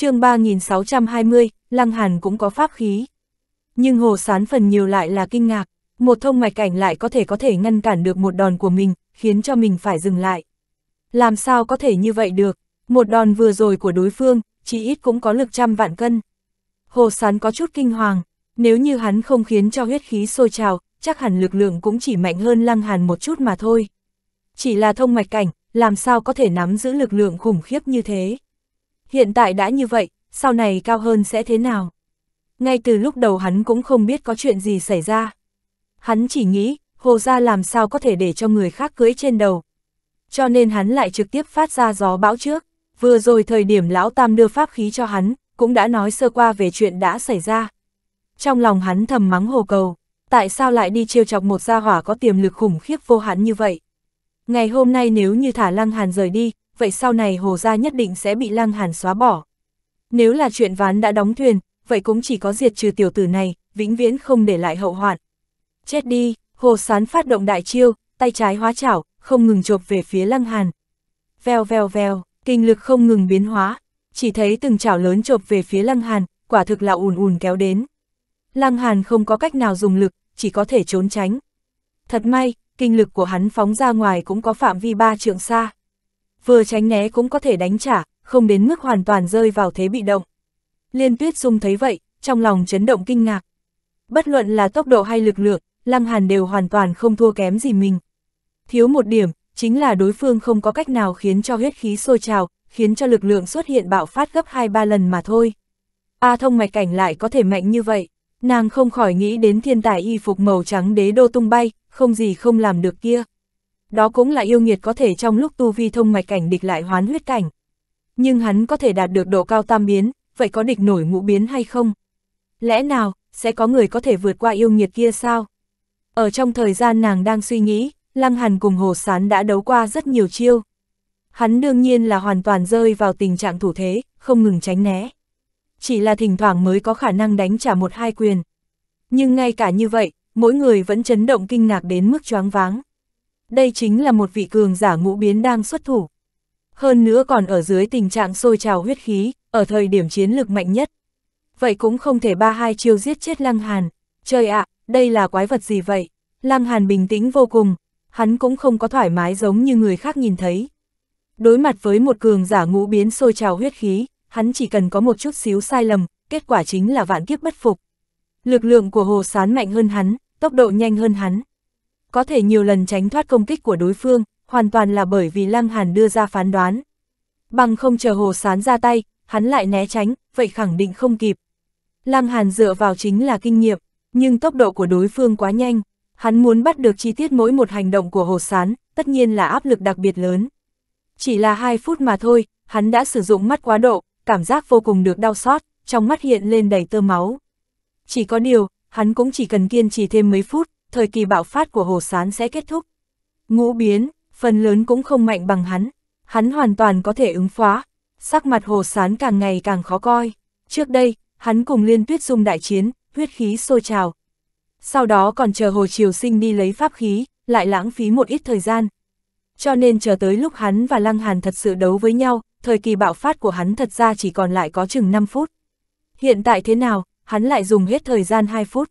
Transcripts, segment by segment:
chương 3620, Lăng Hàn cũng có pháp khí. Nhưng Hồ Sán phần nhiều lại là kinh ngạc, một thông mạch cảnh lại có thể có thể ngăn cản được một đòn của mình, khiến cho mình phải dừng lại. Làm sao có thể như vậy được, một đòn vừa rồi của đối phương, chỉ ít cũng có lực trăm vạn cân. Hồ Sán có chút kinh hoàng, nếu như hắn không khiến cho huyết khí sôi trào, chắc hẳn lực lượng cũng chỉ mạnh hơn Lăng Hàn một chút mà thôi. Chỉ là thông mạch cảnh, làm sao có thể nắm giữ lực lượng khủng khiếp như thế hiện tại đã như vậy, sau này cao hơn sẽ thế nào? Ngay từ lúc đầu hắn cũng không biết có chuyện gì xảy ra. Hắn chỉ nghĩ, hồ gia làm sao có thể để cho người khác cưới trên đầu. Cho nên hắn lại trực tiếp phát ra gió bão trước, vừa rồi thời điểm lão tam đưa pháp khí cho hắn, cũng đã nói sơ qua về chuyện đã xảy ra. Trong lòng hắn thầm mắng hồ cầu, tại sao lại đi trêu chọc một gia hỏa có tiềm lực khủng khiếp vô hạn như vậy? Ngày hôm nay nếu như thả lăng hàn rời đi, vậy sau này Hồ Gia nhất định sẽ bị Lăng Hàn xóa bỏ. Nếu là chuyện ván đã đóng thuyền, vậy cũng chỉ có diệt trừ tiểu tử này, vĩnh viễn không để lại hậu hoạn. Chết đi, Hồ Sán phát động đại chiêu, tay trái hóa chảo, không ngừng chộp về phía Lăng Hàn. Vèo vèo vèo, kinh lực không ngừng biến hóa, chỉ thấy từng chảo lớn chộp về phía Lăng Hàn, quả thực là ùn ùn kéo đến. Lăng Hàn không có cách nào dùng lực, chỉ có thể trốn tránh. Thật may, kinh lực của hắn phóng ra ngoài cũng có phạm vi ba trượng xa vừa tránh né cũng có thể đánh trả, không đến mức hoàn toàn rơi vào thế bị động. Liên tuyết dung thấy vậy, trong lòng chấn động kinh ngạc. Bất luận là tốc độ hay lực lượng, Lăng Hàn đều hoàn toàn không thua kém gì mình. Thiếu một điểm, chính là đối phương không có cách nào khiến cho huyết khí sôi trào, khiến cho lực lượng xuất hiện bạo phát gấp 2-3 lần mà thôi. A thông mạch cảnh lại có thể mạnh như vậy, nàng không khỏi nghĩ đến thiên tài y phục màu trắng đế đô tung bay, không gì không làm được kia đó cũng là yêu nghiệt có thể trong lúc tu vi thông mạch cảnh địch lại hoán huyết cảnh. Nhưng hắn có thể đạt được độ cao tam biến, vậy có địch nổi ngũ biến hay không? Lẽ nào, sẽ có người có thể vượt qua yêu nghiệt kia sao? Ở trong thời gian nàng đang suy nghĩ, Lăng Hàn cùng Hồ Sán đã đấu qua rất nhiều chiêu. Hắn đương nhiên là hoàn toàn rơi vào tình trạng thủ thế, không ngừng tránh né. Chỉ là thỉnh thoảng mới có khả năng đánh trả một hai quyền. Nhưng ngay cả như vậy, mỗi người vẫn chấn động kinh ngạc đến mức choáng váng đây chính là một vị cường giả ngũ biến đang xuất thủ. Hơn nữa còn ở dưới tình trạng sôi trào huyết khí, ở thời điểm chiến lực mạnh nhất. Vậy cũng không thể ba hai chiêu giết chết Lăng Hàn. Trời ạ, đây là quái vật gì vậy? Lăng Hàn bình tĩnh vô cùng, hắn cũng không có thoải mái giống như người khác nhìn thấy. Đối mặt với một cường giả ngũ biến sôi trào huyết khí, hắn chỉ cần có một chút xíu sai lầm, kết quả chính là vạn kiếp bất phục. Lực lượng của hồ sán mạnh hơn hắn, tốc độ nhanh hơn hắn có thể nhiều lần tránh thoát công kích của đối phương, hoàn toàn là bởi vì Lăng Hàn đưa ra phán đoán. Bằng không chờ Hồ Sán ra tay, hắn lại né tránh, vậy khẳng định không kịp. Lăng Hàn dựa vào chính là kinh nghiệm, nhưng tốc độ của đối phương quá nhanh, hắn muốn bắt được chi tiết mỗi một hành động của Hồ Sán, tất nhiên là áp lực đặc biệt lớn. Chỉ là 2 phút mà thôi, hắn đã sử dụng mắt quá độ, cảm giác vô cùng được đau xót, trong mắt hiện lên đầy tơ máu. Chỉ có điều, hắn cũng chỉ cần kiên trì thêm mấy phút, thời kỳ bạo phát của Hồ Sán sẽ kết thúc. Ngũ biến, phần lớn cũng không mạnh bằng hắn, hắn hoàn toàn có thể ứng phó. Sắc mặt Hồ Sán càng ngày càng khó coi. Trước đây, hắn cùng liên tuyết dung đại chiến, huyết khí sôi trào. Sau đó còn chờ Hồ Triều Sinh đi lấy pháp khí, lại lãng phí một ít thời gian. Cho nên chờ tới lúc hắn và Lăng Hàn thật sự đấu với nhau, thời kỳ bạo phát của hắn thật ra chỉ còn lại có chừng 5 phút. Hiện tại thế nào, hắn lại dùng hết thời gian 2 phút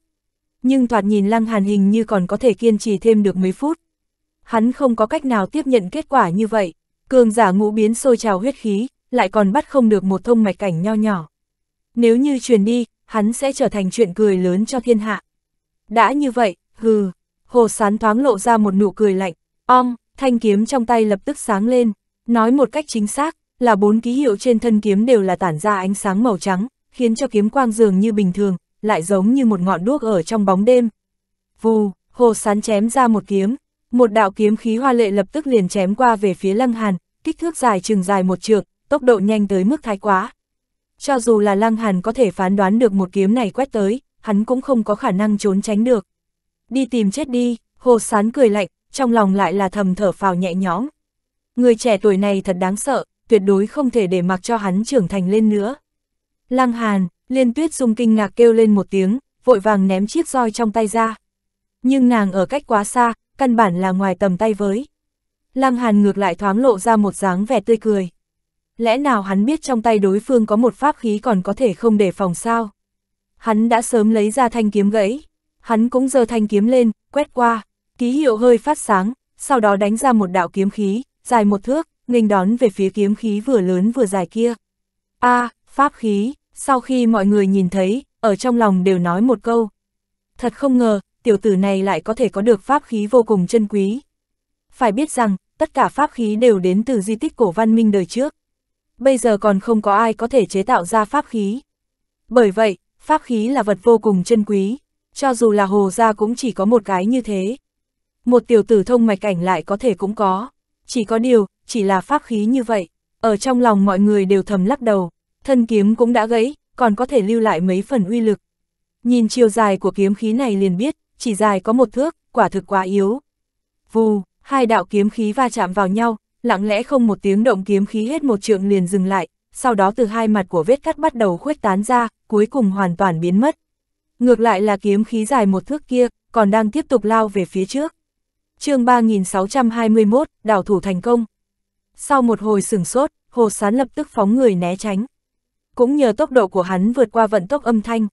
nhưng thoạt nhìn Lăng Hàn hình như còn có thể kiên trì thêm được mấy phút. Hắn không có cách nào tiếp nhận kết quả như vậy, cường giả ngũ biến sôi trào huyết khí, lại còn bắt không được một thông mạch cảnh nho nhỏ. Nếu như truyền đi, hắn sẽ trở thành chuyện cười lớn cho thiên hạ. Đã như vậy, hừ, hồ sán thoáng lộ ra một nụ cười lạnh, om, thanh kiếm trong tay lập tức sáng lên, nói một cách chính xác, là bốn ký hiệu trên thân kiếm đều là tản ra ánh sáng màu trắng, khiến cho kiếm quang dường như bình thường, lại giống như một ngọn đuốc ở trong bóng đêm. Vù, hồ sán chém ra một kiếm, một đạo kiếm khí hoa lệ lập tức liền chém qua về phía lăng hàn, kích thước dài chừng dài một trượng, tốc độ nhanh tới mức thái quá. Cho dù là lăng hàn có thể phán đoán được một kiếm này quét tới, hắn cũng không có khả năng trốn tránh được. Đi tìm chết đi, hồ sán cười lạnh, trong lòng lại là thầm thở phào nhẹ nhõm. Người trẻ tuổi này thật đáng sợ, tuyệt đối không thể để mặc cho hắn trưởng thành lên nữa. Lăng Hàn, Liên Tuyết Dung kinh ngạc kêu lên một tiếng, vội vàng ném chiếc roi trong tay ra. Nhưng nàng ở cách quá xa, căn bản là ngoài tầm tay với. Lăng Hàn ngược lại thoáng lộ ra một dáng vẻ tươi cười. Lẽ nào hắn biết trong tay đối phương có một pháp khí còn có thể không để phòng sao? Hắn đã sớm lấy ra thanh kiếm gãy. Hắn cũng giơ thanh kiếm lên, quét qua, ký hiệu hơi phát sáng, sau đó đánh ra một đạo kiếm khí, dài một thước, nghênh đón về phía kiếm khí vừa lớn vừa dài kia. A, à, pháp khí, sau khi mọi người nhìn thấy, ở trong lòng đều nói một câu. Thật không ngờ, tiểu tử này lại có thể có được pháp khí vô cùng chân quý. Phải biết rằng, tất cả pháp khí đều đến từ di tích cổ văn minh đời trước. Bây giờ còn không có ai có thể chế tạo ra pháp khí. Bởi vậy, pháp khí là vật vô cùng chân quý, cho dù là hồ gia cũng chỉ có một cái như thế. Một tiểu tử thông mạch cảnh lại có thể cũng có, chỉ có điều, chỉ là pháp khí như vậy, ở trong lòng mọi người đều thầm lắc đầu. Thân kiếm cũng đã gãy, còn có thể lưu lại mấy phần uy lực. Nhìn chiều dài của kiếm khí này liền biết, chỉ dài có một thước, quả thực quá yếu. Vù, hai đạo kiếm khí va chạm vào nhau, lặng lẽ không một tiếng động kiếm khí hết một trượng liền dừng lại, sau đó từ hai mặt của vết cắt bắt đầu khuếch tán ra, cuối cùng hoàn toàn biến mất. Ngược lại là kiếm khí dài một thước kia, còn đang tiếp tục lao về phía trước. chương 3621, đảo thủ thành công. Sau một hồi sửng sốt, Hồ Sán lập tức phóng người né tránh, cũng nhờ tốc độ của hắn vượt qua vận tốc âm thanh.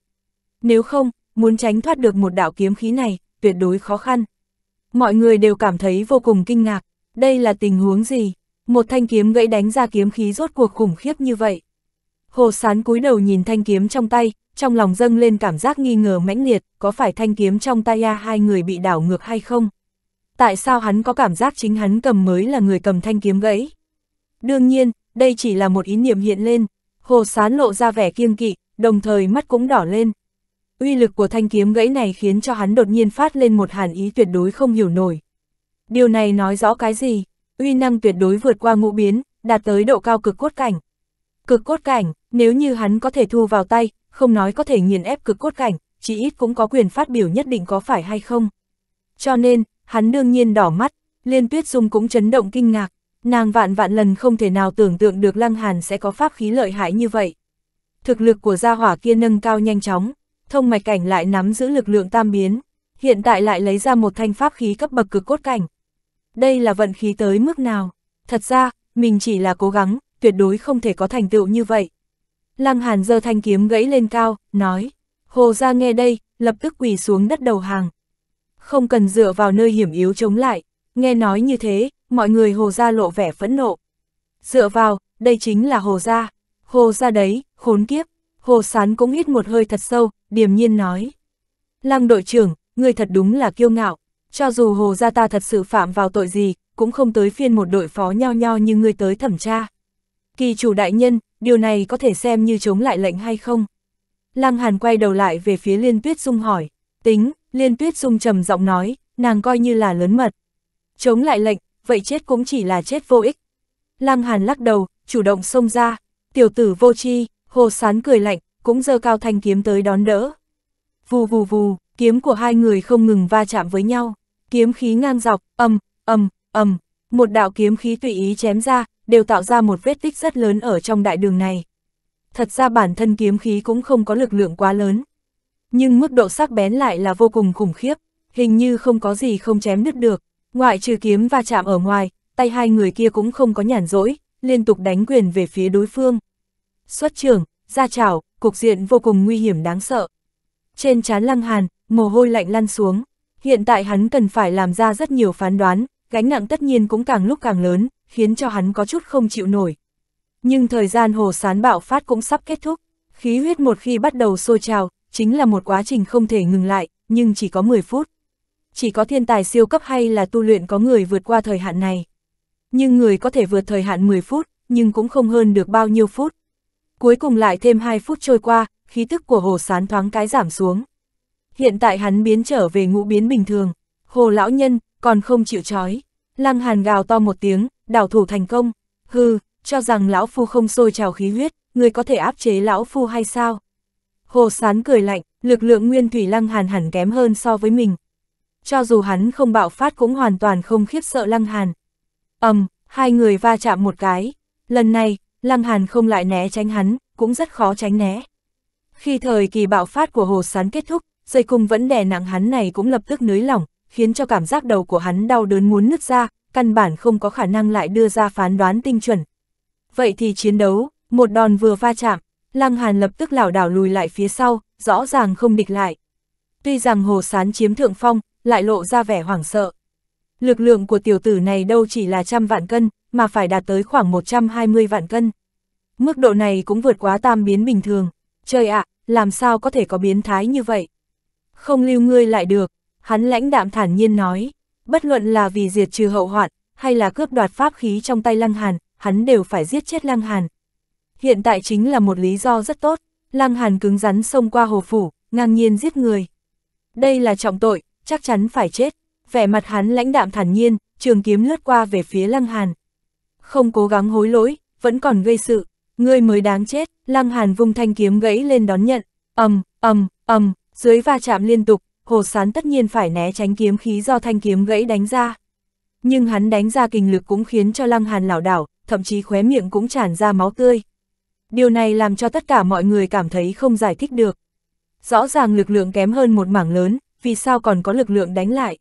Nếu không, muốn tránh thoát được một đạo kiếm khí này, tuyệt đối khó khăn. Mọi người đều cảm thấy vô cùng kinh ngạc, đây là tình huống gì? Một thanh kiếm gãy đánh ra kiếm khí rốt cuộc khủng khiếp như vậy. Hồ Sán cúi đầu nhìn thanh kiếm trong tay, trong lòng dâng lên cảm giác nghi ngờ mãnh liệt, có phải thanh kiếm trong tay A hai người bị đảo ngược hay không? Tại sao hắn có cảm giác chính hắn cầm mới là người cầm thanh kiếm gãy? Đương nhiên, đây chỉ là một ý niệm hiện lên, Hồ Sán lộ ra vẻ kiêng kỵ, đồng thời mắt cũng đỏ lên. Uy lực của thanh kiếm gãy này khiến cho hắn đột nhiên phát lên một hàn ý tuyệt đối không hiểu nổi. Điều này nói rõ cái gì? Uy năng tuyệt đối vượt qua ngũ biến, đạt tới độ cao cực cốt cảnh. Cực cốt cảnh, nếu như hắn có thể thu vào tay, không nói có thể nghiền ép cực cốt cảnh, chỉ ít cũng có quyền phát biểu nhất định có phải hay không. Cho nên, hắn đương nhiên đỏ mắt, Liên Tuyết Dung cũng chấn động kinh ngạc, Nàng vạn vạn lần không thể nào tưởng tượng được Lăng Hàn sẽ có pháp khí lợi hại như vậy. Thực lực của gia hỏa kia nâng cao nhanh chóng, thông mạch cảnh lại nắm giữ lực lượng tam biến, hiện tại lại lấy ra một thanh pháp khí cấp bậc cực cốt cảnh. Đây là vận khí tới mức nào? Thật ra, mình chỉ là cố gắng, tuyệt đối không thể có thành tựu như vậy. Lăng Hàn giơ thanh kiếm gãy lên cao, nói, Hồ ra nghe đây, lập tức quỳ xuống đất đầu hàng. Không cần dựa vào nơi hiểm yếu chống lại, nghe nói như thế, mọi người hồ gia lộ vẻ phẫn nộ. Dựa vào, đây chính là hồ gia. Hồ gia đấy, khốn kiếp. Hồ sán cũng hít một hơi thật sâu, điềm nhiên nói. Lăng đội trưởng, người thật đúng là kiêu ngạo. Cho dù hồ gia ta thật sự phạm vào tội gì, cũng không tới phiên một đội phó nho nho như người tới thẩm tra. Kỳ chủ đại nhân, điều này có thể xem như chống lại lệnh hay không? Lăng Hàn quay đầu lại về phía Liên Tuyết Dung hỏi, tính, Liên Tuyết Dung trầm giọng nói, nàng coi như là lớn mật. Chống lại lệnh, vậy chết cũng chỉ là chết vô ích. Lăng Hàn lắc đầu, chủ động xông ra, tiểu tử vô chi, hồ sán cười lạnh, cũng dơ cao thanh kiếm tới đón đỡ. Vù vù vù, kiếm của hai người không ngừng va chạm với nhau, kiếm khí ngang dọc, ầm, ầm, ầm, một đạo kiếm khí tùy ý chém ra, đều tạo ra một vết tích rất lớn ở trong đại đường này. Thật ra bản thân kiếm khí cũng không có lực lượng quá lớn, nhưng mức độ sắc bén lại là vô cùng khủng khiếp, hình như không có gì không chém đứt được. Ngoại trừ kiếm va chạm ở ngoài, tay hai người kia cũng không có nhàn rỗi, liên tục đánh quyền về phía đối phương. Xuất trưởng, ra chảo, cục diện vô cùng nguy hiểm đáng sợ. Trên trán lăng hàn, mồ hôi lạnh lăn xuống. Hiện tại hắn cần phải làm ra rất nhiều phán đoán, gánh nặng tất nhiên cũng càng lúc càng lớn, khiến cho hắn có chút không chịu nổi. Nhưng thời gian hồ sán bạo phát cũng sắp kết thúc. Khí huyết một khi bắt đầu sôi trào, chính là một quá trình không thể ngừng lại, nhưng chỉ có 10 phút chỉ có thiên tài siêu cấp hay là tu luyện có người vượt qua thời hạn này. Nhưng người có thể vượt thời hạn 10 phút, nhưng cũng không hơn được bao nhiêu phút. Cuối cùng lại thêm 2 phút trôi qua, khí tức của hồ sán thoáng cái giảm xuống. Hiện tại hắn biến trở về ngũ biến bình thường, hồ lão nhân còn không chịu chói Lăng hàn gào to một tiếng, đảo thủ thành công, hư, cho rằng lão phu không sôi trào khí huyết, người có thể áp chế lão phu hay sao? Hồ sán cười lạnh, lực lượng nguyên thủy lăng hàn hẳn kém hơn so với mình, cho dù hắn không bạo phát cũng hoàn toàn không khiếp sợ Lăng Hàn. ầm, um, hai người va chạm một cái, lần này, Lăng Hàn không lại né tránh hắn, cũng rất khó tránh né. Khi thời kỳ bạo phát của hồ sán kết thúc, dây cung vẫn đè nặng hắn này cũng lập tức nới lỏng, khiến cho cảm giác đầu của hắn đau đớn muốn nứt ra, căn bản không có khả năng lại đưa ra phán đoán tinh chuẩn. Vậy thì chiến đấu, một đòn vừa va chạm, Lăng Hàn lập tức lảo đảo lùi lại phía sau, rõ ràng không địch lại. Tuy rằng hồ sán chiếm thượng phong, lại lộ ra vẻ hoảng sợ. Lực lượng của tiểu tử này đâu chỉ là trăm vạn cân, mà phải đạt tới khoảng 120 vạn cân. Mức độ này cũng vượt quá tam biến bình thường. Trời ạ, làm sao có thể có biến thái như vậy? Không lưu ngươi lại được, hắn lãnh đạm thản nhiên nói. Bất luận là vì diệt trừ hậu hoạn, hay là cướp đoạt pháp khí trong tay Lăng Hàn, hắn đều phải giết chết Lăng Hàn. Hiện tại chính là một lý do rất tốt, Lăng Hàn cứng rắn xông qua hồ phủ, ngang nhiên giết người. Đây là trọng tội, chắc chắn phải chết. Vẻ mặt hắn lãnh đạm thản nhiên, trường kiếm lướt qua về phía Lăng Hàn. Không cố gắng hối lỗi, vẫn còn gây sự, ngươi mới đáng chết, Lăng Hàn vung thanh kiếm gãy lên đón nhận, ầm, ầm, ầm, dưới va chạm liên tục, Hồ Sán tất nhiên phải né tránh kiếm khí do thanh kiếm gãy đánh ra. Nhưng hắn đánh ra kình lực cũng khiến cho Lăng Hàn lảo đảo, thậm chí khóe miệng cũng tràn ra máu tươi. Điều này làm cho tất cả mọi người cảm thấy không giải thích được. Rõ ràng lực lượng kém hơn một mảng lớn, vì sao còn có lực lượng đánh lại.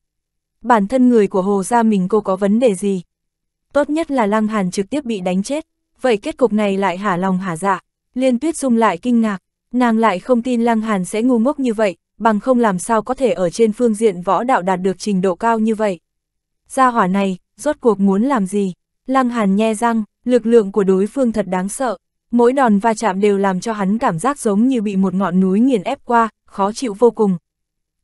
Bản thân người của Hồ Gia mình cô có vấn đề gì? Tốt nhất là Lăng Hàn trực tiếp bị đánh chết, vậy kết cục này lại hả lòng hả dạ. Liên Tuyết Dung lại kinh ngạc, nàng lại không tin Lăng Hàn sẽ ngu ngốc như vậy, bằng không làm sao có thể ở trên phương diện võ đạo đạt được trình độ cao như vậy. Gia hỏa này, rốt cuộc muốn làm gì? Lăng Hàn nhe răng, lực lượng của đối phương thật đáng sợ. Mỗi đòn va chạm đều làm cho hắn cảm giác giống như bị một ngọn núi nghiền ép qua, khó chịu vô cùng.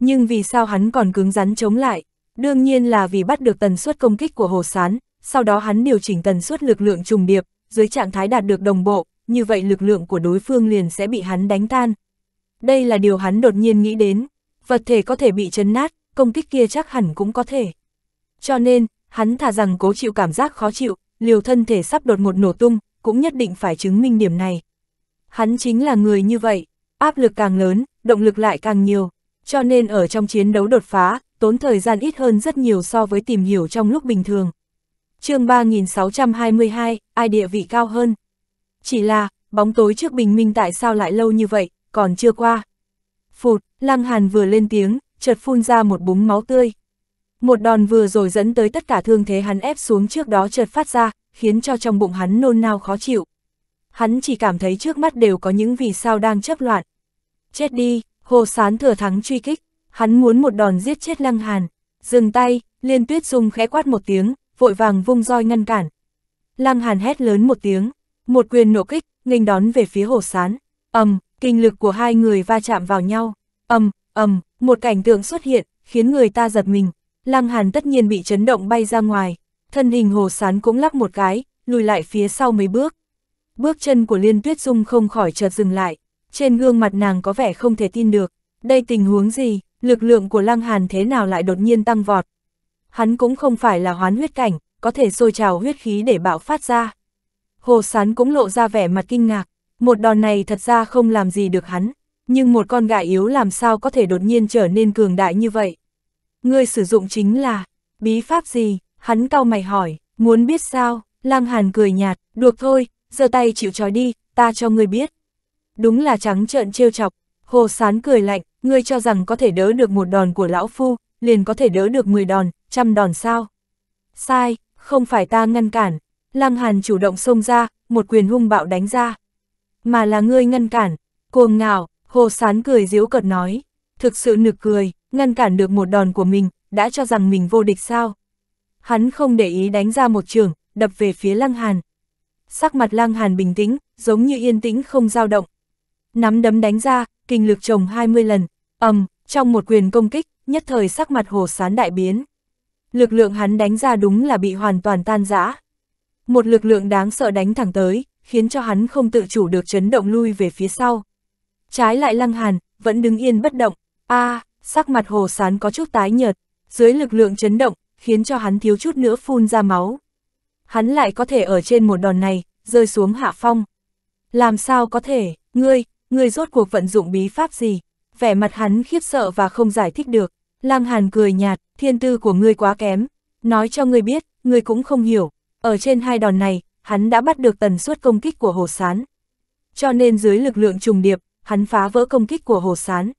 Nhưng vì sao hắn còn cứng rắn chống lại? Đương nhiên là vì bắt được tần suất công kích của Hồ Sán, sau đó hắn điều chỉnh tần suất lực lượng trùng điệp, dưới trạng thái đạt được đồng bộ, như vậy lực lượng của đối phương liền sẽ bị hắn đánh tan. Đây là điều hắn đột nhiên nghĩ đến, vật thể có thể bị chấn nát, công kích kia chắc hẳn cũng có thể. Cho nên, hắn thà rằng cố chịu cảm giác khó chịu, liều thân thể sắp đột ngột nổ tung, cũng nhất định phải chứng minh điểm này. Hắn chính là người như vậy, áp lực càng lớn, động lực lại càng nhiều, cho nên ở trong chiến đấu đột phá, tốn thời gian ít hơn rất nhiều so với tìm hiểu trong lúc bình thường. chương 3622, ai địa vị cao hơn? Chỉ là, bóng tối trước bình minh tại sao lại lâu như vậy, còn chưa qua. Phụt, Lăng Hàn vừa lên tiếng, chợt phun ra một búng máu tươi. Một đòn vừa rồi dẫn tới tất cả thương thế hắn ép xuống trước đó chợt phát ra, khiến cho trong bụng hắn nôn nao khó chịu. Hắn chỉ cảm thấy trước mắt đều có những vì sao đang chấp loạn. Chết đi, Hồ Sán thừa thắng truy kích, hắn muốn một đòn giết chết Lăng Hàn. Dừng tay, Liên Tuyết Dung khẽ quát một tiếng, vội vàng vung roi ngăn cản. Lăng Hàn hét lớn một tiếng, một quyền nổ kích, nghênh đón về phía Hồ Sán. Ầm, kinh lực của hai người va chạm vào nhau. Ầm, ầm, một cảnh tượng xuất hiện, khiến người ta giật mình. Lăng Hàn tất nhiên bị chấn động bay ra ngoài, thân hình Hồ Sán cũng lắc một cái, lùi lại phía sau mấy bước. Bước chân của Liên Tuyết Dung không khỏi chợt dừng lại, trên gương mặt nàng có vẻ không thể tin được, đây tình huống gì, lực lượng của Lăng Hàn thế nào lại đột nhiên tăng vọt. Hắn cũng không phải là hoán huyết cảnh, có thể sôi trào huyết khí để bạo phát ra. Hồ Sán cũng lộ ra vẻ mặt kinh ngạc, một đòn này thật ra không làm gì được hắn, nhưng một con gái yếu làm sao có thể đột nhiên trở nên cường đại như vậy. Ngươi sử dụng chính là, bí pháp gì, hắn cau mày hỏi, muốn biết sao, Lăng Hàn cười nhạt, được thôi, giơ tay chịu trói đi, ta cho ngươi biết đúng là trắng trợn trêu chọc. Hồ Sán cười lạnh, ngươi cho rằng có thể đỡ được một đòn của lão phu, liền có thể đỡ được 10 đòn, trăm đòn sao? Sai, không phải ta ngăn cản. Lăng Hàn chủ động xông ra, một quyền hung bạo đánh ra. Mà là ngươi ngăn cản, cuồng ngạo, Hồ Sán cười giễu cợt nói, thực sự nực cười, ngăn cản được một đòn của mình, đã cho rằng mình vô địch sao? Hắn không để ý đánh ra một trường, đập về phía Lăng Hàn. Sắc mặt Lăng Hàn bình tĩnh, giống như yên tĩnh không dao động, Nắm đấm đánh ra, kinh lực chồng 20 lần, ầm, trong một quyền công kích, nhất thời sắc mặt hồ sán đại biến. Lực lượng hắn đánh ra đúng là bị hoàn toàn tan rã. Một lực lượng đáng sợ đánh thẳng tới, khiến cho hắn không tự chủ được chấn động lui về phía sau. Trái lại lăng hàn, vẫn đứng yên bất động, a à, sắc mặt hồ sán có chút tái nhợt, dưới lực lượng chấn động, khiến cho hắn thiếu chút nữa phun ra máu. Hắn lại có thể ở trên một đòn này, rơi xuống hạ phong. Làm sao có thể, ngươi, người rốt cuộc vận dụng bí pháp gì, vẻ mặt hắn khiếp sợ và không giải thích được. Lăng Hàn cười nhạt, thiên tư của ngươi quá kém, nói cho ngươi biết, ngươi cũng không hiểu, ở trên hai đòn này, hắn đã bắt được tần suất công kích của Hồ Sán. Cho nên dưới lực lượng trùng điệp, hắn phá vỡ công kích của Hồ Sán.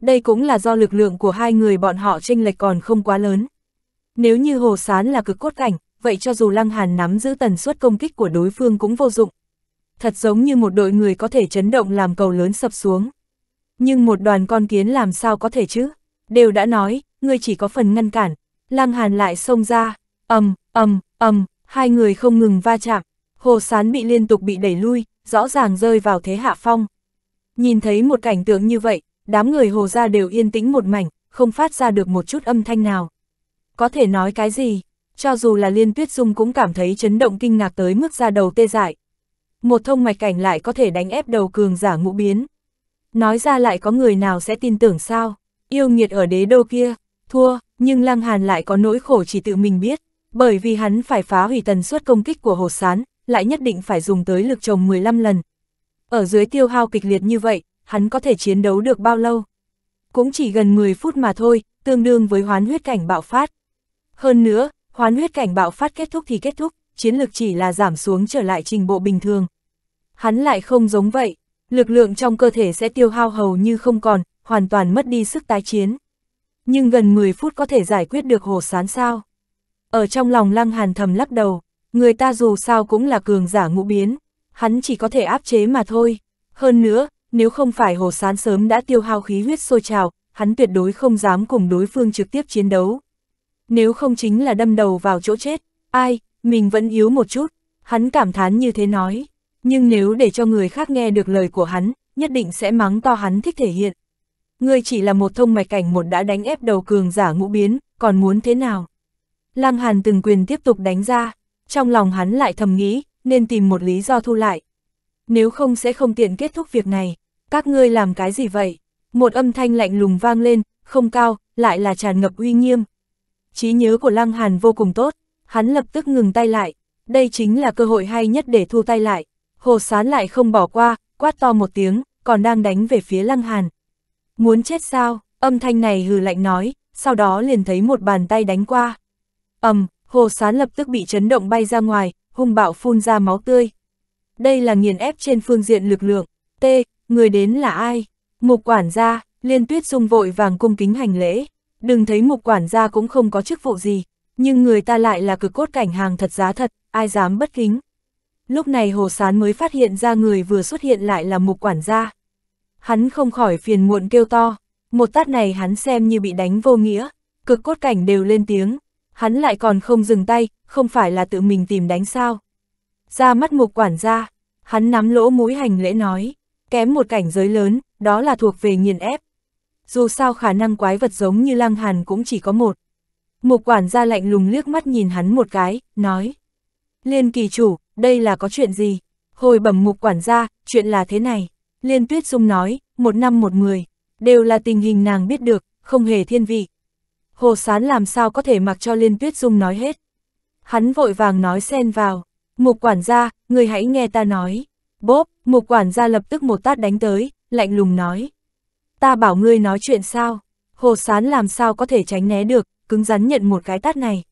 Đây cũng là do lực lượng của hai người bọn họ tranh lệch còn không quá lớn. Nếu như Hồ Sán là cực cốt cảnh, vậy cho dù Lăng Hàn nắm giữ tần suất công kích của đối phương cũng vô dụng thật giống như một đội người có thể chấn động làm cầu lớn sập xuống. Nhưng một đoàn con kiến làm sao có thể chứ? Đều đã nói, ngươi chỉ có phần ngăn cản. Lăng Hàn lại xông ra, ầm, ầm, ầm, hai người không ngừng va chạm. Hồ Sán bị liên tục bị đẩy lui, rõ ràng rơi vào thế hạ phong. Nhìn thấy một cảnh tượng như vậy, đám người Hồ gia đều yên tĩnh một mảnh, không phát ra được một chút âm thanh nào. Có thể nói cái gì? Cho dù là Liên Tuyết Dung cũng cảm thấy chấn động kinh ngạc tới mức ra đầu tê dại, một thông mạch cảnh lại có thể đánh ép đầu cường giả ngũ biến. Nói ra lại có người nào sẽ tin tưởng sao, yêu nghiệt ở đế đô kia, thua, nhưng Lăng Hàn lại có nỗi khổ chỉ tự mình biết, bởi vì hắn phải phá hủy tần suất công kích của hồ sán, lại nhất định phải dùng tới lực chồng 15 lần. Ở dưới tiêu hao kịch liệt như vậy, hắn có thể chiến đấu được bao lâu? Cũng chỉ gần 10 phút mà thôi, tương đương với hoán huyết cảnh bạo phát. Hơn nữa, hoán huyết cảnh bạo phát kết thúc thì kết thúc, chiến lực chỉ là giảm xuống trở lại trình bộ bình thường. Hắn lại không giống vậy, lực lượng trong cơ thể sẽ tiêu hao hầu như không còn, hoàn toàn mất đi sức tái chiến. Nhưng gần 10 phút có thể giải quyết được hồ sán sao. Ở trong lòng lăng hàn thầm lắc đầu, người ta dù sao cũng là cường giả ngũ biến, hắn chỉ có thể áp chế mà thôi. Hơn nữa, nếu không phải hồ sán sớm đã tiêu hao khí huyết sôi trào, hắn tuyệt đối không dám cùng đối phương trực tiếp chiến đấu. Nếu không chính là đâm đầu vào chỗ chết, ai, mình vẫn yếu một chút, hắn cảm thán như thế nói, nhưng nếu để cho người khác nghe được lời của hắn, nhất định sẽ mắng to hắn thích thể hiện. Ngươi chỉ là một thông mạch cảnh một đã đánh ép đầu cường giả ngũ biến, còn muốn thế nào? Lăng Hàn từng quyền tiếp tục đánh ra, trong lòng hắn lại thầm nghĩ, nên tìm một lý do thu lại. Nếu không sẽ không tiện kết thúc việc này, các ngươi làm cái gì vậy? Một âm thanh lạnh lùng vang lên, không cao, lại là tràn ngập uy nghiêm. Trí nhớ của Lăng Hàn vô cùng tốt, hắn lập tức ngừng tay lại, đây chính là cơ hội hay nhất để thu tay lại, hồ sán lại không bỏ qua, quát to một tiếng, còn đang đánh về phía lăng hàn. Muốn chết sao, âm thanh này hừ lạnh nói, sau đó liền thấy một bàn tay đánh qua. ầm, hồ sán lập tức bị chấn động bay ra ngoài, hung bạo phun ra máu tươi. Đây là nghiền ép trên phương diện lực lượng, T, người đến là ai? Mục quản gia, liên tuyết dung vội vàng cung kính hành lễ, đừng thấy mục quản gia cũng không có chức vụ gì, nhưng người ta lại là cực cốt cảnh hàng thật giá thật, ai dám bất kính. Lúc này Hồ Sán mới phát hiện ra người vừa xuất hiện lại là mục quản gia. Hắn không khỏi phiền muộn kêu to, một tát này hắn xem như bị đánh vô nghĩa, cực cốt cảnh đều lên tiếng, hắn lại còn không dừng tay, không phải là tự mình tìm đánh sao. Ra mắt mục quản gia, hắn nắm lỗ mũi hành lễ nói, kém một cảnh giới lớn, đó là thuộc về nghiền ép. Dù sao khả năng quái vật giống như lăng hàn cũng chỉ có một. Mục quản gia lạnh lùng liếc mắt nhìn hắn một cái, nói. Liên kỳ chủ, đây là có chuyện gì? Hồi bẩm mục quản gia, chuyện là thế này. Liên tuyết Dung nói, một năm một mười, đều là tình hình nàng biết được, không hề thiên vị. Hồ sán làm sao có thể mặc cho liên tuyết dung nói hết. Hắn vội vàng nói xen vào, mục quản gia, người hãy nghe ta nói. Bốp, mục quản gia lập tức một tát đánh tới, lạnh lùng nói. Ta bảo ngươi nói chuyện sao, hồ sán làm sao có thể tránh né được, cứng rắn nhận một cái tát này.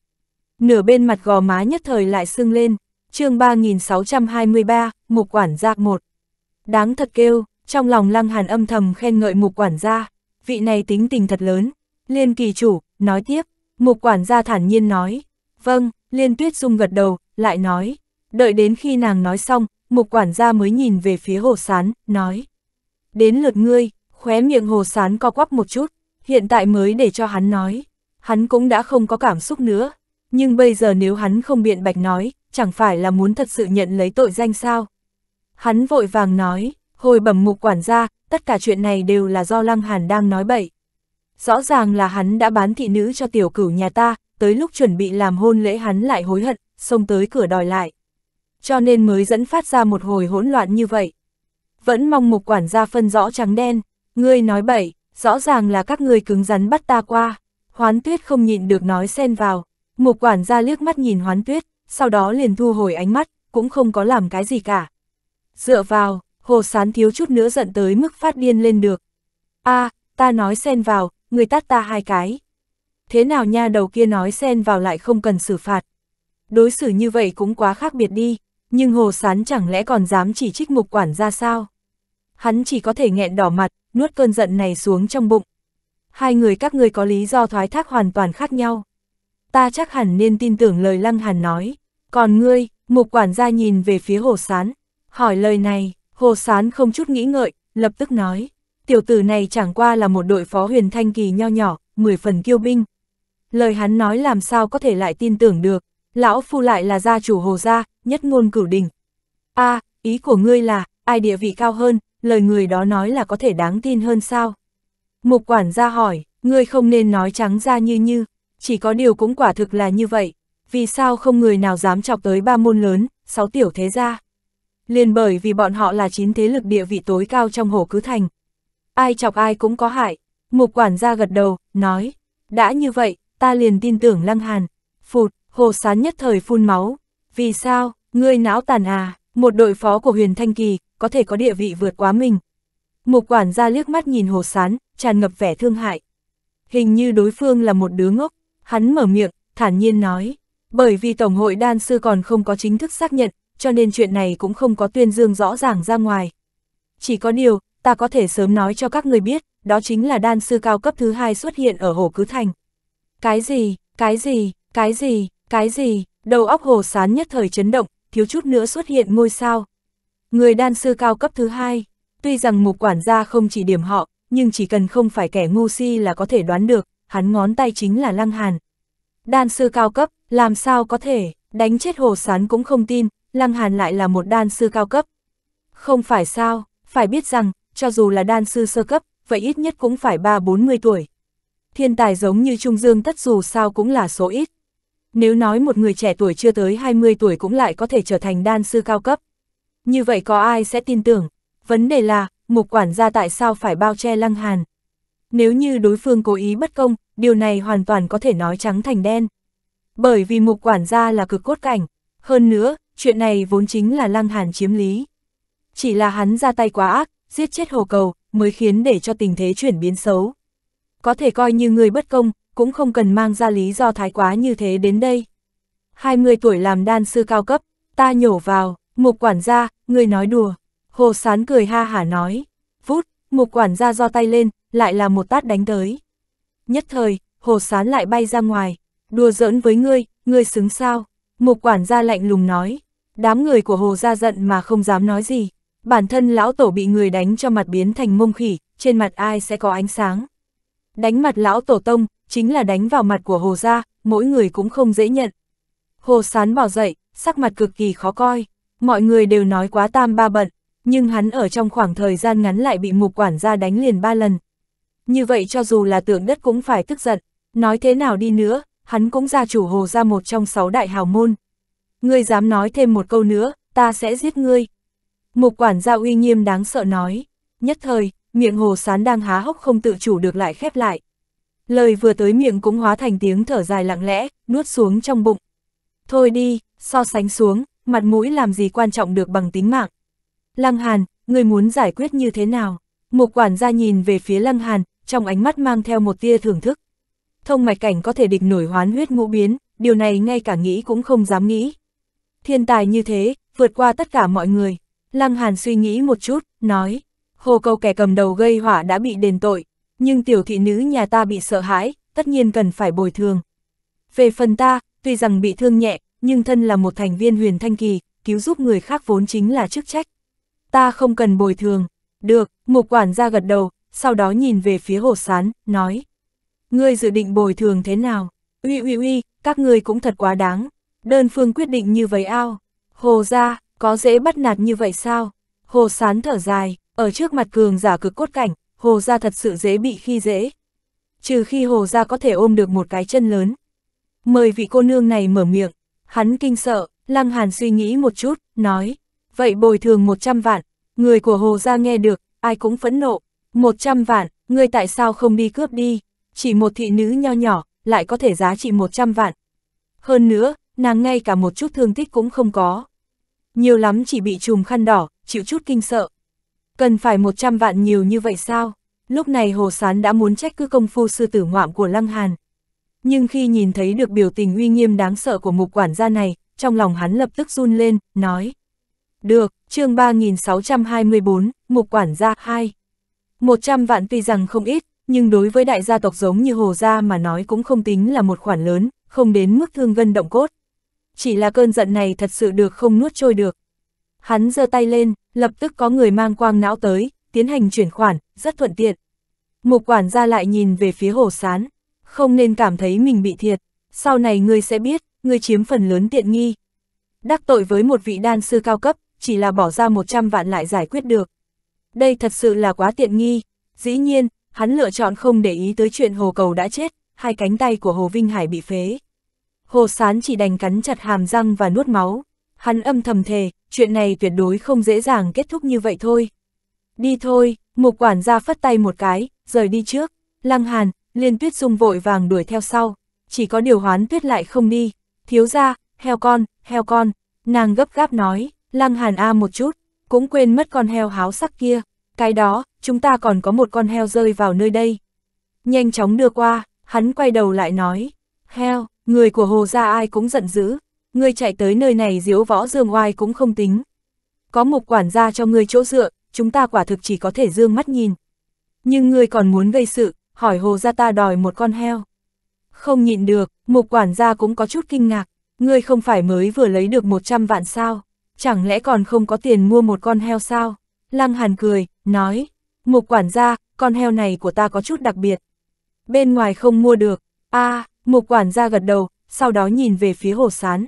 Nửa bên mặt gò má nhất thời lại sưng lên, chương 3623, mục quản gia một Đáng thật kêu, trong lòng lăng hàn âm thầm khen ngợi mục quản gia, vị này tính tình thật lớn. Liên kỳ chủ, nói tiếp, mục quản gia thản nhiên nói, vâng, liên tuyết dung gật đầu, lại nói, đợi đến khi nàng nói xong, mục quản gia mới nhìn về phía hồ sán, nói. Đến lượt ngươi, khóe miệng hồ sán co quắp một chút, hiện tại mới để cho hắn nói hắn cũng đã không có cảm xúc nữa. Nhưng bây giờ nếu hắn không biện bạch nói, chẳng phải là muốn thật sự nhận lấy tội danh sao? Hắn vội vàng nói, hồi bẩm mục quản gia, tất cả chuyện này đều là do Lăng Hàn đang nói bậy. Rõ ràng là hắn đã bán thị nữ cho tiểu cửu nhà ta, tới lúc chuẩn bị làm hôn lễ hắn lại hối hận, xông tới cửa đòi lại. Cho nên mới dẫn phát ra một hồi hỗn loạn như vậy. Vẫn mong mục quản gia phân rõ trắng đen, ngươi nói bậy, rõ ràng là các ngươi cứng rắn bắt ta qua. Hoán tuyết không nhịn được nói xen vào, mục quản gia liếc mắt nhìn hoán tuyết, sau đó liền thu hồi ánh mắt, cũng không có làm cái gì cả. Dựa vào, hồ sán thiếu chút nữa giận tới mức phát điên lên được. a à, ta nói xen vào, người tát ta hai cái. Thế nào nha đầu kia nói xen vào lại không cần xử phạt. Đối xử như vậy cũng quá khác biệt đi, nhưng hồ sán chẳng lẽ còn dám chỉ trích mục quản gia sao? Hắn chỉ có thể nghẹn đỏ mặt, nuốt cơn giận này xuống trong bụng hai người các ngươi có lý do thoái thác hoàn toàn khác nhau. Ta chắc hẳn nên tin tưởng lời Lăng Hàn nói. Còn ngươi, mục quản gia nhìn về phía Hồ Sán, hỏi lời này, Hồ Sán không chút nghĩ ngợi, lập tức nói. Tiểu tử này chẳng qua là một đội phó huyền thanh kỳ nho nhỏ, mười phần kiêu binh. Lời hắn nói làm sao có thể lại tin tưởng được, lão phu lại là gia chủ Hồ Gia, nhất ngôn cửu đình. a à, ý của ngươi là, ai địa vị cao hơn, lời người đó nói là có thể đáng tin hơn sao? Mục quản gia hỏi, ngươi không nên nói trắng ra như như, chỉ có điều cũng quả thực là như vậy, vì sao không người nào dám chọc tới ba môn lớn, sáu tiểu thế gia. Liền bởi vì bọn họ là chín thế lực địa vị tối cao trong hồ cứ thành. Ai chọc ai cũng có hại, mục quản gia gật đầu, nói, đã như vậy, ta liền tin tưởng lăng hàn, phụt, hồ sán nhất thời phun máu, vì sao, ngươi não tàn à, một đội phó của huyền Thanh Kỳ, có thể có địa vị vượt quá mình, một quản gia liếc mắt nhìn Hồ Sán, tràn ngập vẻ thương hại. Hình như đối phương là một đứa ngốc, hắn mở miệng, thản nhiên nói. Bởi vì Tổng hội đan sư còn không có chính thức xác nhận, cho nên chuyện này cũng không có tuyên dương rõ ràng ra ngoài. Chỉ có điều, ta có thể sớm nói cho các người biết, đó chính là đan sư cao cấp thứ hai xuất hiện ở Hồ Cứ Thành. Cái gì, cái gì, cái gì, cái gì, đầu óc Hồ Sán nhất thời chấn động, thiếu chút nữa xuất hiện ngôi sao. Người đan sư cao cấp thứ hai, Tuy rằng mục quản gia không chỉ điểm họ, nhưng chỉ cần không phải kẻ ngu si là có thể đoán được, hắn ngón tay chính là Lăng Hàn. Đan sư cao cấp, làm sao có thể, đánh chết hồ sán cũng không tin, Lăng Hàn lại là một đan sư cao cấp. Không phải sao, phải biết rằng, cho dù là đan sư sơ cấp, vậy ít nhất cũng phải ba bốn mươi tuổi. Thiên tài giống như Trung Dương tất dù sao cũng là số ít. Nếu nói một người trẻ tuổi chưa tới 20 tuổi cũng lại có thể trở thành đan sư cao cấp. Như vậy có ai sẽ tin tưởng, Vấn đề là, mục quản gia tại sao phải bao che lăng hàn? Nếu như đối phương cố ý bất công, điều này hoàn toàn có thể nói trắng thành đen. Bởi vì mục quản gia là cực cốt cảnh, hơn nữa, chuyện này vốn chính là lăng hàn chiếm lý. Chỉ là hắn ra tay quá ác, giết chết hồ cầu, mới khiến để cho tình thế chuyển biến xấu. Có thể coi như người bất công, cũng không cần mang ra lý do thái quá như thế đến đây. 20 tuổi làm đan sư cao cấp, ta nhổ vào, mục quản gia, người nói đùa. Hồ Sán cười ha hả nói, vút, mục quản gia do tay lên, lại là một tát đánh tới. Nhất thời, Hồ Sán lại bay ra ngoài, đùa giỡn với ngươi, ngươi xứng sao, mục quản gia lạnh lùng nói. Đám người của Hồ ra giận mà không dám nói gì, bản thân lão tổ bị người đánh cho mặt biến thành mông khỉ, trên mặt ai sẽ có ánh sáng. Đánh mặt lão tổ tông, chính là đánh vào mặt của Hồ ra, mỗi người cũng không dễ nhận. Hồ Sán bỏ dậy, sắc mặt cực kỳ khó coi, mọi người đều nói quá tam ba bận, nhưng hắn ở trong khoảng thời gian ngắn lại bị mục quản gia đánh liền ba lần. Như vậy cho dù là tượng đất cũng phải tức giận, nói thế nào đi nữa, hắn cũng ra chủ hồ ra một trong sáu đại hào môn. Ngươi dám nói thêm một câu nữa, ta sẽ giết ngươi. Mục quản gia uy nghiêm đáng sợ nói, nhất thời, miệng hồ sán đang há hốc không tự chủ được lại khép lại. Lời vừa tới miệng cũng hóa thành tiếng thở dài lặng lẽ, nuốt xuống trong bụng. Thôi đi, so sánh xuống, mặt mũi làm gì quan trọng được bằng tính mạng. Lăng Hàn, người muốn giải quyết như thế nào? Một quản gia nhìn về phía Lăng Hàn, trong ánh mắt mang theo một tia thưởng thức. Thông mạch cảnh có thể địch nổi hoán huyết ngũ biến, điều này ngay cả nghĩ cũng không dám nghĩ. Thiên tài như thế, vượt qua tất cả mọi người. Lăng Hàn suy nghĩ một chút, nói, hồ câu kẻ cầm đầu gây hỏa đã bị đền tội, nhưng tiểu thị nữ nhà ta bị sợ hãi, tất nhiên cần phải bồi thường. Về phần ta, tuy rằng bị thương nhẹ, nhưng thân là một thành viên huyền thanh kỳ, cứu giúp người khác vốn chính là chức trách ta không cần bồi thường. Được, mục quản gia gật đầu, sau đó nhìn về phía hồ sán, nói. Ngươi dự định bồi thường thế nào? Uy uy uy, các ngươi cũng thật quá đáng. Đơn phương quyết định như vậy ao. Hồ ra, có dễ bắt nạt như vậy sao? Hồ sán thở dài, ở trước mặt cường giả cực cốt cảnh, hồ ra thật sự dễ bị khi dễ. Trừ khi hồ ra có thể ôm được một cái chân lớn. Mời vị cô nương này mở miệng. Hắn kinh sợ, lăng hàn suy nghĩ một chút, nói vậy bồi thường 100 vạn, người của Hồ Gia nghe được, ai cũng phẫn nộ, 100 vạn, ngươi tại sao không đi cướp đi, chỉ một thị nữ nho nhỏ, lại có thể giá trị 100 vạn. Hơn nữa, nàng ngay cả một chút thương tích cũng không có. Nhiều lắm chỉ bị trùm khăn đỏ, chịu chút kinh sợ. Cần phải 100 vạn nhiều như vậy sao? Lúc này Hồ Sán đã muốn trách cứ công phu sư tử ngoạm của Lăng Hàn. Nhưng khi nhìn thấy được biểu tình uy nghiêm đáng sợ của mục quản gia này, trong lòng hắn lập tức run lên, nói. Được, chương 3624, Mục Quản gia 2. 100 vạn tuy rằng không ít, nhưng đối với đại gia tộc giống như Hồ Gia mà nói cũng không tính là một khoản lớn, không đến mức thương gân động cốt. Chỉ là cơn giận này thật sự được không nuốt trôi được. Hắn giơ tay lên, lập tức có người mang quang não tới, tiến hành chuyển khoản, rất thuận tiện. Mục quản gia lại nhìn về phía hồ sán, không nên cảm thấy mình bị thiệt, sau này ngươi sẽ biết, ngươi chiếm phần lớn tiện nghi. Đắc tội với một vị đan sư cao cấp, chỉ là bỏ ra 100 vạn lại giải quyết được. Đây thật sự là quá tiện nghi, dĩ nhiên, hắn lựa chọn không để ý tới chuyện hồ cầu đã chết, hai cánh tay của hồ Vinh Hải bị phế. Hồ sán chỉ đành cắn chặt hàm răng và nuốt máu, hắn âm thầm thề, chuyện này tuyệt đối không dễ dàng kết thúc như vậy thôi. Đi thôi, mục quản gia phất tay một cái, rời đi trước, lăng hàn, liên tuyết dung vội vàng đuổi theo sau, chỉ có điều hoán tuyết lại không đi, thiếu ra, heo con, heo con, nàng gấp gáp nói. Lăng Hàn A một chút, cũng quên mất con heo háo sắc kia, cái đó, chúng ta còn có một con heo rơi vào nơi đây. Nhanh chóng đưa qua, hắn quay đầu lại nói, heo, người của hồ gia ai cũng giận dữ, ngươi chạy tới nơi này diếu võ dương oai cũng không tính. Có một quản gia cho ngươi chỗ dựa, chúng ta quả thực chỉ có thể dương mắt nhìn. Nhưng ngươi còn muốn gây sự, hỏi hồ gia ta đòi một con heo. Không nhịn được, mục quản gia cũng có chút kinh ngạc, ngươi không phải mới vừa lấy được 100 vạn sao chẳng lẽ còn không có tiền mua một con heo sao? Lăng Hàn cười, nói, mục quản gia, con heo này của ta có chút đặc biệt. Bên ngoài không mua được, a à, mục quản gia gật đầu, sau đó nhìn về phía hồ sán.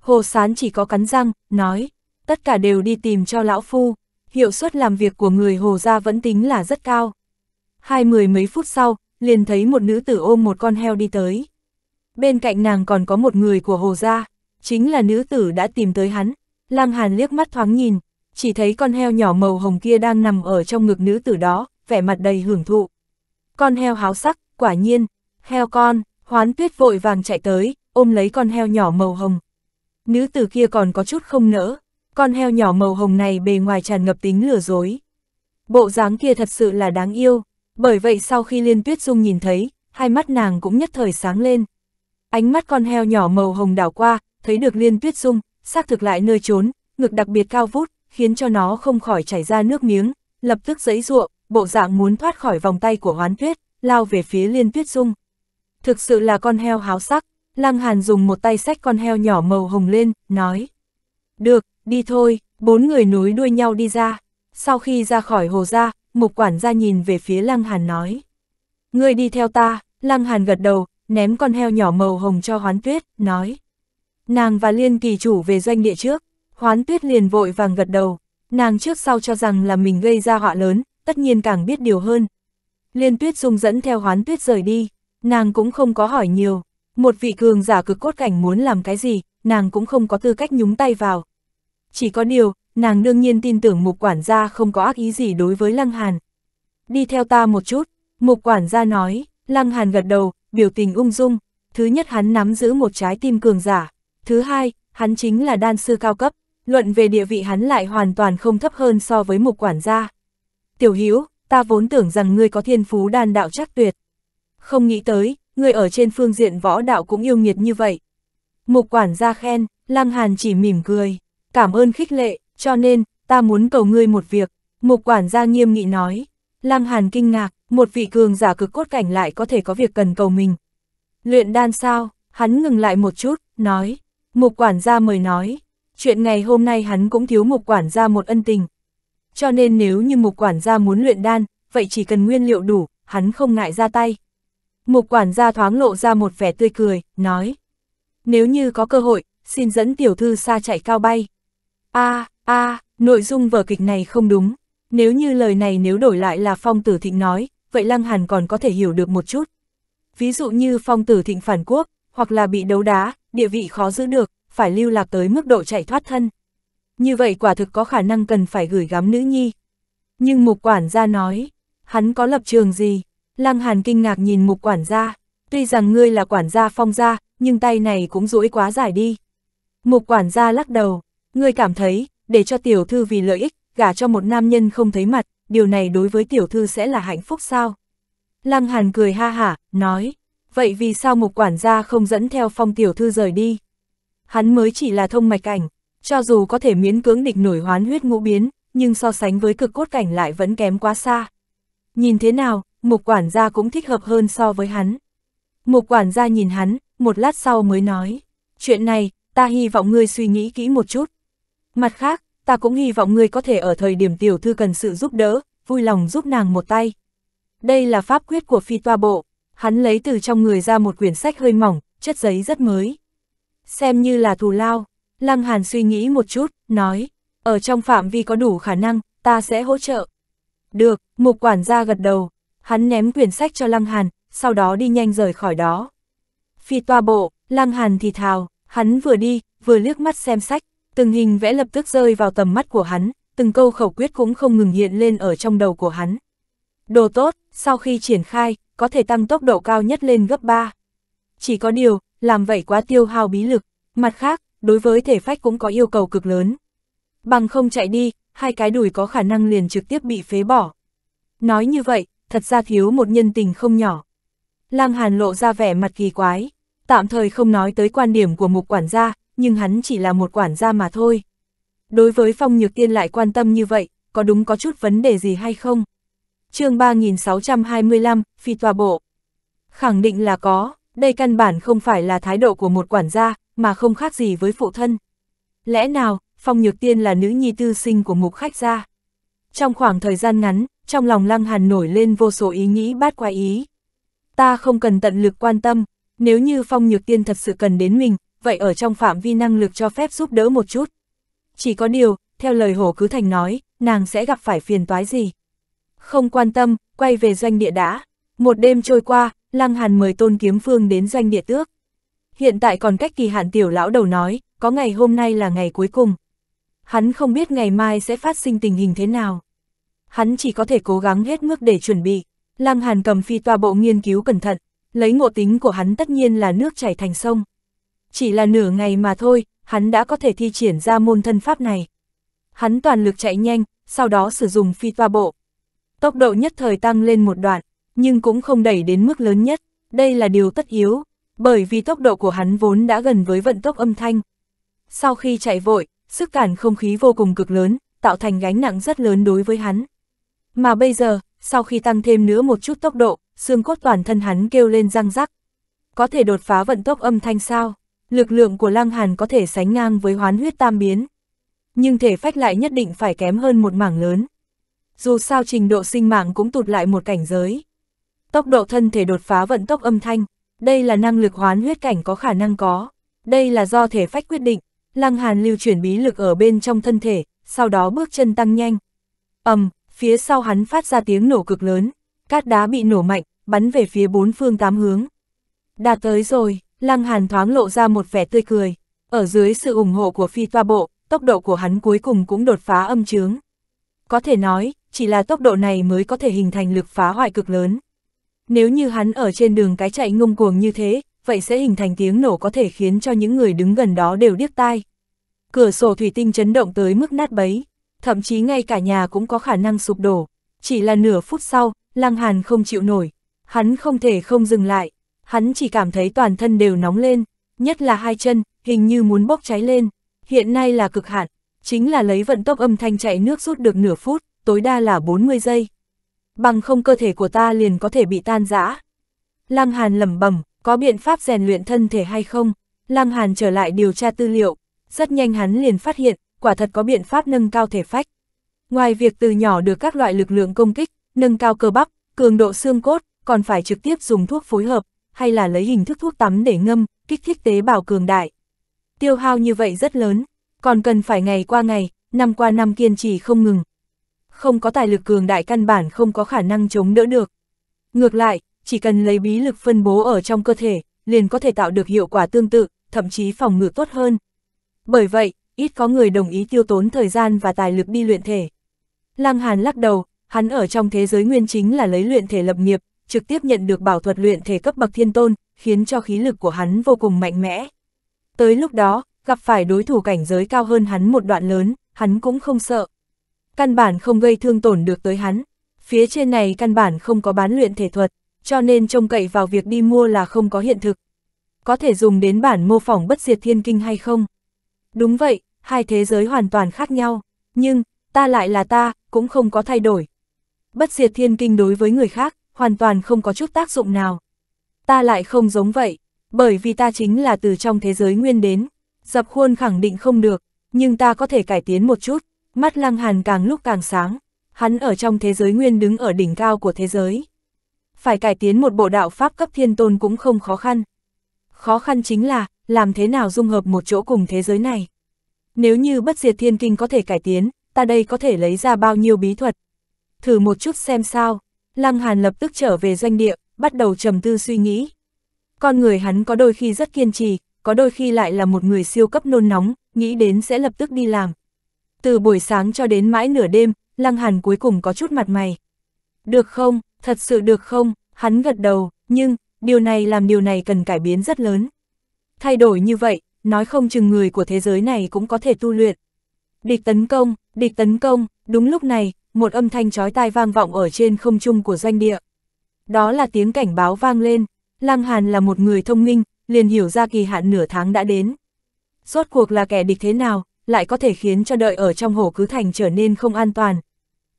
Hồ sán chỉ có cắn răng, nói, tất cả đều đi tìm cho lão phu, hiệu suất làm việc của người hồ gia vẫn tính là rất cao. Hai mười mấy phút sau, liền thấy một nữ tử ôm một con heo đi tới. Bên cạnh nàng còn có một người của hồ gia, chính là nữ tử đã tìm tới hắn, Lam Hàn liếc mắt thoáng nhìn, chỉ thấy con heo nhỏ màu hồng kia đang nằm ở trong ngực nữ tử đó, vẻ mặt đầy hưởng thụ. Con heo háo sắc, quả nhiên, heo con, hoán tuyết vội vàng chạy tới, ôm lấy con heo nhỏ màu hồng. Nữ tử kia còn có chút không nỡ, con heo nhỏ màu hồng này bề ngoài tràn ngập tính lừa dối. Bộ dáng kia thật sự là đáng yêu, bởi vậy sau khi liên tuyết dung nhìn thấy, hai mắt nàng cũng nhất thời sáng lên. Ánh mắt con heo nhỏ màu hồng đảo qua, thấy được liên tuyết dung, xác thực lại nơi trốn, ngực đặc biệt cao vút, khiến cho nó không khỏi chảy ra nước miếng, lập tức giãy giụa, bộ dạng muốn thoát khỏi vòng tay của Hoán Tuyết, lao về phía Liên Tuyết Dung. Thực sự là con heo háo sắc, Lăng Hàn dùng một tay xách con heo nhỏ màu hồng lên, nói: "Được, đi thôi." Bốn người núi đuôi nhau đi ra. Sau khi ra khỏi hồ ra, mục quản gia nhìn về phía Lăng Hàn nói: "Ngươi đi theo ta." Lăng Hàn gật đầu, ném con heo nhỏ màu hồng cho Hoán Tuyết, nói: Nàng và Liên Kỳ chủ về doanh địa trước, Hoán Tuyết liền vội vàng gật đầu, nàng trước sau cho rằng là mình gây ra họa lớn, tất nhiên càng biết điều hơn. Liên Tuyết Dung dẫn theo Hoán Tuyết rời đi, nàng cũng không có hỏi nhiều, một vị cường giả cực cốt cảnh muốn làm cái gì, nàng cũng không có tư cách nhúng tay vào. Chỉ có điều, nàng đương nhiên tin tưởng mục quản gia không có ác ý gì đối với Lăng Hàn. Đi theo ta một chút, mục quản gia nói, Lăng Hàn gật đầu, biểu tình ung dung, thứ nhất hắn nắm giữ một trái tim cường giả, Thứ hai, hắn chính là đan sư cao cấp, luận về địa vị hắn lại hoàn toàn không thấp hơn so với mục quản gia. Tiểu Hữu ta vốn tưởng rằng ngươi có thiên phú đan đạo chắc tuyệt. Không nghĩ tới, ngươi ở trên phương diện võ đạo cũng yêu nghiệt như vậy. Mục quản gia khen, Lăng Hàn chỉ mỉm cười, cảm ơn khích lệ, cho nên, ta muốn cầu ngươi một việc. Mục quản gia nghiêm nghị nói, Lăng Hàn kinh ngạc, một vị cường giả cực cốt cảnh lại có thể có việc cần cầu mình. Luyện đan sao, hắn ngừng lại một chút, nói, Mục quản gia mời nói, chuyện ngày hôm nay hắn cũng thiếu mục quản gia một ân tình. Cho nên nếu như mục quản gia muốn luyện đan, vậy chỉ cần nguyên liệu đủ, hắn không ngại ra tay. Mục quản gia thoáng lộ ra một vẻ tươi cười, nói. Nếu như có cơ hội, xin dẫn tiểu thư xa chạy cao bay. a à, a à, nội dung vở kịch này không đúng. Nếu như lời này nếu đổi lại là phong tử thịnh nói, vậy lăng hàn còn có thể hiểu được một chút. Ví dụ như phong tử thịnh phản quốc, hoặc là bị đấu đá, địa vị khó giữ được, phải lưu lạc tới mức độ chạy thoát thân. Như vậy quả thực có khả năng cần phải gửi gắm nữ nhi. Nhưng mục quản gia nói, hắn có lập trường gì? Lăng Hàn kinh ngạc nhìn mục quản gia, tuy rằng ngươi là quản gia phong gia, nhưng tay này cũng duỗi quá dài đi. Mục quản gia lắc đầu, ngươi cảm thấy, để cho tiểu thư vì lợi ích, gả cho một nam nhân không thấy mặt, điều này đối với tiểu thư sẽ là hạnh phúc sao? Lăng Hàn cười ha hả, nói, vậy vì sao mục quản gia không dẫn theo phong tiểu thư rời đi? Hắn mới chỉ là thông mạch cảnh, cho dù có thể miễn cưỡng địch nổi hoán huyết ngũ biến, nhưng so sánh với cực cốt cảnh lại vẫn kém quá xa. Nhìn thế nào, mục quản gia cũng thích hợp hơn so với hắn. Mục quản gia nhìn hắn, một lát sau mới nói, chuyện này, ta hy vọng ngươi suy nghĩ kỹ một chút. Mặt khác, ta cũng hy vọng ngươi có thể ở thời điểm tiểu thư cần sự giúp đỡ, vui lòng giúp nàng một tay. Đây là pháp quyết của phi toa bộ, hắn lấy từ trong người ra một quyển sách hơi mỏng, chất giấy rất mới. Xem như là thù lao, Lăng Hàn suy nghĩ một chút, nói, ở trong phạm vi có đủ khả năng, ta sẽ hỗ trợ. Được, mục quản gia gật đầu, hắn ném quyển sách cho Lăng Hàn, sau đó đi nhanh rời khỏi đó. Phi toa bộ, Lăng Hàn thì thào, hắn vừa đi, vừa liếc mắt xem sách, từng hình vẽ lập tức rơi vào tầm mắt của hắn, từng câu khẩu quyết cũng không ngừng hiện lên ở trong đầu của hắn. Đồ tốt, sau khi triển khai, có thể tăng tốc độ cao nhất lên gấp 3. Chỉ có điều, làm vậy quá tiêu hao bí lực, mặt khác, đối với thể phách cũng có yêu cầu cực lớn. Bằng không chạy đi, hai cái đùi có khả năng liền trực tiếp bị phế bỏ. Nói như vậy, thật ra thiếu một nhân tình không nhỏ. Lang Hàn lộ ra vẻ mặt kỳ quái, tạm thời không nói tới quan điểm của mục quản gia, nhưng hắn chỉ là một quản gia mà thôi. Đối với phong nhược tiên lại quan tâm như vậy, có đúng có chút vấn đề gì hay không? chương 3625, phi tòa bộ. Khẳng định là có, đây căn bản không phải là thái độ của một quản gia, mà không khác gì với phụ thân. Lẽ nào, Phong Nhược Tiên là nữ nhi tư sinh của mục khách gia? Trong khoảng thời gian ngắn, trong lòng Lăng Hàn nổi lên vô số ý nghĩ bát quái ý. Ta không cần tận lực quan tâm, nếu như Phong Nhược Tiên thật sự cần đến mình, vậy ở trong phạm vi năng lực cho phép giúp đỡ một chút. Chỉ có điều, theo lời Hồ Cứ Thành nói, nàng sẽ gặp phải phiền toái gì? không quan tâm, quay về doanh địa đã. Một đêm trôi qua, Lăng Hàn mời Tôn Kiếm Phương đến doanh địa tước. Hiện tại còn cách kỳ hạn tiểu lão đầu nói, có ngày hôm nay là ngày cuối cùng. Hắn không biết ngày mai sẽ phát sinh tình hình thế nào. Hắn chỉ có thể cố gắng hết mức để chuẩn bị. Lăng Hàn cầm phi toa bộ nghiên cứu cẩn thận, lấy ngộ tính của hắn tất nhiên là nước chảy thành sông. Chỉ là nửa ngày mà thôi, hắn đã có thể thi triển ra môn thân pháp này. Hắn toàn lực chạy nhanh, sau đó sử dụng phi toa bộ, tốc độ nhất thời tăng lên một đoạn, nhưng cũng không đẩy đến mức lớn nhất, đây là điều tất yếu, bởi vì tốc độ của hắn vốn đã gần với vận tốc âm thanh. Sau khi chạy vội, sức cản không khí vô cùng cực lớn, tạo thành gánh nặng rất lớn đối với hắn. Mà bây giờ, sau khi tăng thêm nữa một chút tốc độ, xương cốt toàn thân hắn kêu lên răng rắc. Có thể đột phá vận tốc âm thanh sao? Lực lượng của Lăng Hàn có thể sánh ngang với hoán huyết tam biến. Nhưng thể phách lại nhất định phải kém hơn một mảng lớn dù sao trình độ sinh mạng cũng tụt lại một cảnh giới. Tốc độ thân thể đột phá vận tốc âm thanh, đây là năng lực hoán huyết cảnh có khả năng có, đây là do thể phách quyết định, lăng hàn lưu chuyển bí lực ở bên trong thân thể, sau đó bước chân tăng nhanh. ầm, phía sau hắn phát ra tiếng nổ cực lớn, cát đá bị nổ mạnh, bắn về phía bốn phương tám hướng. đạt tới rồi, lăng hàn thoáng lộ ra một vẻ tươi cười, ở dưới sự ủng hộ của phi toa bộ, tốc độ của hắn cuối cùng cũng đột phá âm chướng. Có thể nói, chỉ là tốc độ này mới có thể hình thành lực phá hoại cực lớn. Nếu như hắn ở trên đường cái chạy ngông cuồng như thế, vậy sẽ hình thành tiếng nổ có thể khiến cho những người đứng gần đó đều điếc tai. Cửa sổ thủy tinh chấn động tới mức nát bấy, thậm chí ngay cả nhà cũng có khả năng sụp đổ. Chỉ là nửa phút sau, Lăng Hàn không chịu nổi, hắn không thể không dừng lại, hắn chỉ cảm thấy toàn thân đều nóng lên, nhất là hai chân, hình như muốn bốc cháy lên. Hiện nay là cực hạn, chính là lấy vận tốc âm thanh chạy nước rút được nửa phút tối đa là 40 giây. Bằng không cơ thể của ta liền có thể bị tan rã. Lăng Hàn lẩm bẩm, có biện pháp rèn luyện thân thể hay không? Lăng Hàn trở lại điều tra tư liệu, rất nhanh hắn liền phát hiện, quả thật có biện pháp nâng cao thể phách. Ngoài việc từ nhỏ được các loại lực lượng công kích, nâng cao cơ bắp, cường độ xương cốt, còn phải trực tiếp dùng thuốc phối hợp, hay là lấy hình thức thuốc tắm để ngâm, kích thích tế bào cường đại. Tiêu hao như vậy rất lớn, còn cần phải ngày qua ngày, năm qua năm kiên trì không ngừng, không có tài lực cường đại căn bản không có khả năng chống đỡ được. Ngược lại, chỉ cần lấy bí lực phân bố ở trong cơ thể, liền có thể tạo được hiệu quả tương tự, thậm chí phòng ngự tốt hơn. Bởi vậy, ít có người đồng ý tiêu tốn thời gian và tài lực đi luyện thể. Lăng Hàn lắc đầu, hắn ở trong thế giới nguyên chính là lấy luyện thể lập nghiệp, trực tiếp nhận được bảo thuật luyện thể cấp bậc thiên tôn, khiến cho khí lực của hắn vô cùng mạnh mẽ. Tới lúc đó, gặp phải đối thủ cảnh giới cao hơn hắn một đoạn lớn, hắn cũng không sợ, căn bản không gây thương tổn được tới hắn. Phía trên này căn bản không có bán luyện thể thuật, cho nên trông cậy vào việc đi mua là không có hiện thực. Có thể dùng đến bản mô phỏng bất diệt thiên kinh hay không? Đúng vậy, hai thế giới hoàn toàn khác nhau, nhưng, ta lại là ta, cũng không có thay đổi. Bất diệt thiên kinh đối với người khác, hoàn toàn không có chút tác dụng nào. Ta lại không giống vậy, bởi vì ta chính là từ trong thế giới nguyên đến, dập khuôn khẳng định không được, nhưng ta có thể cải tiến một chút. Mắt lăng hàn càng lúc càng sáng, hắn ở trong thế giới nguyên đứng ở đỉnh cao của thế giới. Phải cải tiến một bộ đạo pháp cấp thiên tôn cũng không khó khăn. Khó khăn chính là, làm thế nào dung hợp một chỗ cùng thế giới này. Nếu như bất diệt thiên kinh có thể cải tiến, ta đây có thể lấy ra bao nhiêu bí thuật. Thử một chút xem sao, Lăng Hàn lập tức trở về doanh địa, bắt đầu trầm tư suy nghĩ. Con người hắn có đôi khi rất kiên trì, có đôi khi lại là một người siêu cấp nôn nóng, nghĩ đến sẽ lập tức đi làm. Từ buổi sáng cho đến mãi nửa đêm, Lăng Hàn cuối cùng có chút mặt mày. Được không, thật sự được không, hắn gật đầu, nhưng, điều này làm điều này cần cải biến rất lớn. Thay đổi như vậy, nói không chừng người của thế giới này cũng có thể tu luyện. Địch tấn công, địch tấn công, đúng lúc này, một âm thanh chói tai vang vọng ở trên không trung của doanh địa. Đó là tiếng cảnh báo vang lên, Lăng Hàn là một người thông minh, liền hiểu ra kỳ hạn nửa tháng đã đến. Rốt cuộc là kẻ địch thế nào, lại có thể khiến cho đợi ở trong hồ cứ thành trở nên không an toàn.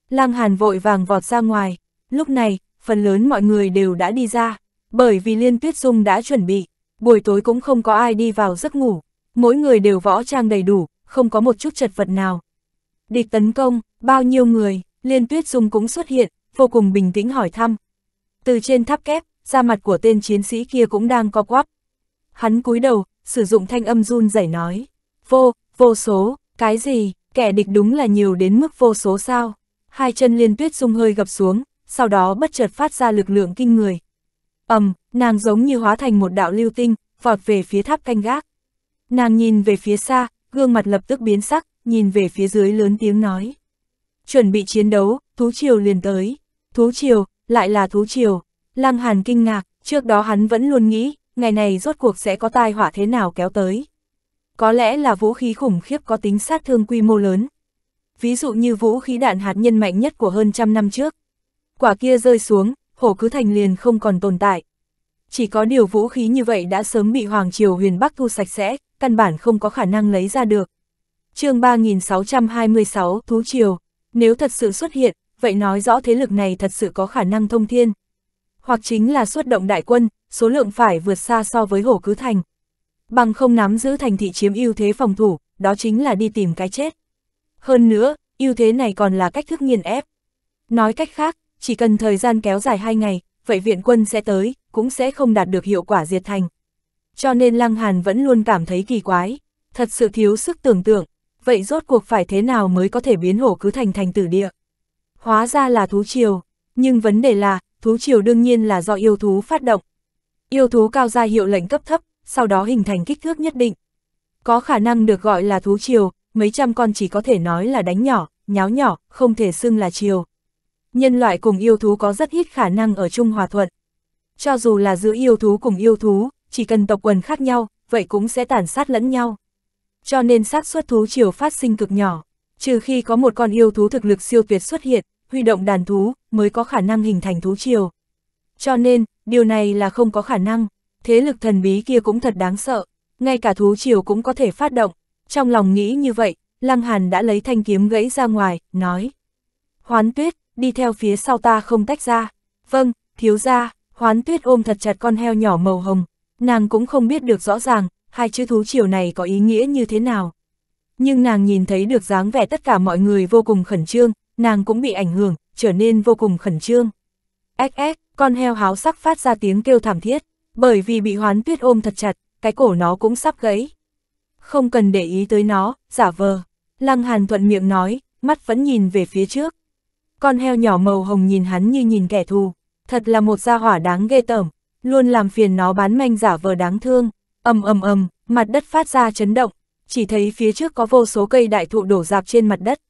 Lăng Hàn vội vàng vọt ra ngoài, lúc này, phần lớn mọi người đều đã đi ra, bởi vì Liên Tuyết Dung đã chuẩn bị, buổi tối cũng không có ai đi vào giấc ngủ, mỗi người đều võ trang đầy đủ, không có một chút chật vật nào. Địch tấn công, bao nhiêu người, Liên Tuyết Dung cũng xuất hiện, vô cùng bình tĩnh hỏi thăm. Từ trên tháp kép, ra mặt của tên chiến sĩ kia cũng đang co quắp. Hắn cúi đầu, sử dụng thanh âm run rẩy nói, vô, Vô số, cái gì, kẻ địch đúng là nhiều đến mức vô số sao. Hai chân liên tuyết dung hơi gập xuống, sau đó bất chợt phát ra lực lượng kinh người. ầm, nàng giống như hóa thành một đạo lưu tinh, vọt về phía tháp canh gác. Nàng nhìn về phía xa, gương mặt lập tức biến sắc, nhìn về phía dưới lớn tiếng nói. Chuẩn bị chiến đấu, thú triều liền tới. Thú triều, lại là thú triều. Lăng Hàn kinh ngạc, trước đó hắn vẫn luôn nghĩ, ngày này rốt cuộc sẽ có tai họa thế nào kéo tới có lẽ là vũ khí khủng khiếp có tính sát thương quy mô lớn. Ví dụ như vũ khí đạn hạt nhân mạnh nhất của hơn trăm năm trước. Quả kia rơi xuống, hổ cứ thành liền không còn tồn tại. Chỉ có điều vũ khí như vậy đã sớm bị Hoàng Triều huyền Bắc thu sạch sẽ, căn bản không có khả năng lấy ra được. chương 3626 Thú Triều, nếu thật sự xuất hiện, vậy nói rõ thế lực này thật sự có khả năng thông thiên. Hoặc chính là xuất động đại quân, số lượng phải vượt xa so với hổ cứ thành, bằng không nắm giữ thành thị chiếm ưu thế phòng thủ, đó chính là đi tìm cái chết. Hơn nữa, ưu thế này còn là cách thức nghiền ép. Nói cách khác, chỉ cần thời gian kéo dài hai ngày, vậy viện quân sẽ tới, cũng sẽ không đạt được hiệu quả diệt thành. Cho nên Lăng Hàn vẫn luôn cảm thấy kỳ quái, thật sự thiếu sức tưởng tượng, vậy rốt cuộc phải thế nào mới có thể biến hổ cứ thành thành tử địa. Hóa ra là thú triều, nhưng vấn đề là, thú triều đương nhiên là do yêu thú phát động. Yêu thú cao gia hiệu lệnh cấp thấp, sau đó hình thành kích thước nhất định. Có khả năng được gọi là thú triều, mấy trăm con chỉ có thể nói là đánh nhỏ, nháo nhỏ, không thể xưng là triều. Nhân loại cùng yêu thú có rất ít khả năng ở chung hòa thuận. Cho dù là giữa yêu thú cùng yêu thú, chỉ cần tộc quần khác nhau, vậy cũng sẽ tàn sát lẫn nhau. Cho nên xác suất thú triều phát sinh cực nhỏ, trừ khi có một con yêu thú thực lực siêu tuyệt xuất hiện, huy động đàn thú mới có khả năng hình thành thú triều. Cho nên, điều này là không có khả năng thế lực thần bí kia cũng thật đáng sợ, ngay cả thú triều cũng có thể phát động. Trong lòng nghĩ như vậy, Lăng Hàn đã lấy thanh kiếm gãy ra ngoài, nói. Hoán tuyết, đi theo phía sau ta không tách ra. Vâng, thiếu ra, hoán tuyết ôm thật chặt con heo nhỏ màu hồng. Nàng cũng không biết được rõ ràng, hai chữ thú triều này có ý nghĩa như thế nào. Nhưng nàng nhìn thấy được dáng vẻ tất cả mọi người vô cùng khẩn trương, nàng cũng bị ảnh hưởng, trở nên vô cùng khẩn trương. Ếch ếch, con heo háo sắc phát ra tiếng kêu thảm thiết. Bởi vì bị hoán tuyết ôm thật chặt, cái cổ nó cũng sắp gãy. Không cần để ý tới nó, giả vờ. Lăng Hàn thuận miệng nói, mắt vẫn nhìn về phía trước. Con heo nhỏ màu hồng nhìn hắn như nhìn kẻ thù. Thật là một gia hỏa đáng ghê tởm, luôn làm phiền nó bán manh giả vờ đáng thương. ầm ầm ầm, mặt đất phát ra chấn động, chỉ thấy phía trước có vô số cây đại thụ đổ dạp trên mặt đất.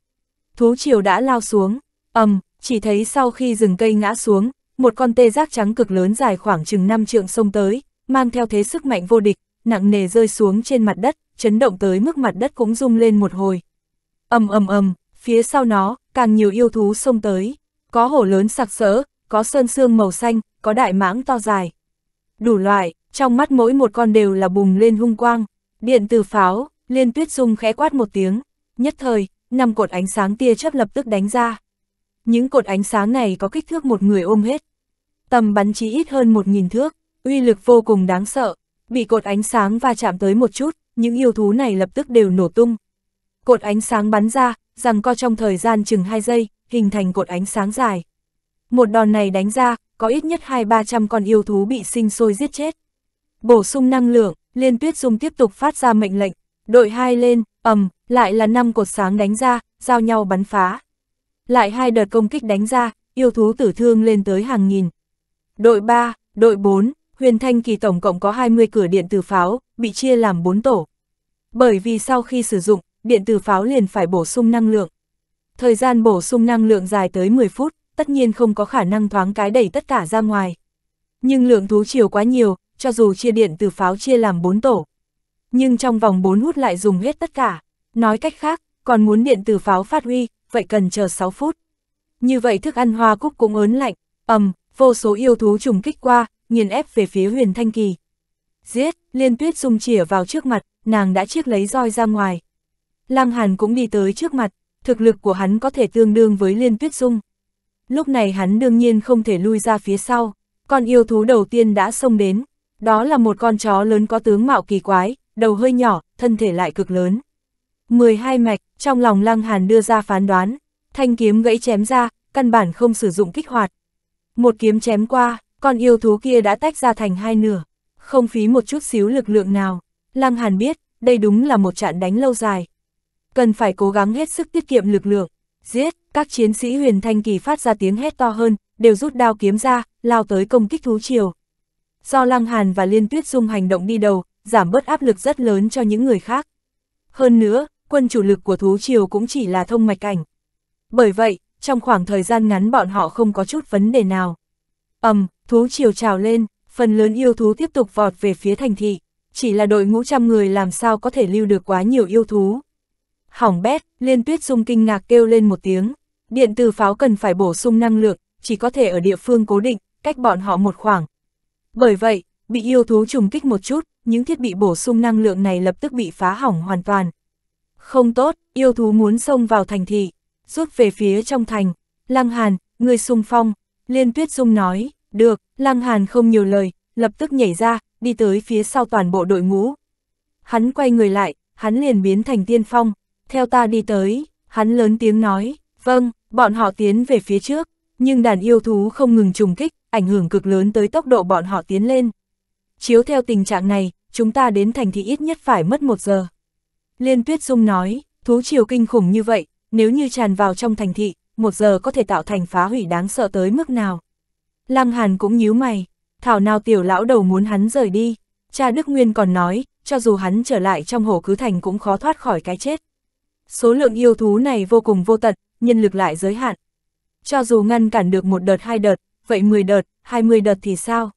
Thú triều đã lao xuống, ầm, chỉ thấy sau khi rừng cây ngã xuống, một con tê giác trắng cực lớn dài khoảng chừng 5 trượng sông tới, mang theo thế sức mạnh vô địch, nặng nề rơi xuống trên mặt đất, chấn động tới mức mặt đất cũng rung lên một hồi. ầm ầm ầm, phía sau nó, càng nhiều yêu thú sông tới, có hổ lớn sặc sỡ, có sơn xương màu xanh, có đại mãng to dài. Đủ loại, trong mắt mỗi một con đều là bùng lên hung quang, điện từ pháo, liên tuyết dung khẽ quát một tiếng, nhất thời, năm cột ánh sáng tia chớp lập tức đánh ra. Những cột ánh sáng này có kích thước một người ôm hết. Tầm bắn chỉ ít hơn một nghìn thước, uy lực vô cùng đáng sợ. Bị cột ánh sáng va chạm tới một chút, những yêu thú này lập tức đều nổ tung. Cột ánh sáng bắn ra, rằng co trong thời gian chừng 2 giây, hình thành cột ánh sáng dài. Một đòn này đánh ra, có ít nhất hai ba trăm con yêu thú bị sinh sôi giết chết. Bổ sung năng lượng, Liên Tuyết Dung tiếp tục phát ra mệnh lệnh, đội hai lên, ầm, lại là năm cột sáng đánh ra, giao nhau bắn phá. Lại hai đợt công kích đánh ra, yêu thú tử thương lên tới hàng nghìn. Đội 3, đội 4, huyền thanh kỳ tổng cộng có 20 cửa điện tử pháo, bị chia làm 4 tổ. Bởi vì sau khi sử dụng, điện tử pháo liền phải bổ sung năng lượng. Thời gian bổ sung năng lượng dài tới 10 phút, tất nhiên không có khả năng thoáng cái đẩy tất cả ra ngoài. Nhưng lượng thú chiều quá nhiều, cho dù chia điện tử pháo chia làm 4 tổ. Nhưng trong vòng 4 hút lại dùng hết tất cả. Nói cách khác, còn muốn điện tử pháo phát huy, vậy cần chờ 6 phút. Như vậy thức ăn hoa cúc cũng ớn lạnh, ầm, vô số yêu thú trùng kích qua, nghiền ép về phía huyền thanh kỳ. Giết, liên tuyết dung chỉa vào trước mặt, nàng đã chiếc lấy roi ra ngoài. Lăng Hàn cũng đi tới trước mặt, thực lực của hắn có thể tương đương với liên tuyết dung. Lúc này hắn đương nhiên không thể lui ra phía sau, con yêu thú đầu tiên đã xông đến. Đó là một con chó lớn có tướng mạo kỳ quái, đầu hơi nhỏ, thân thể lại cực lớn. 12 mạch, trong lòng Lăng Hàn đưa ra phán đoán, thanh kiếm gãy chém ra, căn bản không sử dụng kích hoạt. Một kiếm chém qua, con yêu thú kia đã tách ra thành hai nửa, không phí một chút xíu lực lượng nào. Lăng Hàn biết, đây đúng là một trận đánh lâu dài. Cần phải cố gắng hết sức tiết kiệm lực lượng. Giết, các chiến sĩ huyền thanh kỳ phát ra tiếng hét to hơn, đều rút đao kiếm ra, lao tới công kích thú triều. Do Lăng Hàn và Liên Tuyết Dung hành động đi đầu, giảm bớt áp lực rất lớn cho những người khác. Hơn nữa, quân chủ lực của thú triều cũng chỉ là thông mạch cảnh, Bởi vậy, trong khoảng thời gian ngắn bọn họ không có chút vấn đề nào. ầm, um, thú triều trào lên, phần lớn yêu thú tiếp tục vọt về phía thành thị, chỉ là đội ngũ trăm người làm sao có thể lưu được quá nhiều yêu thú. Hỏng bét, liên tuyết dung kinh ngạc kêu lên một tiếng, điện từ pháo cần phải bổ sung năng lượng, chỉ có thể ở địa phương cố định, cách bọn họ một khoảng. Bởi vậy, bị yêu thú trùng kích một chút, những thiết bị bổ sung năng lượng này lập tức bị phá hỏng hoàn toàn, không tốt, yêu thú muốn xông vào thành thị, rút về phía trong thành. Lăng Hàn, người xung phong, Liên Tuyết Dung nói, được, Lăng Hàn không nhiều lời, lập tức nhảy ra, đi tới phía sau toàn bộ đội ngũ. Hắn quay người lại, hắn liền biến thành tiên phong, theo ta đi tới, hắn lớn tiếng nói, vâng, bọn họ tiến về phía trước, nhưng đàn yêu thú không ngừng trùng kích, ảnh hưởng cực lớn tới tốc độ bọn họ tiến lên. Chiếu theo tình trạng này, chúng ta đến thành thị ít nhất phải mất một giờ. Liên Tuyết Dung nói, thú triều kinh khủng như vậy, nếu như tràn vào trong thành thị, một giờ có thể tạo thành phá hủy đáng sợ tới mức nào. Lăng Hàn cũng nhíu mày, thảo nào tiểu lão đầu muốn hắn rời đi, cha Đức Nguyên còn nói, cho dù hắn trở lại trong hồ cứ thành cũng khó thoát khỏi cái chết. Số lượng yêu thú này vô cùng vô tận, nhân lực lại giới hạn. Cho dù ngăn cản được một đợt hai đợt, vậy 10 đợt, 20 đợt thì sao?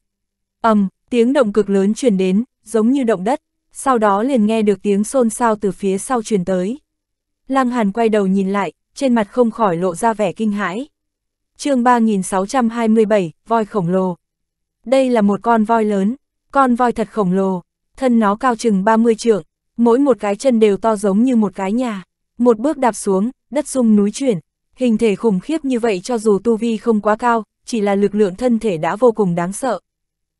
ầm, tiếng động cực lớn truyền đến, giống như động đất sau đó liền nghe được tiếng xôn xao từ phía sau truyền tới. Lăng Hàn quay đầu nhìn lại, trên mặt không khỏi lộ ra vẻ kinh hãi. chương 3627, voi khổng lồ. Đây là một con voi lớn, con voi thật khổng lồ, thân nó cao chừng 30 trượng, mỗi một cái chân đều to giống như một cái nhà. Một bước đạp xuống, đất sung núi chuyển, hình thể khủng khiếp như vậy cho dù tu vi không quá cao, chỉ là lực lượng thân thể đã vô cùng đáng sợ.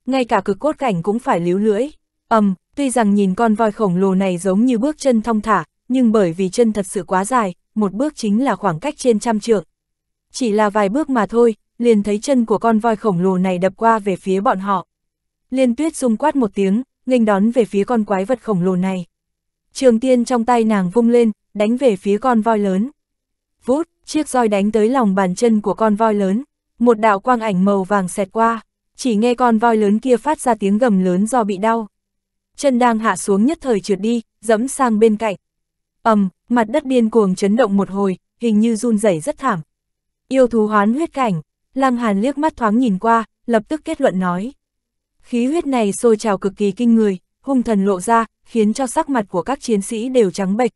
Ngay cả cực cốt cảnh cũng phải líu lưỡi ầm, um, tuy rằng nhìn con voi khổng lồ này giống như bước chân thong thả, nhưng bởi vì chân thật sự quá dài, một bước chính là khoảng cách trên trăm trượng. Chỉ là vài bước mà thôi, liền thấy chân của con voi khổng lồ này đập qua về phía bọn họ. Liên tuyết rung quát một tiếng, nghênh đón về phía con quái vật khổng lồ này. Trường tiên trong tay nàng vung lên, đánh về phía con voi lớn. Vút, chiếc roi đánh tới lòng bàn chân của con voi lớn. Một đạo quang ảnh màu vàng xẹt qua, chỉ nghe con voi lớn kia phát ra tiếng gầm lớn do bị đau chân đang hạ xuống nhất thời trượt đi, dẫm sang bên cạnh. ầm, mặt đất điên cuồng chấn động một hồi, hình như run rẩy rất thảm. Yêu thú hoán huyết cảnh, Lăng Hàn liếc mắt thoáng nhìn qua, lập tức kết luận nói. Khí huyết này sôi trào cực kỳ kinh người, hung thần lộ ra, khiến cho sắc mặt của các chiến sĩ đều trắng bệch.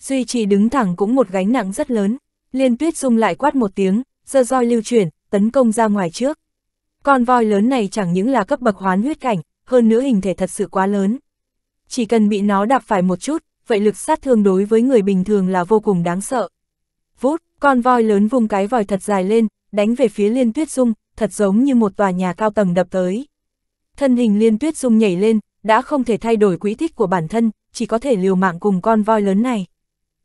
Duy trì đứng thẳng cũng một gánh nặng rất lớn, liên tuyết dung lại quát một tiếng, giơ roi lưu chuyển, tấn công ra ngoài trước. Con voi lớn này chẳng những là cấp bậc hoán huyết cảnh, hơn nữa hình thể thật sự quá lớn. Chỉ cần bị nó đạp phải một chút, vậy lực sát thương đối với người bình thường là vô cùng đáng sợ. Vút, con voi lớn vung cái vòi thật dài lên, đánh về phía Liên Tuyết Dung, thật giống như một tòa nhà cao tầng đập tới. Thân hình Liên Tuyết Dung nhảy lên, đã không thể thay đổi quỹ tích của bản thân, chỉ có thể liều mạng cùng con voi lớn này.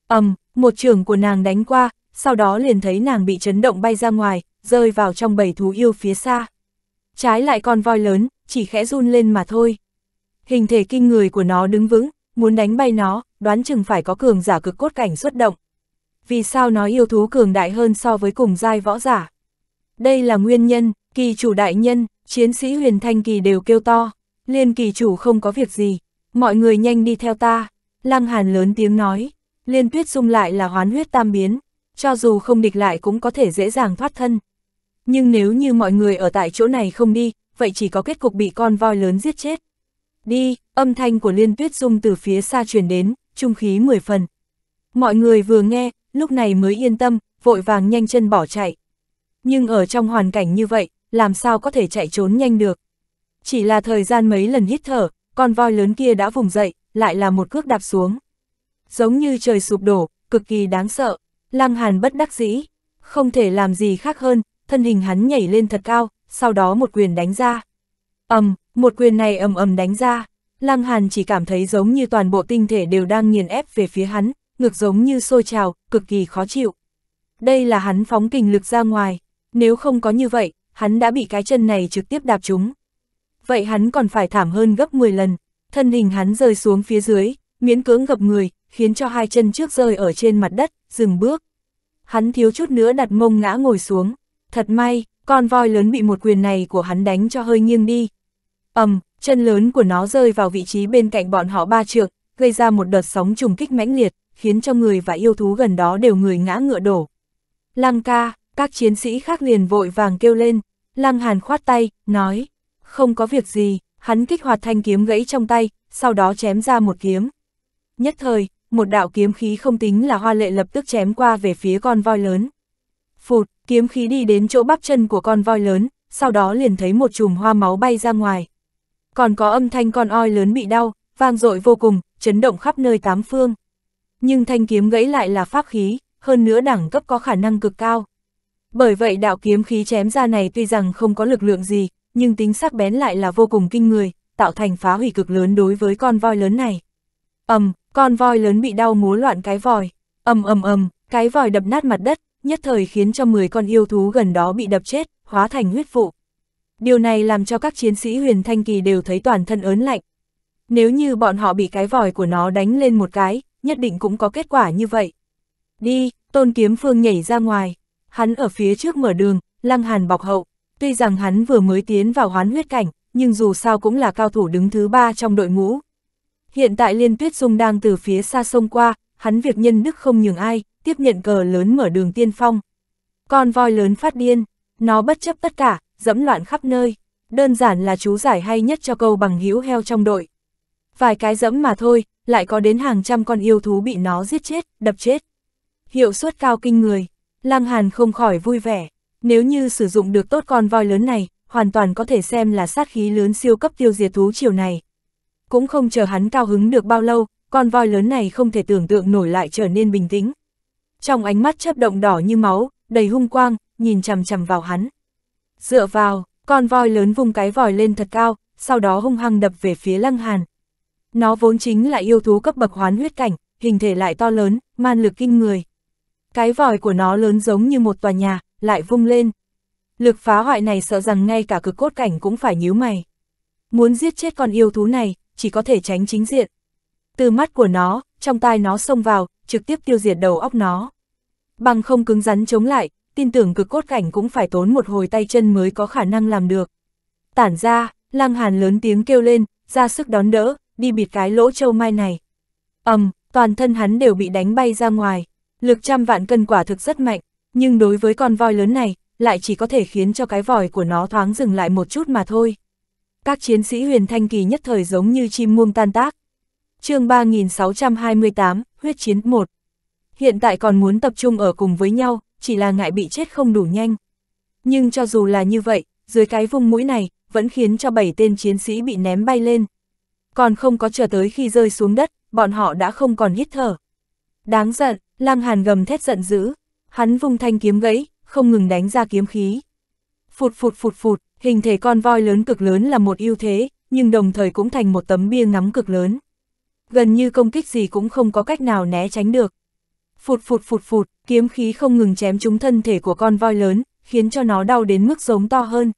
ầm, um, một trường của nàng đánh qua, sau đó liền thấy nàng bị chấn động bay ra ngoài, rơi vào trong bầy thú yêu phía xa. Trái lại con voi lớn, chỉ khẽ run lên mà thôi. Hình thể kinh người của nó đứng vững, muốn đánh bay nó, đoán chừng phải có cường giả cực cốt cảnh xuất động. Vì sao nói yêu thú cường đại hơn so với cùng giai võ giả? Đây là nguyên nhân, kỳ chủ đại nhân, chiến sĩ huyền thanh kỳ đều kêu to, liên kỳ chủ không có việc gì, mọi người nhanh đi theo ta, lăng hàn lớn tiếng nói, liên tuyết dung lại là hoán huyết tam biến, cho dù không địch lại cũng có thể dễ dàng thoát thân, nhưng nếu như mọi người ở tại chỗ này không đi, vậy chỉ có kết cục bị con voi lớn giết chết. Đi, âm thanh của Liên Tuyết Dung từ phía xa truyền đến, trung khí mười phần. Mọi người vừa nghe, lúc này mới yên tâm, vội vàng nhanh chân bỏ chạy. Nhưng ở trong hoàn cảnh như vậy, làm sao có thể chạy trốn nhanh được. Chỉ là thời gian mấy lần hít thở, con voi lớn kia đã vùng dậy, lại là một cước đạp xuống. Giống như trời sụp đổ, cực kỳ đáng sợ, Lăng Hàn bất đắc dĩ, không thể làm gì khác hơn thân hình hắn nhảy lên thật cao, sau đó một quyền đánh ra. ầm, một quyền này ầm ầm đánh ra, Lăng Hàn chỉ cảm thấy giống như toàn bộ tinh thể đều đang nghiền ép về phía hắn, ngược giống như sôi trào, cực kỳ khó chịu. Đây là hắn phóng kinh lực ra ngoài, nếu không có như vậy, hắn đã bị cái chân này trực tiếp đạp trúng. Vậy hắn còn phải thảm hơn gấp 10 lần, thân hình hắn rơi xuống phía dưới, miễn cưỡng gập người, khiến cho hai chân trước rơi ở trên mặt đất, dừng bước. Hắn thiếu chút nữa đặt mông ngã ngồi xuống. Thật may, con voi lớn bị một quyền này của hắn đánh cho hơi nghiêng đi. ầm, chân lớn của nó rơi vào vị trí bên cạnh bọn họ ba trượng, gây ra một đợt sóng trùng kích mãnh liệt, khiến cho người và yêu thú gần đó đều người ngã ngựa đổ. Lăng ca, các chiến sĩ khác liền vội vàng kêu lên, Lăng Hàn khoát tay, nói, không có việc gì, hắn kích hoạt thanh kiếm gãy trong tay, sau đó chém ra một kiếm. Nhất thời, một đạo kiếm khí không tính là hoa lệ lập tức chém qua về phía con voi lớn. Phụt, kiếm khí đi đến chỗ bắp chân của con voi lớn, sau đó liền thấy một chùm hoa máu bay ra ngoài. Còn có âm thanh con oi lớn bị đau, vang dội vô cùng, chấn động khắp nơi tám phương. Nhưng thanh kiếm gãy lại là pháp khí, hơn nữa đẳng cấp có khả năng cực cao. Bởi vậy đạo kiếm khí chém ra này tuy rằng không có lực lượng gì, nhưng tính sắc bén lại là vô cùng kinh người, tạo thành phá hủy cực lớn đối với con voi lớn này. ầm, con voi lớn bị đau múa loạn cái vòi, ầm ầm ầm, cái vòi đập nát mặt đất, nhất thời khiến cho 10 con yêu thú gần đó bị đập chết, hóa thành huyết vụ. Điều này làm cho các chiến sĩ huyền thanh kỳ đều thấy toàn thân ớn lạnh. Nếu như bọn họ bị cái vòi của nó đánh lên một cái, nhất định cũng có kết quả như vậy. Đi, tôn kiếm phương nhảy ra ngoài, hắn ở phía trước mở đường, lăng hàn bọc hậu. Tuy rằng hắn vừa mới tiến vào hoán huyết cảnh, nhưng dù sao cũng là cao thủ đứng thứ ba trong đội ngũ. Hiện tại Liên Tuyết Dung đang từ phía xa sông qua, hắn việc nhân đức không nhường ai, tiếp nhận cờ lớn mở đường tiên phong. Con voi lớn phát điên, nó bất chấp tất cả, dẫm loạn khắp nơi, đơn giản là chú giải hay nhất cho câu bằng hữu heo trong đội. Vài cái dẫm mà thôi, lại có đến hàng trăm con yêu thú bị nó giết chết, đập chết. Hiệu suất cao kinh người, lang Hàn không khỏi vui vẻ, nếu như sử dụng được tốt con voi lớn này, hoàn toàn có thể xem là sát khí lớn siêu cấp tiêu diệt thú chiều này. Cũng không chờ hắn cao hứng được bao lâu, con voi lớn này không thể tưởng tượng nổi lại trở nên bình tĩnh, trong ánh mắt chớp động đỏ như máu, đầy hung quang, nhìn chằm chằm vào hắn. Dựa vào, con voi lớn vung cái vòi lên thật cao, sau đó hung hăng đập về phía Lăng Hàn. Nó vốn chính là yêu thú cấp bậc hoán huyết cảnh, hình thể lại to lớn, man lực kinh người. Cái vòi của nó lớn giống như một tòa nhà, lại vung lên. Lực phá hoại này sợ rằng ngay cả cực cốt cảnh cũng phải nhíu mày. Muốn giết chết con yêu thú này, chỉ có thể tránh chính diện. Từ mắt của nó, trong tai nó xông vào, trực tiếp tiêu diệt đầu óc nó. Bằng không cứng rắn chống lại, tin tưởng cực cốt cảnh cũng phải tốn một hồi tay chân mới có khả năng làm được. Tản ra, lang hàn lớn tiếng kêu lên, ra sức đón đỡ, đi bịt cái lỗ châu mai này. ầm, toàn thân hắn đều bị đánh bay ra ngoài, lực trăm vạn cân quả thực rất mạnh, nhưng đối với con voi lớn này, lại chỉ có thể khiến cho cái vòi của nó thoáng dừng lại một chút mà thôi. Các chiến sĩ huyền thanh kỳ nhất thời giống như chim muông tan tác chương 3628, huyết chiến 1. Hiện tại còn muốn tập trung ở cùng với nhau, chỉ là ngại bị chết không đủ nhanh. Nhưng cho dù là như vậy, dưới cái vùng mũi này, vẫn khiến cho bảy tên chiến sĩ bị ném bay lên. Còn không có chờ tới khi rơi xuống đất, bọn họ đã không còn hít thở. Đáng giận, Lăng Hàn gầm thét giận dữ, hắn vung thanh kiếm gãy, không ngừng đánh ra kiếm khí. Phụt phụt phụt phụt, hình thể con voi lớn cực lớn là một ưu thế, nhưng đồng thời cũng thành một tấm bia ngắm cực lớn gần như công kích gì cũng không có cách nào né tránh được. Phụt phụt phụt phụt, kiếm khí không ngừng chém trúng thân thể của con voi lớn, khiến cho nó đau đến mức giống to hơn.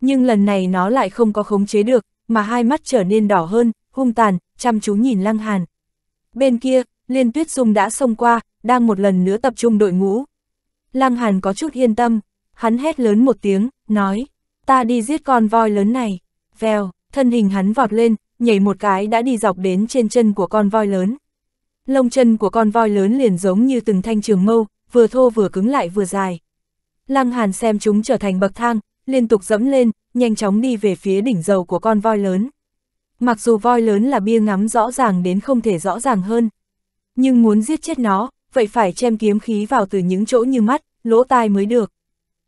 Nhưng lần này nó lại không có khống chế được, mà hai mắt trở nên đỏ hơn, hung tàn, chăm chú nhìn Lăng Hàn. Bên kia, Liên Tuyết Dung đã xông qua, đang một lần nữa tập trung đội ngũ. Lăng Hàn có chút yên tâm, hắn hét lớn một tiếng, nói, ta đi giết con voi lớn này. Vèo, thân hình hắn vọt lên, nhảy một cái đã đi dọc đến trên chân của con voi lớn. Lông chân của con voi lớn liền giống như từng thanh trường mâu, vừa thô vừa cứng lại vừa dài. Lăng Hàn xem chúng trở thành bậc thang, liên tục dẫm lên, nhanh chóng đi về phía đỉnh dầu của con voi lớn. Mặc dù voi lớn là bia ngắm rõ ràng đến không thể rõ ràng hơn, nhưng muốn giết chết nó, vậy phải chém kiếm khí vào từ những chỗ như mắt, lỗ tai mới được.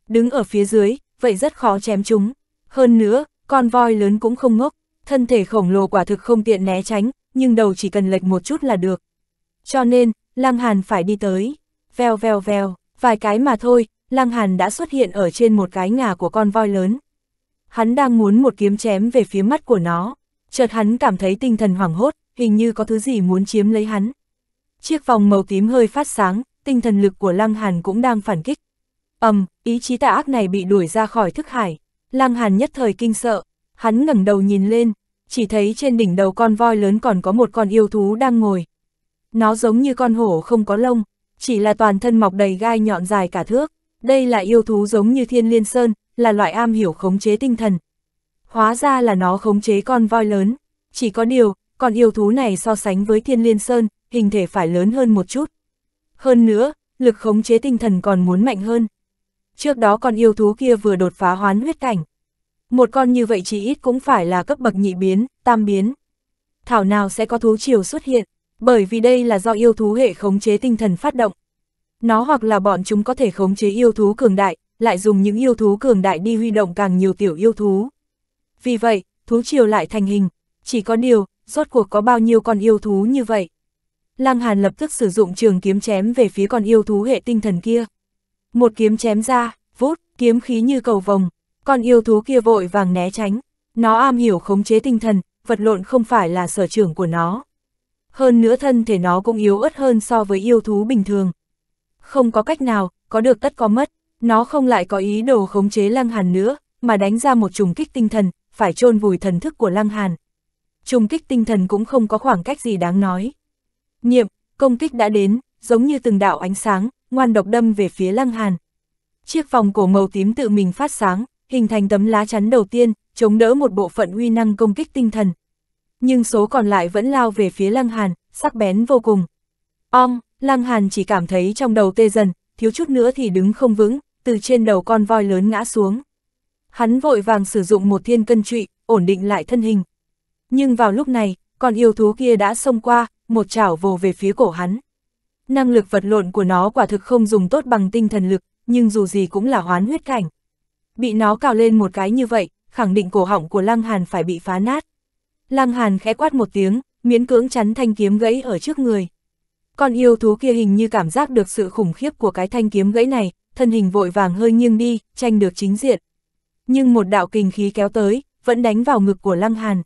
Đứng ở phía dưới, vậy rất khó chém chúng. Hơn nữa, con voi lớn cũng không ngốc, thân thể khổng lồ quả thực không tiện né tránh, nhưng đầu chỉ cần lệch một chút là được. Cho nên, Lăng Hàn phải đi tới, veo veo veo, vài cái mà thôi, Lăng Hàn đã xuất hiện ở trên một cái ngà của con voi lớn. Hắn đang muốn một kiếm chém về phía mắt của nó, chợt hắn cảm thấy tinh thần hoảng hốt, hình như có thứ gì muốn chiếm lấy hắn. Chiếc vòng màu tím hơi phát sáng, tinh thần lực của Lăng Hàn cũng đang phản kích. ầm, ý chí tà ác này bị đuổi ra khỏi thức hải. Lăng Hàn nhất thời kinh sợ, hắn ngẩng đầu nhìn lên, chỉ thấy trên đỉnh đầu con voi lớn còn có một con yêu thú đang ngồi. Nó giống như con hổ không có lông, chỉ là toàn thân mọc đầy gai nhọn dài cả thước. Đây là yêu thú giống như thiên liên sơn, là loại am hiểu khống chế tinh thần. Hóa ra là nó khống chế con voi lớn. Chỉ có điều, con yêu thú này so sánh với thiên liên sơn, hình thể phải lớn hơn một chút. Hơn nữa, lực khống chế tinh thần còn muốn mạnh hơn. Trước đó con yêu thú kia vừa đột phá hoán huyết cảnh, một con như vậy chỉ ít cũng phải là cấp bậc nhị biến, tam biến. Thảo nào sẽ có thú triều xuất hiện, bởi vì đây là do yêu thú hệ khống chế tinh thần phát động. Nó hoặc là bọn chúng có thể khống chế yêu thú cường đại, lại dùng những yêu thú cường đại đi huy động càng nhiều tiểu yêu thú. Vì vậy, thú triều lại thành hình, chỉ có điều, rốt cuộc có bao nhiêu con yêu thú như vậy. Lăng Hàn lập tức sử dụng trường kiếm chém về phía con yêu thú hệ tinh thần kia. Một kiếm chém ra, vút, kiếm khí như cầu vồng, con yêu thú kia vội vàng né tránh, nó am hiểu khống chế tinh thần, vật lộn không phải là sở trường của nó. Hơn nữa thân thể nó cũng yếu ớt hơn so với yêu thú bình thường. Không có cách nào, có được tất có mất, nó không lại có ý đồ khống chế Lăng Hàn nữa, mà đánh ra một trùng kích tinh thần, phải chôn vùi thần thức của Lăng Hàn. Trùng kích tinh thần cũng không có khoảng cách gì đáng nói. Nhiệm, công kích đã đến, giống như từng đạo ánh sáng, ngoan độc đâm về phía Lăng Hàn. Chiếc vòng cổ màu tím tự mình phát sáng, hình thành tấm lá chắn đầu tiên, chống đỡ một bộ phận uy năng công kích tinh thần. Nhưng số còn lại vẫn lao về phía Lăng Hàn, sắc bén vô cùng. Om, Lăng Hàn chỉ cảm thấy trong đầu tê dần, thiếu chút nữa thì đứng không vững, từ trên đầu con voi lớn ngã xuống. Hắn vội vàng sử dụng một thiên cân trụy, ổn định lại thân hình. Nhưng vào lúc này, con yêu thú kia đã xông qua, một chảo vồ về phía cổ hắn. Năng lực vật lộn của nó quả thực không dùng tốt bằng tinh thần lực, nhưng dù gì cũng là hoán huyết cảnh bị nó cào lên một cái như vậy, khẳng định cổ họng của Lăng Hàn phải bị phá nát. Lăng Hàn khẽ quát một tiếng, miễn cưỡng chắn thanh kiếm gãy ở trước người. Con yêu thú kia hình như cảm giác được sự khủng khiếp của cái thanh kiếm gãy này, thân hình vội vàng hơi nghiêng đi, tranh được chính diện. Nhưng một đạo kình khí kéo tới, vẫn đánh vào ngực của Lăng Hàn.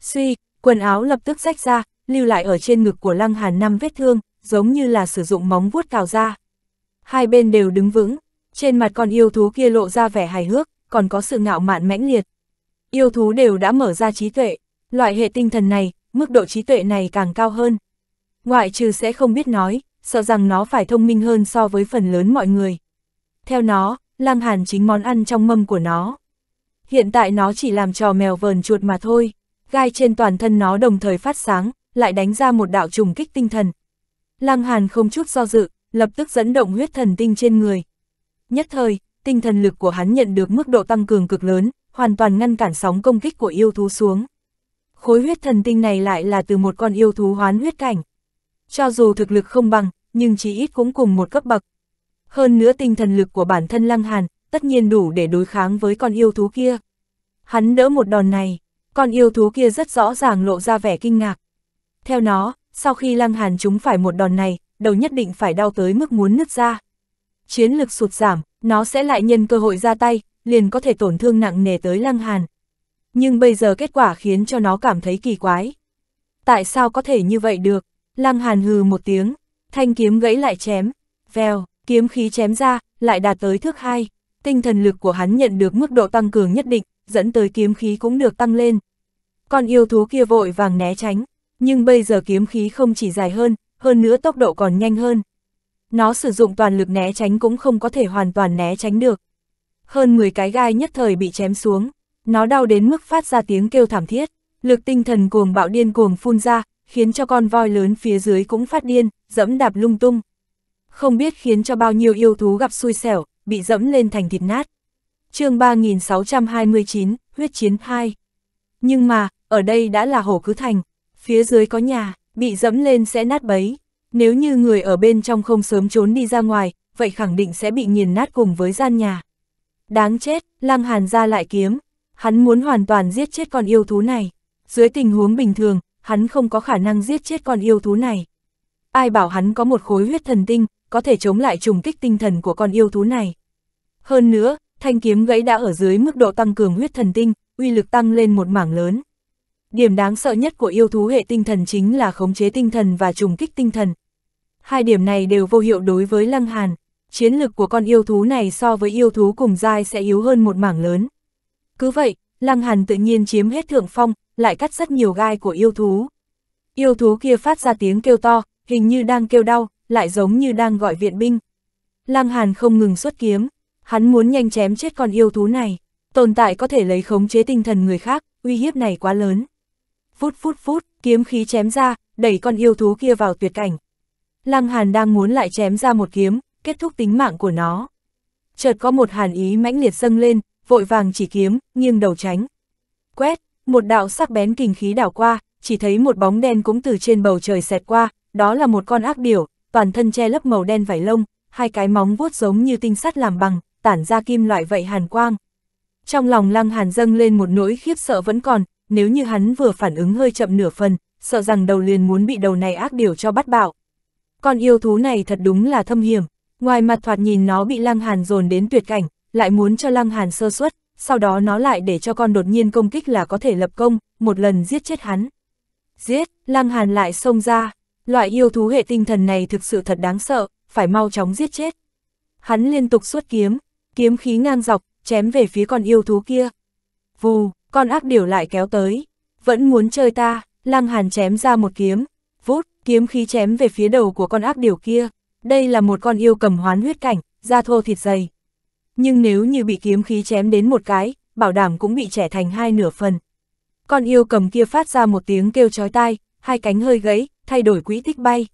Suy, quần áo lập tức rách ra, lưu lại ở trên ngực của Lăng Hàn năm vết thương, giống như là sử dụng móng vuốt cào ra. Hai bên đều đứng vững, trên mặt con yêu thú kia lộ ra vẻ hài hước, còn có sự ngạo mạn mãnh liệt. Yêu thú đều đã mở ra trí tuệ, loại hệ tinh thần này, mức độ trí tuệ này càng cao hơn. Ngoại trừ sẽ không biết nói, sợ rằng nó phải thông minh hơn so với phần lớn mọi người. Theo nó, lang hàn chính món ăn trong mâm của nó. Hiện tại nó chỉ làm trò mèo vờn chuột mà thôi, gai trên toàn thân nó đồng thời phát sáng, lại đánh ra một đạo trùng kích tinh thần. Lang hàn không chút do dự, lập tức dẫn động huyết thần tinh trên người, Nhất thời, tinh thần lực của hắn nhận được mức độ tăng cường cực lớn, hoàn toàn ngăn cản sóng công kích của yêu thú xuống. Khối huyết thần tinh này lại là từ một con yêu thú hoán huyết cảnh. Cho dù thực lực không bằng, nhưng chỉ ít cũng cùng một cấp bậc. Hơn nữa tinh thần lực của bản thân Lăng Hàn, tất nhiên đủ để đối kháng với con yêu thú kia. Hắn đỡ một đòn này, con yêu thú kia rất rõ ràng lộ ra vẻ kinh ngạc. Theo nó, sau khi Lăng Hàn chúng phải một đòn này, đầu nhất định phải đau tới mức muốn nứt ra chiến lực sụt giảm, nó sẽ lại nhân cơ hội ra tay, liền có thể tổn thương nặng nề tới Lăng Hàn. Nhưng bây giờ kết quả khiến cho nó cảm thấy kỳ quái. Tại sao có thể như vậy được? Lăng Hàn hừ một tiếng, thanh kiếm gãy lại chém, vèo, kiếm khí chém ra, lại đạt tới thước hai. Tinh thần lực của hắn nhận được mức độ tăng cường nhất định, dẫn tới kiếm khí cũng được tăng lên. còn yêu thú kia vội vàng né tránh, nhưng bây giờ kiếm khí không chỉ dài hơn, hơn nữa tốc độ còn nhanh hơn nó sử dụng toàn lực né tránh cũng không có thể hoàn toàn né tránh được. Hơn 10 cái gai nhất thời bị chém xuống, nó đau đến mức phát ra tiếng kêu thảm thiết, lực tinh thần cuồng bạo điên cuồng phun ra, khiến cho con voi lớn phía dưới cũng phát điên, dẫm đạp lung tung. Không biết khiến cho bao nhiêu yêu thú gặp xui xẻo, bị dẫm lên thành thịt nát. chương 3629, huyết chiến 2. Nhưng mà, ở đây đã là hổ cứ thành, phía dưới có nhà, bị dẫm lên sẽ nát bấy. Nếu như người ở bên trong không sớm trốn đi ra ngoài, vậy khẳng định sẽ bị nghiền nát cùng với gian nhà. Đáng chết, Lăng Hàn ra lại kiếm. Hắn muốn hoàn toàn giết chết con yêu thú này. Dưới tình huống bình thường, hắn không có khả năng giết chết con yêu thú này. Ai bảo hắn có một khối huyết thần tinh, có thể chống lại trùng kích tinh thần của con yêu thú này. Hơn nữa, thanh kiếm gãy đã ở dưới mức độ tăng cường huyết thần tinh, uy lực tăng lên một mảng lớn. Điểm đáng sợ nhất của yêu thú hệ tinh thần chính là khống chế tinh thần và trùng kích tinh thần, hai điểm này đều vô hiệu đối với Lăng Hàn. Chiến lực của con yêu thú này so với yêu thú cùng giai sẽ yếu hơn một mảng lớn. Cứ vậy, Lăng Hàn tự nhiên chiếm hết thượng phong, lại cắt rất nhiều gai của yêu thú. Yêu thú kia phát ra tiếng kêu to, hình như đang kêu đau, lại giống như đang gọi viện binh. Lăng Hàn không ngừng xuất kiếm, hắn muốn nhanh chém chết con yêu thú này. Tồn tại có thể lấy khống chế tinh thần người khác, uy hiếp này quá lớn. Phút phút phút, kiếm khí chém ra, đẩy con yêu thú kia vào tuyệt cảnh. Lăng Hàn đang muốn lại chém ra một kiếm, kết thúc tính mạng của nó. Chợt có một hàn ý mãnh liệt dâng lên, vội vàng chỉ kiếm, nghiêng đầu tránh. Quét, một đạo sắc bén kình khí đảo qua, chỉ thấy một bóng đen cũng từ trên bầu trời xẹt qua, đó là một con ác điểu, toàn thân che lấp màu đen vảy lông, hai cái móng vuốt giống như tinh sắt làm bằng, tản ra kim loại vậy hàn quang. Trong lòng Lăng Hàn dâng lên một nỗi khiếp sợ vẫn còn, nếu như hắn vừa phản ứng hơi chậm nửa phần, sợ rằng đầu liền muốn bị đầu này ác điểu cho bắt bạo. Con yêu thú này thật đúng là thâm hiểm, ngoài mặt thoạt nhìn nó bị Lăng Hàn dồn đến tuyệt cảnh, lại muốn cho Lăng Hàn sơ suất, sau đó nó lại để cho con đột nhiên công kích là có thể lập công, một lần giết chết hắn. Giết, Lăng Hàn lại xông ra, loại yêu thú hệ tinh thần này thực sự thật đáng sợ, phải mau chóng giết chết. Hắn liên tục xuất kiếm, kiếm khí ngang dọc, chém về phía con yêu thú kia. Vù, con ác điểu lại kéo tới, vẫn muốn chơi ta, Lăng Hàn chém ra một kiếm, vút, kiếm khí chém về phía đầu của con ác điều kia. Đây là một con yêu cầm hoán huyết cảnh, da thô thịt dày. Nhưng nếu như bị kiếm khí chém đến một cái, bảo đảm cũng bị trẻ thành hai nửa phần. Con yêu cầm kia phát ra một tiếng kêu chói tai, hai cánh hơi gãy, thay đổi quỹ tích bay.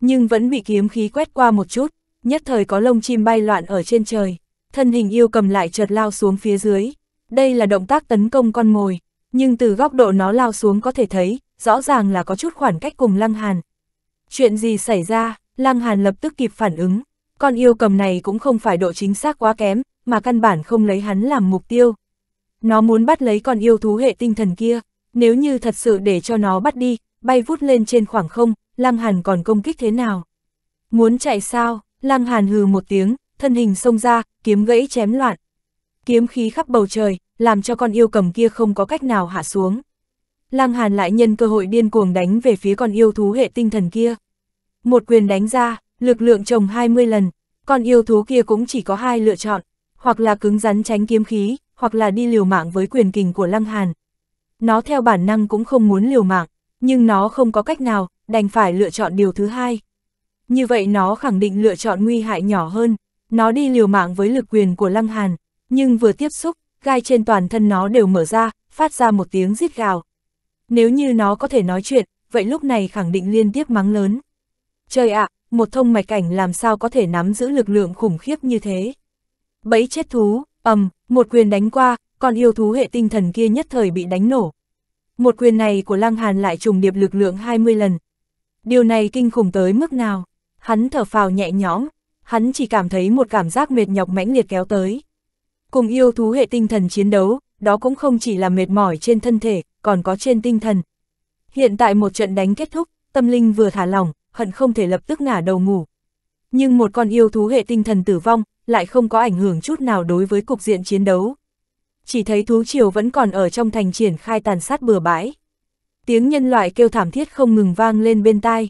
Nhưng vẫn bị kiếm khí quét qua một chút, nhất thời có lông chim bay loạn ở trên trời. Thân hình yêu cầm lại chợt lao xuống phía dưới. Đây là động tác tấn công con mồi, nhưng từ góc độ nó lao xuống có thể thấy, rõ ràng là có chút khoảng cách cùng Lăng Hàn. Chuyện gì xảy ra, Lăng Hàn lập tức kịp phản ứng, con yêu cầm này cũng không phải độ chính xác quá kém, mà căn bản không lấy hắn làm mục tiêu. Nó muốn bắt lấy con yêu thú hệ tinh thần kia, nếu như thật sự để cho nó bắt đi, bay vút lên trên khoảng không, Lăng Hàn còn công kích thế nào? Muốn chạy sao? Lăng Hàn hừ một tiếng, thân hình xông ra, kiếm gãy chém loạn. Kiếm khí khắp bầu trời, làm cho con yêu cầm kia không có cách nào hạ xuống. Lăng Hàn lại nhân cơ hội điên cuồng đánh về phía con yêu thú hệ tinh thần kia. Một quyền đánh ra, lực lượng chồng 20 lần, con yêu thú kia cũng chỉ có hai lựa chọn, hoặc là cứng rắn tránh kiếm khí, hoặc là đi liều mạng với quyền kình của Lăng Hàn. Nó theo bản năng cũng không muốn liều mạng, nhưng nó không có cách nào, đành phải lựa chọn điều thứ hai. Như vậy nó khẳng định lựa chọn nguy hại nhỏ hơn, nó đi liều mạng với lực quyền của Lăng Hàn, nhưng vừa tiếp xúc, gai trên toàn thân nó đều mở ra, phát ra một tiếng rít gào. Nếu như nó có thể nói chuyện, vậy lúc này khẳng định liên tiếp mắng lớn. Trời ạ, một thông mạch cảnh làm sao có thể nắm giữ lực lượng khủng khiếp như thế. Bẫy chết thú, ầm, một quyền đánh qua, còn yêu thú hệ tinh thần kia nhất thời bị đánh nổ. Một quyền này của Lăng Hàn lại trùng điệp lực lượng 20 lần. Điều này kinh khủng tới mức nào? Hắn thở phào nhẹ nhõm, hắn chỉ cảm thấy một cảm giác mệt nhọc mãnh liệt kéo tới. Cùng yêu thú hệ tinh thần chiến đấu, đó cũng không chỉ là mệt mỏi trên thân thể, còn có trên tinh thần. Hiện tại một trận đánh kết thúc, tâm linh vừa thả lỏng, hận không thể lập tức ngả đầu ngủ. Nhưng một con yêu thú hệ tinh thần tử vong, lại không có ảnh hưởng chút nào đối với cục diện chiến đấu. Chỉ thấy thú triều vẫn còn ở trong thành triển khai tàn sát bừa bãi. Tiếng nhân loại kêu thảm thiết không ngừng vang lên bên tai.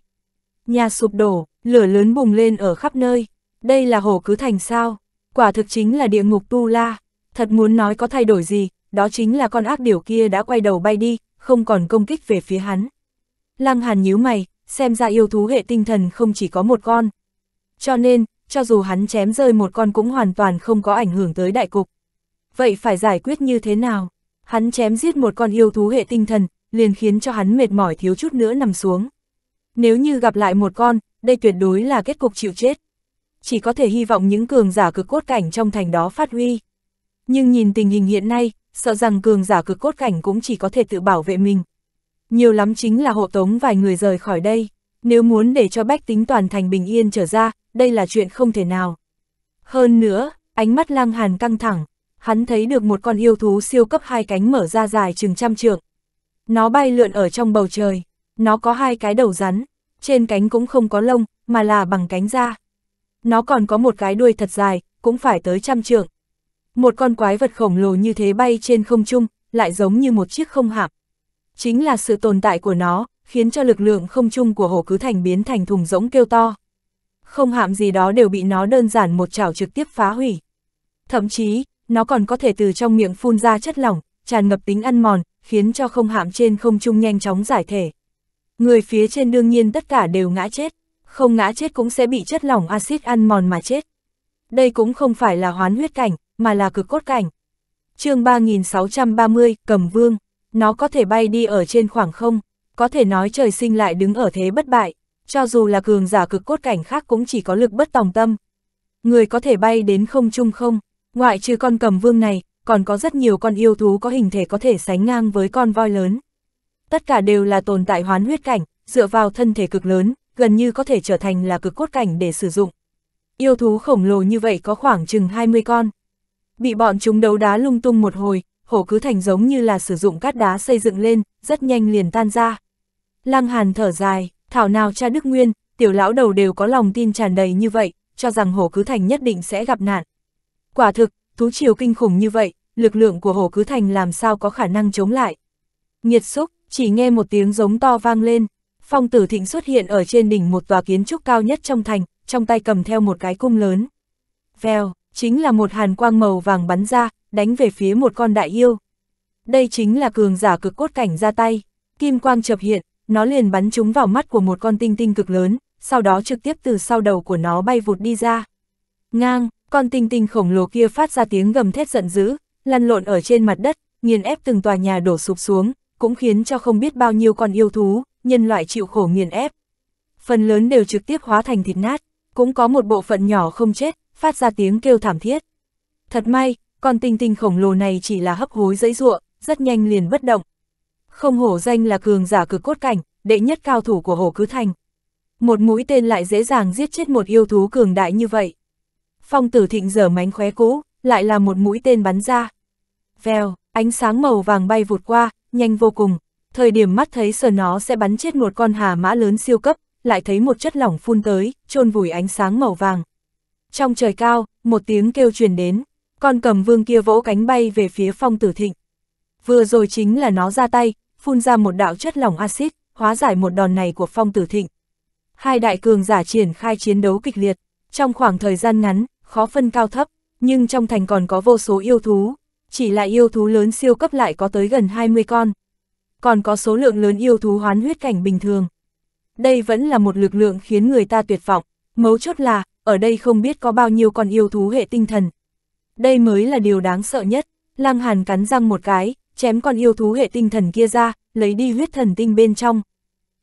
Nhà sụp đổ, lửa lớn bùng lên ở khắp nơi. Đây là hồ cứ thành sao? Quả thực chính là địa ngục tu la, thật muốn nói có thay đổi gì, đó chính là con ác điểu kia đã quay đầu bay đi, không còn công kích về phía hắn. Lăng Hàn nhíu mày, xem ra yêu thú hệ tinh thần không chỉ có một con. Cho nên, cho dù hắn chém rơi một con cũng hoàn toàn không có ảnh hưởng tới đại cục. Vậy phải giải quyết như thế nào? Hắn chém giết một con yêu thú hệ tinh thần, liền khiến cho hắn mệt mỏi thiếu chút nữa nằm xuống. Nếu như gặp lại một con, đây tuyệt đối là kết cục chịu chết chỉ có thể hy vọng những cường giả cực cốt cảnh trong thành đó phát huy. Nhưng nhìn tình hình hiện nay, sợ rằng cường giả cực cốt cảnh cũng chỉ có thể tự bảo vệ mình. Nhiều lắm chính là hộ tống vài người rời khỏi đây, nếu muốn để cho bách tính toàn thành bình yên trở ra, đây là chuyện không thể nào. Hơn nữa, ánh mắt lang hàn căng thẳng, hắn thấy được một con yêu thú siêu cấp hai cánh mở ra dài chừng trăm trượng. Nó bay lượn ở trong bầu trời, nó có hai cái đầu rắn, trên cánh cũng không có lông, mà là bằng cánh da. Nó còn có một cái đuôi thật dài, cũng phải tới trăm trượng. Một con quái vật khổng lồ như thế bay trên không trung, lại giống như một chiếc không hạm. Chính là sự tồn tại của nó, khiến cho lực lượng không trung của hồ cứ thành biến thành thùng rỗng kêu to. Không hạm gì đó đều bị nó đơn giản một chảo trực tiếp phá hủy. Thậm chí, nó còn có thể từ trong miệng phun ra chất lỏng, tràn ngập tính ăn mòn, khiến cho không hạm trên không trung nhanh chóng giải thể. Người phía trên đương nhiên tất cả đều ngã chết không ngã chết cũng sẽ bị chất lỏng axit ăn mòn mà chết. Đây cũng không phải là hoán huyết cảnh, mà là cực cốt cảnh. chương 3630, Cầm Vương, nó có thể bay đi ở trên khoảng không, có thể nói trời sinh lại đứng ở thế bất bại, cho dù là cường giả cực cốt cảnh khác cũng chỉ có lực bất tòng tâm. Người có thể bay đến không trung không, ngoại trừ con Cầm Vương này, còn có rất nhiều con yêu thú có hình thể có thể sánh ngang với con voi lớn. Tất cả đều là tồn tại hoán huyết cảnh, dựa vào thân thể cực lớn, gần như có thể trở thành là cực cốt cảnh để sử dụng. Yêu thú khổng lồ như vậy có khoảng chừng 20 con. Bị bọn chúng đấu đá lung tung một hồi, hổ cứ thành giống như là sử dụng cát đá xây dựng lên, rất nhanh liền tan ra. Lăng Hàn thở dài, thảo nào cha Đức Nguyên, tiểu lão đầu đều có lòng tin tràn đầy như vậy, cho rằng hổ cứ thành nhất định sẽ gặp nạn. Quả thực, thú triều kinh khủng như vậy, lực lượng của hổ cứ thành làm sao có khả năng chống lại. nhiệt xúc, chỉ nghe một tiếng giống to vang lên, Phong tử thịnh xuất hiện ở trên đỉnh một tòa kiến trúc cao nhất trong thành, trong tay cầm theo một cái cung lớn. Vèo, chính là một hàn quang màu vàng bắn ra, đánh về phía một con đại yêu. Đây chính là cường giả cực cốt cảnh ra tay. Kim quang chập hiện, nó liền bắn trúng vào mắt của một con tinh tinh cực lớn, sau đó trực tiếp từ sau đầu của nó bay vụt đi ra. Ngang, con tinh tinh khổng lồ kia phát ra tiếng gầm thét giận dữ, lăn lộn ở trên mặt đất, nghiền ép từng tòa nhà đổ sụp xuống, cũng khiến cho không biết bao nhiêu con yêu thú, nhân loại chịu khổ nghiền ép. Phần lớn đều trực tiếp hóa thành thịt nát, cũng có một bộ phận nhỏ không chết, phát ra tiếng kêu thảm thiết. Thật may, con tinh tinh khổng lồ này chỉ là hấp hối dẫy ruộng, rất nhanh liền bất động. Không hổ danh là cường giả cực cốt cảnh, đệ nhất cao thủ của hồ cứ thành. Một mũi tên lại dễ dàng giết chết một yêu thú cường đại như vậy. Phong tử thịnh dở mánh khóe cũ, lại là một mũi tên bắn ra. Vèo, ánh sáng màu vàng bay vụt qua, nhanh vô cùng, thời điểm mắt thấy sờ nó sẽ bắn chết một con hà mã lớn siêu cấp, lại thấy một chất lỏng phun tới, trôn vùi ánh sáng màu vàng. Trong trời cao, một tiếng kêu truyền đến, con cầm vương kia vỗ cánh bay về phía phong tử thịnh. Vừa rồi chính là nó ra tay, phun ra một đạo chất lỏng axit, hóa giải một đòn này của phong tử thịnh. Hai đại cường giả triển khai chiến đấu kịch liệt, trong khoảng thời gian ngắn, khó phân cao thấp, nhưng trong thành còn có vô số yêu thú, chỉ là yêu thú lớn siêu cấp lại có tới gần 20 con còn có số lượng lớn yêu thú hoán huyết cảnh bình thường. Đây vẫn là một lực lượng khiến người ta tuyệt vọng, mấu chốt là, ở đây không biết có bao nhiêu con yêu thú hệ tinh thần. Đây mới là điều đáng sợ nhất, Lăng Hàn cắn răng một cái, chém con yêu thú hệ tinh thần kia ra, lấy đi huyết thần tinh bên trong.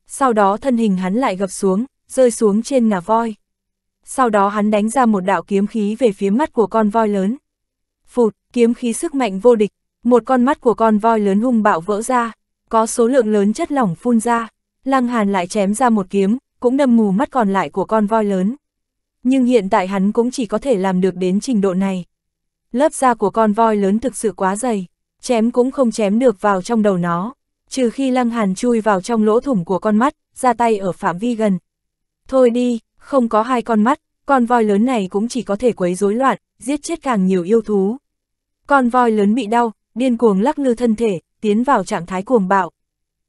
Sau đó thân hình hắn lại gập xuống, rơi xuống trên ngà voi. Sau đó hắn đánh ra một đạo kiếm khí về phía mắt của con voi lớn. Phụt, kiếm khí sức mạnh vô địch, một con mắt của con voi lớn hung bạo vỡ ra có số lượng lớn chất lỏng phun ra, Lăng Hàn lại chém ra một kiếm, cũng đâm mù mắt còn lại của con voi lớn. Nhưng hiện tại hắn cũng chỉ có thể làm được đến trình độ này. Lớp da của con voi lớn thực sự quá dày, chém cũng không chém được vào trong đầu nó, trừ khi Lăng Hàn chui vào trong lỗ thủng của con mắt, ra tay ở phạm vi gần. Thôi đi, không có hai con mắt, con voi lớn này cũng chỉ có thể quấy rối loạn, giết chết càng nhiều yêu thú. Con voi lớn bị đau, điên cuồng lắc lư thân thể, tiến vào trạng thái cuồng bạo.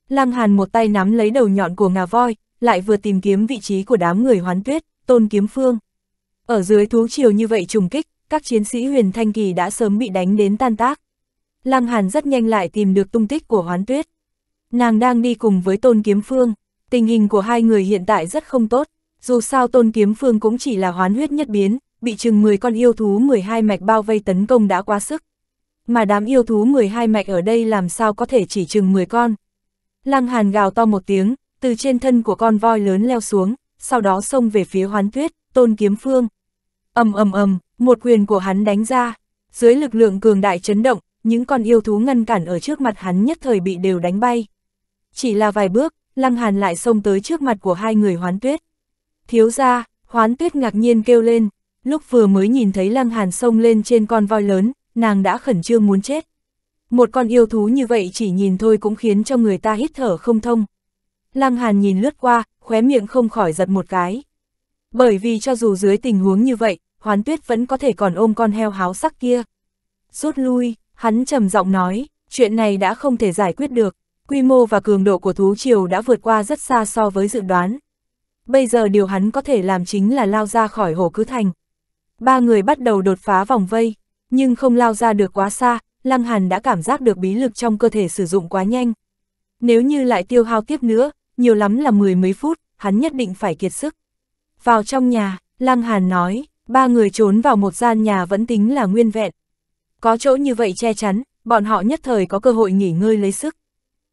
Lăng Hàn một tay nắm lấy đầu nhọn của ngà voi, lại vừa tìm kiếm vị trí của đám người hoán tuyết, tôn kiếm phương. Ở dưới thú chiều như vậy trùng kích, các chiến sĩ huyền thanh kỳ đã sớm bị đánh đến tan tác. Lăng Hàn rất nhanh lại tìm được tung tích của hoán tuyết. Nàng đang đi cùng với tôn kiếm phương, tình hình của hai người hiện tại rất không tốt, dù sao tôn kiếm phương cũng chỉ là hoán huyết nhất biến, bị chừng 10 con yêu thú 12 mạch bao vây tấn công đã quá sức mà đám yêu thú 12 mạch ở đây làm sao có thể chỉ chừng 10 con. Lăng Hàn gào to một tiếng, từ trên thân của con voi lớn leo xuống, sau đó xông về phía hoán tuyết, tôn kiếm phương. ầm ầm ầm, một quyền của hắn đánh ra, dưới lực lượng cường đại chấn động, những con yêu thú ngăn cản ở trước mặt hắn nhất thời bị đều đánh bay. Chỉ là vài bước, Lăng Hàn lại xông tới trước mặt của hai người hoán tuyết. Thiếu ra, hoán tuyết ngạc nhiên kêu lên, lúc vừa mới nhìn thấy Lăng Hàn xông lên trên con voi lớn, nàng đã khẩn trương muốn chết. Một con yêu thú như vậy chỉ nhìn thôi cũng khiến cho người ta hít thở không thông. Lăng Hàn nhìn lướt qua, khóe miệng không khỏi giật một cái. Bởi vì cho dù dưới tình huống như vậy, Hoán Tuyết vẫn có thể còn ôm con heo háo sắc kia. Rút lui, hắn trầm giọng nói, chuyện này đã không thể giải quyết được, quy mô và cường độ của thú triều đã vượt qua rất xa so với dự đoán. Bây giờ điều hắn có thể làm chính là lao ra khỏi hồ cứ thành. Ba người bắt đầu đột phá vòng vây, nhưng không lao ra được quá xa, Lăng Hàn đã cảm giác được bí lực trong cơ thể sử dụng quá nhanh. Nếu như lại tiêu hao tiếp nữa, nhiều lắm là mười mấy phút, hắn nhất định phải kiệt sức. Vào trong nhà, Lăng Hàn nói, ba người trốn vào một gian nhà vẫn tính là nguyên vẹn. Có chỗ như vậy che chắn, bọn họ nhất thời có cơ hội nghỉ ngơi lấy sức.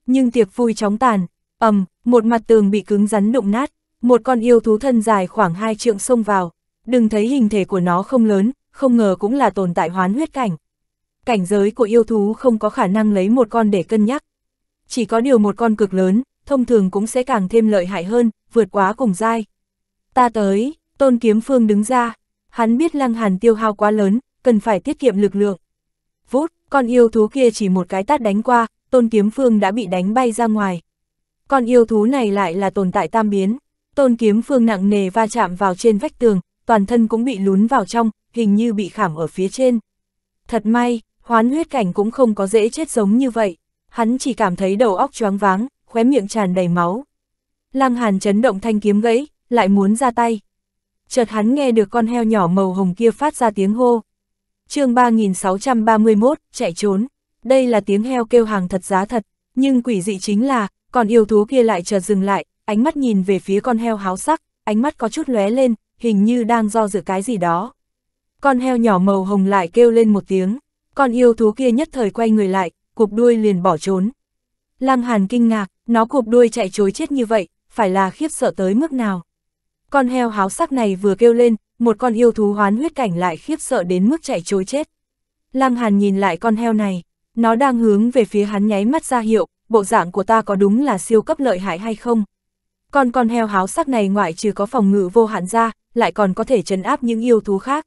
Nhưng tiệc vui chóng tàn, ầm, một mặt tường bị cứng rắn đụng nát, một con yêu thú thân dài khoảng hai trượng xông vào. Đừng thấy hình thể của nó không lớn, không ngờ cũng là tồn tại hoán huyết cảnh. Cảnh giới của yêu thú không có khả năng lấy một con để cân nhắc. Chỉ có điều một con cực lớn, thông thường cũng sẽ càng thêm lợi hại hơn, vượt quá cùng dai. Ta tới, tôn kiếm phương đứng ra, hắn biết lăng hàn tiêu hao quá lớn, cần phải tiết kiệm lực lượng. Vút, con yêu thú kia chỉ một cái tát đánh qua, tôn kiếm phương đã bị đánh bay ra ngoài. Con yêu thú này lại là tồn tại tam biến, tôn kiếm phương nặng nề va chạm vào trên vách tường, toàn thân cũng bị lún vào trong, hình như bị khảm ở phía trên. Thật may, hoán huyết cảnh cũng không có dễ chết giống như vậy, hắn chỉ cảm thấy đầu óc choáng váng, khóe miệng tràn đầy máu. Lăng Hàn chấn động thanh kiếm gãy, lại muốn ra tay. Chợt hắn nghe được con heo nhỏ màu hồng kia phát ra tiếng hô. Chương 3631, chạy trốn. Đây là tiếng heo kêu hàng thật giá thật, nhưng quỷ dị chính là, còn yêu thú kia lại chợt dừng lại, ánh mắt nhìn về phía con heo háo sắc, ánh mắt có chút lóe lên, hình như đang do dự cái gì đó. Con heo nhỏ màu hồng lại kêu lên một tiếng, con yêu thú kia nhất thời quay người lại, cụp đuôi liền bỏ trốn. Lăng Hàn kinh ngạc, nó cụp đuôi chạy chối chết như vậy, phải là khiếp sợ tới mức nào. Con heo háo sắc này vừa kêu lên, một con yêu thú hoán huyết cảnh lại khiếp sợ đến mức chạy chối chết. Lăng Hàn nhìn lại con heo này, nó đang hướng về phía hắn nháy mắt ra hiệu, bộ dạng của ta có đúng là siêu cấp lợi hại hay không? Còn con heo háo sắc này ngoại trừ có phòng ngự vô hạn ra, lại còn có thể trấn áp những yêu thú khác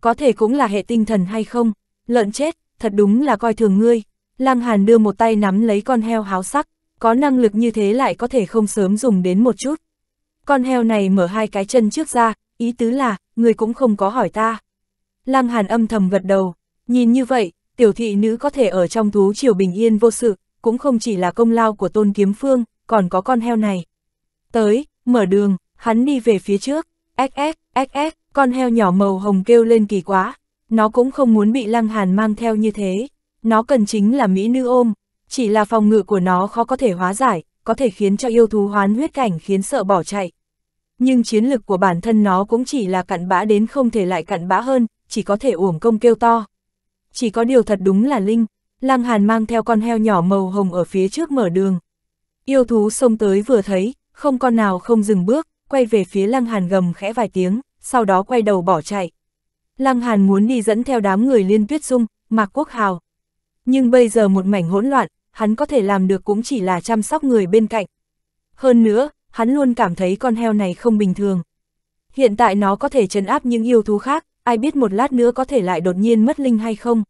có thể cũng là hệ tinh thần hay không, lợn chết, thật đúng là coi thường ngươi. Lăng Hàn đưa một tay nắm lấy con heo háo sắc, có năng lực như thế lại có thể không sớm dùng đến một chút. Con heo này mở hai cái chân trước ra, ý tứ là, ngươi cũng không có hỏi ta. Lăng Hàn âm thầm gật đầu, nhìn như vậy, tiểu thị nữ có thể ở trong thú triều bình yên vô sự, cũng không chỉ là công lao của tôn kiếm phương, còn có con heo này. Tới, mở đường, hắn đi về phía trước, xx, xx, con heo nhỏ màu hồng kêu lên kỳ quá, nó cũng không muốn bị Lăng Hàn mang theo như thế. Nó cần chính là mỹ nữ ôm, chỉ là phòng ngự của nó khó có thể hóa giải, có thể khiến cho yêu thú hoán huyết cảnh khiến sợ bỏ chạy. Nhưng chiến lực của bản thân nó cũng chỉ là cặn bã đến không thể lại cặn bã hơn, chỉ có thể uổng công kêu to. Chỉ có điều thật đúng là Linh, Lăng Hàn mang theo con heo nhỏ màu hồng ở phía trước mở đường. Yêu thú xông tới vừa thấy, không con nào không dừng bước, quay về phía Lăng Hàn gầm khẽ vài tiếng sau đó quay đầu bỏ chạy. Lăng Hàn muốn đi dẫn theo đám người liên tuyết dung, Mạc Quốc Hào. Nhưng bây giờ một mảnh hỗn loạn, hắn có thể làm được cũng chỉ là chăm sóc người bên cạnh. Hơn nữa, hắn luôn cảm thấy con heo này không bình thường. Hiện tại nó có thể trấn áp những yêu thú khác, ai biết một lát nữa có thể lại đột nhiên mất linh hay không.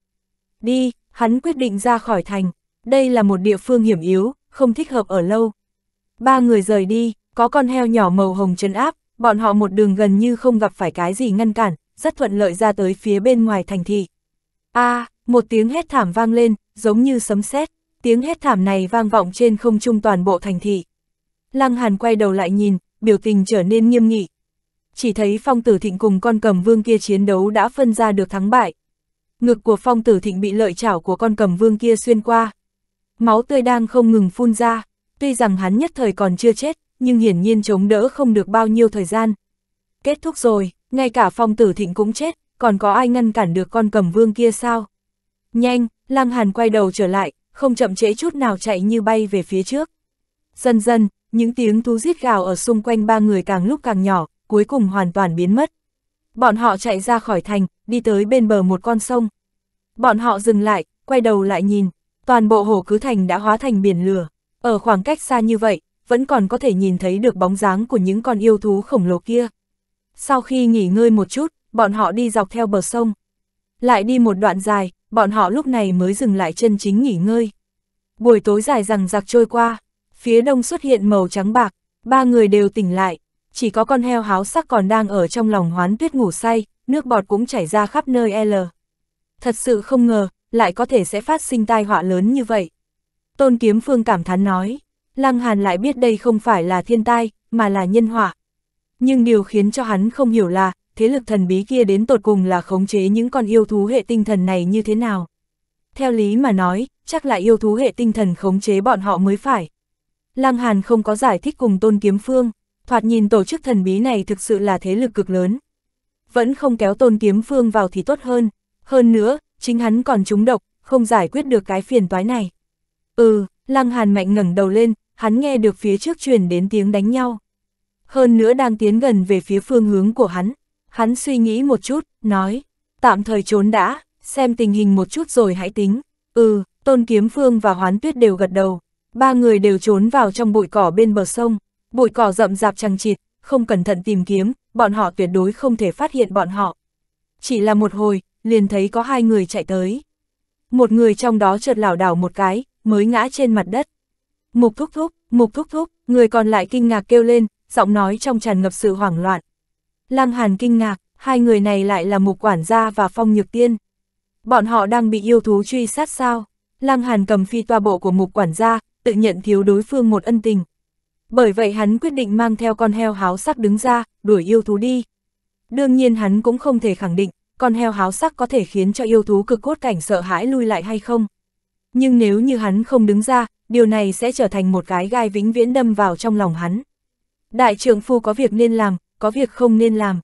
Đi, hắn quyết định ra khỏi thành, đây là một địa phương hiểm yếu, không thích hợp ở lâu. Ba người rời đi, có con heo nhỏ màu hồng trấn áp, bọn họ một đường gần như không gặp phải cái gì ngăn cản, rất thuận lợi ra tới phía bên ngoài thành thị. A, à, một tiếng hét thảm vang lên, giống như sấm sét, tiếng hét thảm này vang vọng trên không trung toàn bộ thành thị. Lăng Hàn quay đầu lại nhìn, biểu tình trở nên nghiêm nghị. Chỉ thấy Phong Tử Thịnh cùng con cầm vương kia chiến đấu đã phân ra được thắng bại. Ngực của Phong Tử Thịnh bị lợi chảo của con cầm vương kia xuyên qua. Máu tươi đang không ngừng phun ra, tuy rằng hắn nhất thời còn chưa chết, nhưng hiển nhiên chống đỡ không được bao nhiêu thời gian. Kết thúc rồi, ngay cả phong tử thịnh cũng chết, còn có ai ngăn cản được con cầm vương kia sao? Nhanh, lang Hàn quay đầu trở lại, không chậm trễ chút nào chạy như bay về phía trước. Dần dần, những tiếng thú giết gào ở xung quanh ba người càng lúc càng nhỏ, cuối cùng hoàn toàn biến mất. Bọn họ chạy ra khỏi thành, đi tới bên bờ một con sông. Bọn họ dừng lại, quay đầu lại nhìn, toàn bộ hồ cứ thành đã hóa thành biển lửa. Ở khoảng cách xa như vậy, vẫn còn có thể nhìn thấy được bóng dáng của những con yêu thú khổng lồ kia. Sau khi nghỉ ngơi một chút, bọn họ đi dọc theo bờ sông. Lại đi một đoạn dài, bọn họ lúc này mới dừng lại chân chính nghỉ ngơi. Buổi tối dài rằng giặc trôi qua, phía đông xuất hiện màu trắng bạc, ba người đều tỉnh lại, chỉ có con heo háo sắc còn đang ở trong lòng hoán tuyết ngủ say, nước bọt cũng chảy ra khắp nơi L. Thật sự không ngờ, lại có thể sẽ phát sinh tai họa lớn như vậy. Tôn Kiếm Phương cảm thán nói. Lăng Hàn lại biết đây không phải là thiên tai, mà là nhân họa. Nhưng điều khiến cho hắn không hiểu là, thế lực thần bí kia đến tột cùng là khống chế những con yêu thú hệ tinh thần này như thế nào. Theo lý mà nói, chắc là yêu thú hệ tinh thần khống chế bọn họ mới phải. Lăng Hàn không có giải thích cùng Tôn Kiếm Phương, thoạt nhìn tổ chức thần bí này thực sự là thế lực cực lớn. Vẫn không kéo Tôn Kiếm Phương vào thì tốt hơn, hơn nữa, chính hắn còn trúng độc, không giải quyết được cái phiền toái này. Ừ, Lăng Hàn mạnh ngẩng đầu lên, hắn nghe được phía trước truyền đến tiếng đánh nhau. Hơn nữa đang tiến gần về phía phương hướng của hắn, hắn suy nghĩ một chút, nói, tạm thời trốn đã, xem tình hình một chút rồi hãy tính. Ừ, Tôn Kiếm Phương và Hoán Tuyết đều gật đầu, ba người đều trốn vào trong bụi cỏ bên bờ sông, bụi cỏ rậm rạp chằng chịt, không cẩn thận tìm kiếm, bọn họ tuyệt đối không thể phát hiện bọn họ. Chỉ là một hồi, liền thấy có hai người chạy tới. Một người trong đó chợt lảo đảo một cái, mới ngã trên mặt đất. Mục thúc thúc, mục thúc thúc, người còn lại kinh ngạc kêu lên, giọng nói trong tràn ngập sự hoảng loạn. Lăng Hàn kinh ngạc, hai người này lại là mục quản gia và phong nhược tiên. Bọn họ đang bị yêu thú truy sát sao? Lăng Hàn cầm phi toa bộ của mục quản gia, tự nhận thiếu đối phương một ân tình. Bởi vậy hắn quyết định mang theo con heo háo sắc đứng ra, đuổi yêu thú đi. Đương nhiên hắn cũng không thể khẳng định, con heo háo sắc có thể khiến cho yêu thú cực cốt cảnh sợ hãi lui lại hay không. Nhưng nếu như hắn không đứng ra, điều này sẽ trở thành một cái gai vĩnh viễn đâm vào trong lòng hắn. Đại trưởng phu có việc nên làm, có việc không nên làm.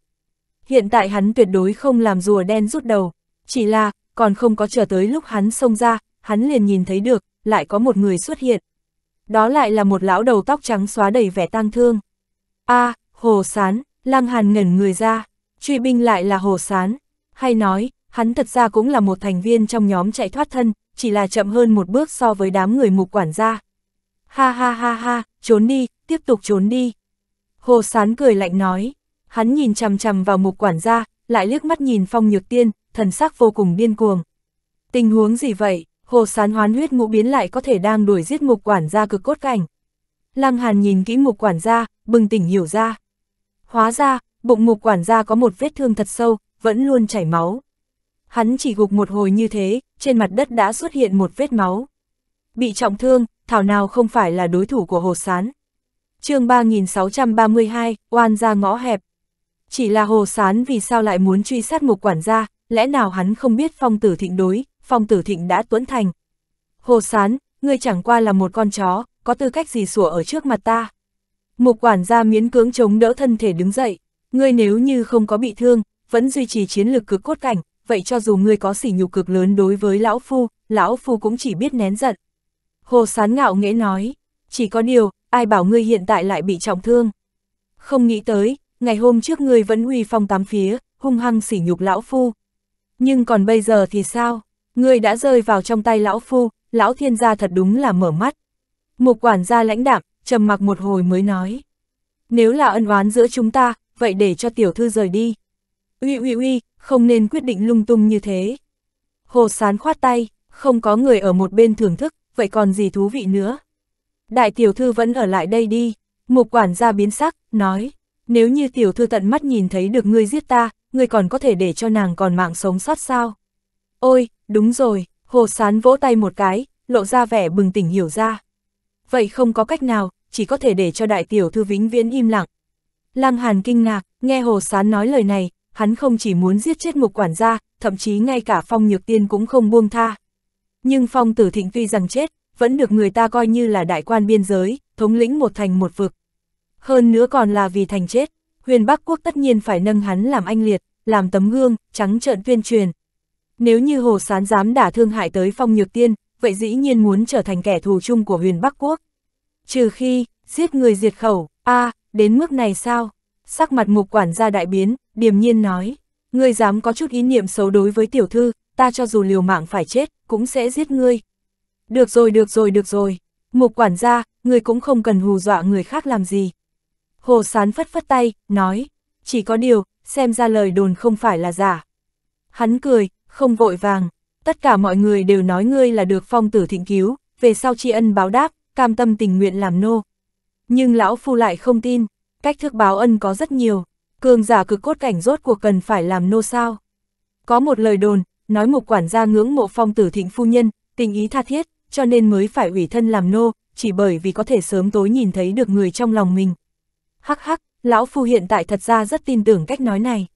Hiện tại hắn tuyệt đối không làm rùa đen rút đầu, chỉ là, còn không có chờ tới lúc hắn xông ra, hắn liền nhìn thấy được, lại có một người xuất hiện. Đó lại là một lão đầu tóc trắng xóa đầy vẻ tang thương. a à, Hồ Sán, Lăng Hàn ngẩn người ra, truy binh lại là Hồ Sán, hay nói, hắn thật ra cũng là một thành viên trong nhóm chạy thoát thân, chỉ là chậm hơn một bước so với đám người mục quản gia. Ha ha ha ha, trốn đi, tiếp tục trốn đi. Hồ Sán cười lạnh nói, hắn nhìn chằm chằm vào mục quản gia, lại liếc mắt nhìn phong nhược tiên, thần sắc vô cùng điên cuồng. Tình huống gì vậy, hồ sán hoán huyết ngũ biến lại có thể đang đuổi giết mục quản gia cực cốt cảnh. Lăng Hàn nhìn kỹ mục quản gia, bừng tỉnh hiểu ra. Hóa ra, bụng mục quản gia có một vết thương thật sâu, vẫn luôn chảy máu. Hắn chỉ gục một hồi như thế, trên mặt đất đã xuất hiện một vết máu. Bị trọng thương, thảo nào không phải là đối thủ của Hồ Sán. chương 3632, oan ra ngõ hẹp. Chỉ là Hồ Sán vì sao lại muốn truy sát một quản gia, lẽ nào hắn không biết phong tử thịnh đối, phong tử thịnh đã tuấn thành. Hồ Sán, ngươi chẳng qua là một con chó, có tư cách gì sủa ở trước mặt ta. Mục quản gia miễn cưỡng chống đỡ thân thể đứng dậy, ngươi nếu như không có bị thương, vẫn duy trì chiến lược cực cốt cảnh, vậy cho dù ngươi có sỉ nhục cực lớn đối với lão phu, lão phu cũng chỉ biết nén giận. Hồ sán ngạo nghễ nói, chỉ có điều, ai bảo ngươi hiện tại lại bị trọng thương. Không nghĩ tới, ngày hôm trước ngươi vẫn uy phong tám phía, hung hăng sỉ nhục lão phu. Nhưng còn bây giờ thì sao? Ngươi đã rơi vào trong tay lão phu, lão thiên gia thật đúng là mở mắt. mục quản gia lãnh đạm, trầm mặc một hồi mới nói. Nếu là ân oán giữa chúng ta, vậy để cho tiểu thư rời đi. Uy uy uy, không nên quyết định lung tung như thế. Hồ sán khoát tay, không có người ở một bên thưởng thức, vậy còn gì thú vị nữa. Đại tiểu thư vẫn ở lại đây đi, mục quản gia biến sắc, nói, nếu như tiểu thư tận mắt nhìn thấy được ngươi giết ta, ngươi còn có thể để cho nàng còn mạng sống sót sao? Ôi, đúng rồi, hồ sán vỗ tay một cái, lộ ra vẻ bừng tỉnh hiểu ra. Vậy không có cách nào, chỉ có thể để cho đại tiểu thư vĩnh viễn im lặng. Lăng Hàn kinh ngạc, nghe hồ sán nói lời này, hắn không chỉ muốn giết chết mục quản gia, thậm chí ngay cả phong nhược tiên cũng không buông tha. Nhưng phong tử thịnh tuy rằng chết, vẫn được người ta coi như là đại quan biên giới, thống lĩnh một thành một vực. Hơn nữa còn là vì thành chết, huyền Bắc Quốc tất nhiên phải nâng hắn làm anh liệt, làm tấm gương, trắng trợn tuyên truyền. Nếu như Hồ Sán dám đả thương hại tới phong nhược tiên, vậy dĩ nhiên muốn trở thành kẻ thù chung của huyền Bắc Quốc. Trừ khi, giết người diệt khẩu, a à, đến mức này sao? sắc mặt mục quản gia đại biến, điềm nhiên nói, ngươi dám có chút ý niệm xấu đối với tiểu thư, ta cho dù liều mạng phải chết, cũng sẽ giết ngươi. Được rồi, được rồi, được rồi, mục quản gia, ngươi cũng không cần hù dọa người khác làm gì. Hồ sán phất phất tay, nói, chỉ có điều, xem ra lời đồn không phải là giả. Hắn cười, không vội vàng, tất cả mọi người đều nói ngươi là được phong tử thịnh cứu, về sau tri ân báo đáp, cam tâm tình nguyện làm nô. Nhưng lão phu lại không tin, cách thức báo ân có rất nhiều, cường giả cực cốt cảnh rốt cuộc cần phải làm nô sao. Có một lời đồn, nói mục quản gia ngưỡng mộ phong tử thịnh phu nhân, tình ý tha thiết, cho nên mới phải ủy thân làm nô, chỉ bởi vì có thể sớm tối nhìn thấy được người trong lòng mình. Hắc hắc, lão phu hiện tại thật ra rất tin tưởng cách nói này.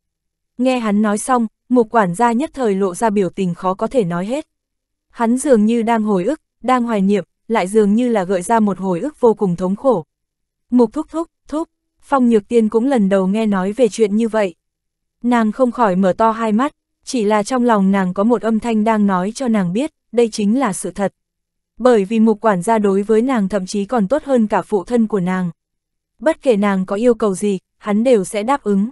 Nghe hắn nói xong, mục quản gia nhất thời lộ ra biểu tình khó có thể nói hết. Hắn dường như đang hồi ức, đang hoài niệm, lại dường như là gợi ra một hồi ức vô cùng thống khổ. Mục thúc thúc, thúc, Phong Nhược Tiên cũng lần đầu nghe nói về chuyện như vậy. Nàng không khỏi mở to hai mắt, chỉ là trong lòng nàng có một âm thanh đang nói cho nàng biết, đây chính là sự thật. Bởi vì mục quản gia đối với nàng thậm chí còn tốt hơn cả phụ thân của nàng. Bất kể nàng có yêu cầu gì, hắn đều sẽ đáp ứng.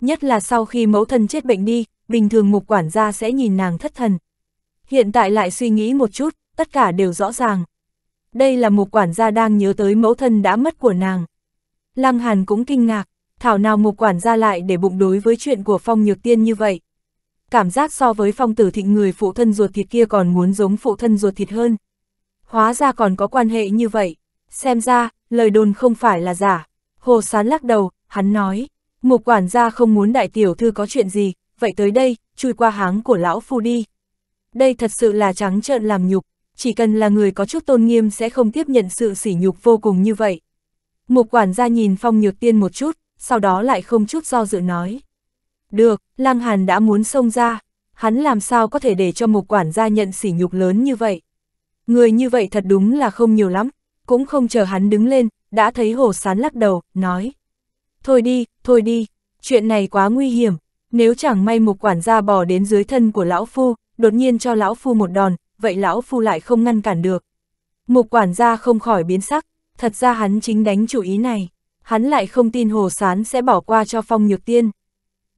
Nhất là sau khi mẫu thân chết bệnh đi, bình thường mục quản gia sẽ nhìn nàng thất thần. Hiện tại lại suy nghĩ một chút, tất cả đều rõ ràng. Đây là mục quản gia đang nhớ tới mẫu thân đã mất của nàng. Lăng Hàn cũng kinh ngạc, thảo nào mục quản gia lại để bụng đối với chuyện của phong nhược tiên như vậy. Cảm giác so với phong tử thịnh người phụ thân ruột thịt kia còn muốn giống phụ thân ruột thịt hơn. Hóa ra còn có quan hệ như vậy, xem ra, lời đồn không phải là giả. Hồ Sán lắc đầu, hắn nói, mục quản gia không muốn đại tiểu thư có chuyện gì, vậy tới đây, chui qua háng của lão phu đi. Đây thật sự là trắng trợn làm nhục, chỉ cần là người có chút tôn nghiêm sẽ không tiếp nhận sự sỉ nhục vô cùng như vậy. Mục quản gia nhìn Phong Nhược Tiên một chút, sau đó lại không chút do dự nói. Được, Lăng Hàn đã muốn xông ra, hắn làm sao có thể để cho mục quản gia nhận sỉ nhục lớn như vậy. Người như vậy thật đúng là không nhiều lắm, cũng không chờ hắn đứng lên, đã thấy hồ sán lắc đầu, nói. Thôi đi, thôi đi, chuyện này quá nguy hiểm, nếu chẳng may mục quản gia bỏ đến dưới thân của lão phu, đột nhiên cho lão phu một đòn, vậy lão phu lại không ngăn cản được. Mục quản gia không khỏi biến sắc, Thật ra hắn chính đánh chủ ý này, hắn lại không tin Hồ Sán sẽ bỏ qua cho Phong Nhược Tiên.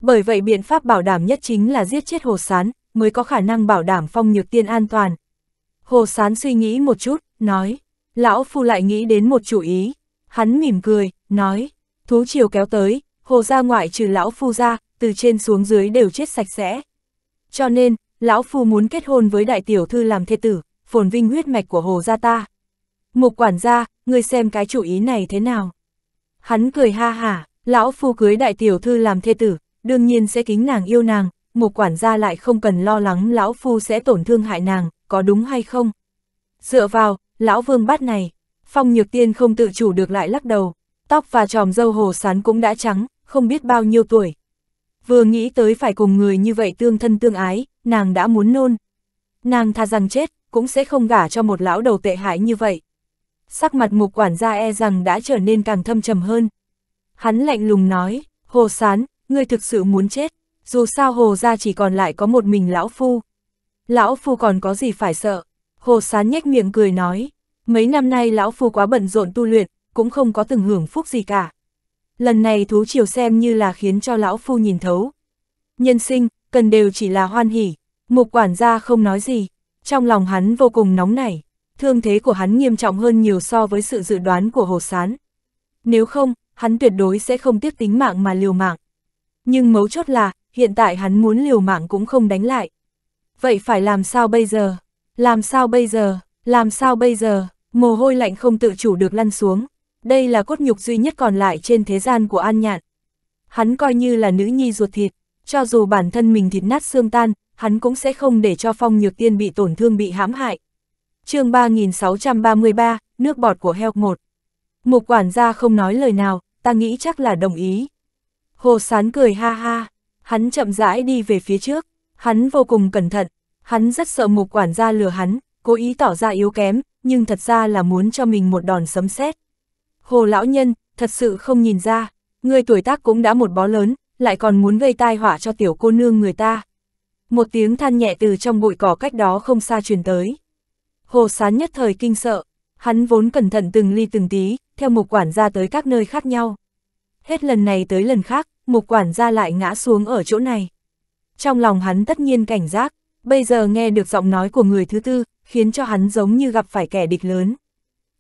Bởi vậy biện pháp bảo đảm nhất chính là giết chết Hồ Sán, mới có khả năng bảo đảm Phong Nhược Tiên an toàn. Hồ Sán suy nghĩ một chút, nói, lão phu lại nghĩ đến một chủ ý. Hắn mỉm cười, nói, thú triều kéo tới, hồ ra ngoại trừ lão phu ra, từ trên xuống dưới đều chết sạch sẽ. Cho nên, lão phu muốn kết hôn với đại tiểu thư làm thê tử, phồn vinh huyết mạch của hồ gia ta. Mục quản gia, ngươi xem cái chủ ý này thế nào. Hắn cười ha hả, lão phu cưới đại tiểu thư làm thê tử, đương nhiên sẽ kính nàng yêu nàng, một quản gia lại không cần lo lắng lão phu sẽ tổn thương hại nàng, có đúng hay không? Dựa vào, lão vương bát này, phong nhược tiên không tự chủ được lại lắc đầu, tóc và tròm dâu hồ sán cũng đã trắng, không biết bao nhiêu tuổi. Vừa nghĩ tới phải cùng người như vậy tương thân tương ái, nàng đã muốn nôn. Nàng tha rằng chết, cũng sẽ không gả cho một lão đầu tệ hại như vậy sắc mặt mục quản gia e rằng đã trở nên càng thâm trầm hơn. Hắn lạnh lùng nói, Hồ Sán, ngươi thực sự muốn chết, dù sao Hồ ra chỉ còn lại có một mình Lão Phu. Lão Phu còn có gì phải sợ? Hồ Sán nhếch miệng cười nói, mấy năm nay Lão Phu quá bận rộn tu luyện, cũng không có từng hưởng phúc gì cả. Lần này thú chiều xem như là khiến cho Lão Phu nhìn thấu. Nhân sinh, cần đều chỉ là hoan hỉ, mục quản gia không nói gì, trong lòng hắn vô cùng nóng nảy thương thế của hắn nghiêm trọng hơn nhiều so với sự dự đoán của Hồ Sán. Nếu không, hắn tuyệt đối sẽ không tiếc tính mạng mà liều mạng. Nhưng mấu chốt là, hiện tại hắn muốn liều mạng cũng không đánh lại. Vậy phải làm sao bây giờ? Làm sao bây giờ? Làm sao bây giờ? Mồ hôi lạnh không tự chủ được lăn xuống. Đây là cốt nhục duy nhất còn lại trên thế gian của An Nhạn. Hắn coi như là nữ nhi ruột thịt, cho dù bản thân mình thịt nát xương tan, hắn cũng sẽ không để cho phong nhược tiên bị tổn thương bị hãm hại chương 3633, nước bọt của heo một. Mục quản gia không nói lời nào, ta nghĩ chắc là đồng ý. Hồ sán cười ha ha, hắn chậm rãi đi về phía trước, hắn vô cùng cẩn thận, hắn rất sợ mục quản gia lừa hắn, cố ý tỏ ra yếu kém, nhưng thật ra là muốn cho mình một đòn sấm sét. Hồ lão nhân, thật sự không nhìn ra, người tuổi tác cũng đã một bó lớn, lại còn muốn gây tai họa cho tiểu cô nương người ta. Một tiếng than nhẹ từ trong bụi cỏ cách đó không xa truyền tới. Hồ Sán nhất thời kinh sợ, hắn vốn cẩn thận từng ly từng tí, theo mục quản gia tới các nơi khác nhau. Hết lần này tới lần khác, mục quản gia lại ngã xuống ở chỗ này. Trong lòng hắn tất nhiên cảnh giác, bây giờ nghe được giọng nói của người thứ tư, khiến cho hắn giống như gặp phải kẻ địch lớn.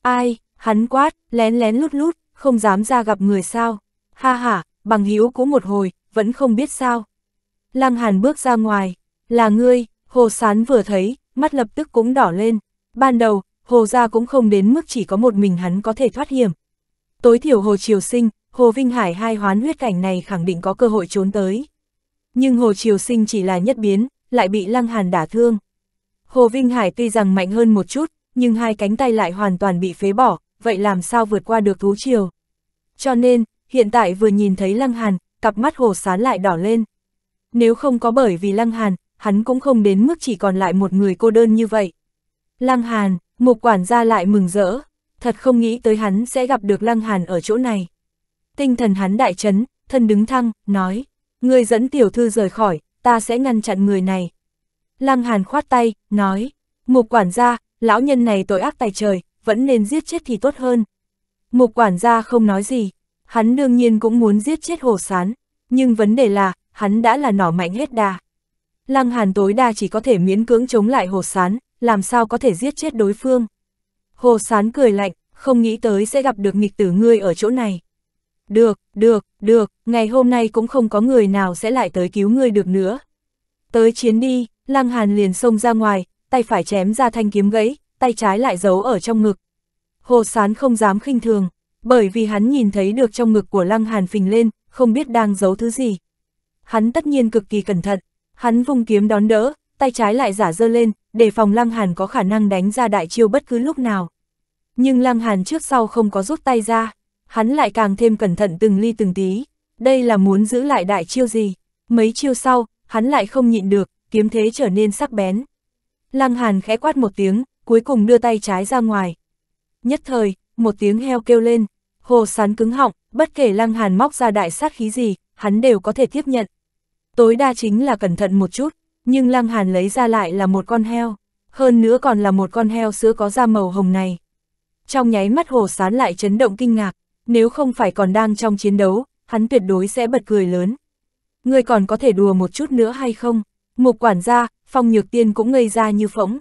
Ai, hắn quát, lén lén lút lút, không dám ra gặp người sao. Ha ha, bằng hữu cũ một hồi, vẫn không biết sao. Lăng Hàn bước ra ngoài, là ngươi, hồ sán vừa thấy, mắt lập tức cũng đỏ lên. Ban đầu, Hồ Gia cũng không đến mức chỉ có một mình hắn có thể thoát hiểm. Tối thiểu Hồ Triều Sinh, Hồ Vinh Hải hai hoán huyết cảnh này khẳng định có cơ hội trốn tới. Nhưng Hồ Triều Sinh chỉ là nhất biến, lại bị Lăng Hàn đả thương. Hồ Vinh Hải tuy rằng mạnh hơn một chút, nhưng hai cánh tay lại hoàn toàn bị phế bỏ, vậy làm sao vượt qua được thú triều. Cho nên, hiện tại vừa nhìn thấy Lăng Hàn, cặp mắt Hồ Sán lại đỏ lên. Nếu không có bởi vì Lăng Hàn, hắn cũng không đến mức chỉ còn lại một người cô đơn như vậy. Lăng Hàn, mục quản gia lại mừng rỡ, thật không nghĩ tới hắn sẽ gặp được Lăng Hàn ở chỗ này. Tinh thần hắn đại chấn, thân đứng thăng, nói, người dẫn tiểu thư rời khỏi, ta sẽ ngăn chặn người này. Lăng Hàn khoát tay, nói, mục quản gia, lão nhân này tội ác tài trời, vẫn nên giết chết thì tốt hơn. Mục quản gia không nói gì, hắn đương nhiên cũng muốn giết chết hồ sán, nhưng vấn đề là, hắn đã là nỏ mạnh hết đà. Lăng Hàn tối đa chỉ có thể miễn cưỡng chống lại hồ sán, làm sao có thể giết chết đối phương. Hồ Sán cười lạnh, không nghĩ tới sẽ gặp được nghịch tử ngươi ở chỗ này. Được, được, được, ngày hôm nay cũng không có người nào sẽ lại tới cứu ngươi được nữa. Tới chiến đi, Lăng Hàn liền xông ra ngoài, tay phải chém ra thanh kiếm gãy, tay trái lại giấu ở trong ngực. Hồ Sán không dám khinh thường, bởi vì hắn nhìn thấy được trong ngực của Lăng Hàn phình lên, không biết đang giấu thứ gì. Hắn tất nhiên cực kỳ cẩn thận, hắn vùng kiếm đón đỡ, tay trái lại giả dơ lên, để phòng Lăng Hàn có khả năng đánh ra đại chiêu bất cứ lúc nào. Nhưng Lăng Hàn trước sau không có rút tay ra, hắn lại càng thêm cẩn thận từng ly từng tí, đây là muốn giữ lại đại chiêu gì. Mấy chiêu sau, hắn lại không nhịn được, kiếm thế trở nên sắc bén. Lăng Hàn khẽ quát một tiếng, cuối cùng đưa tay trái ra ngoài. Nhất thời, một tiếng heo kêu lên, hồ sán cứng họng, bất kể Lăng Hàn móc ra đại sát khí gì, hắn đều có thể tiếp nhận. Tối đa chính là cẩn thận một chút, nhưng Lăng Hàn lấy ra lại là một con heo, hơn nữa còn là một con heo sữa có da màu hồng này. Trong nháy mắt hồ sán lại chấn động kinh ngạc, nếu không phải còn đang trong chiến đấu, hắn tuyệt đối sẽ bật cười lớn. Người còn có thể đùa một chút nữa hay không? Mục quản gia, phong nhược tiên cũng ngây ra như phỗng.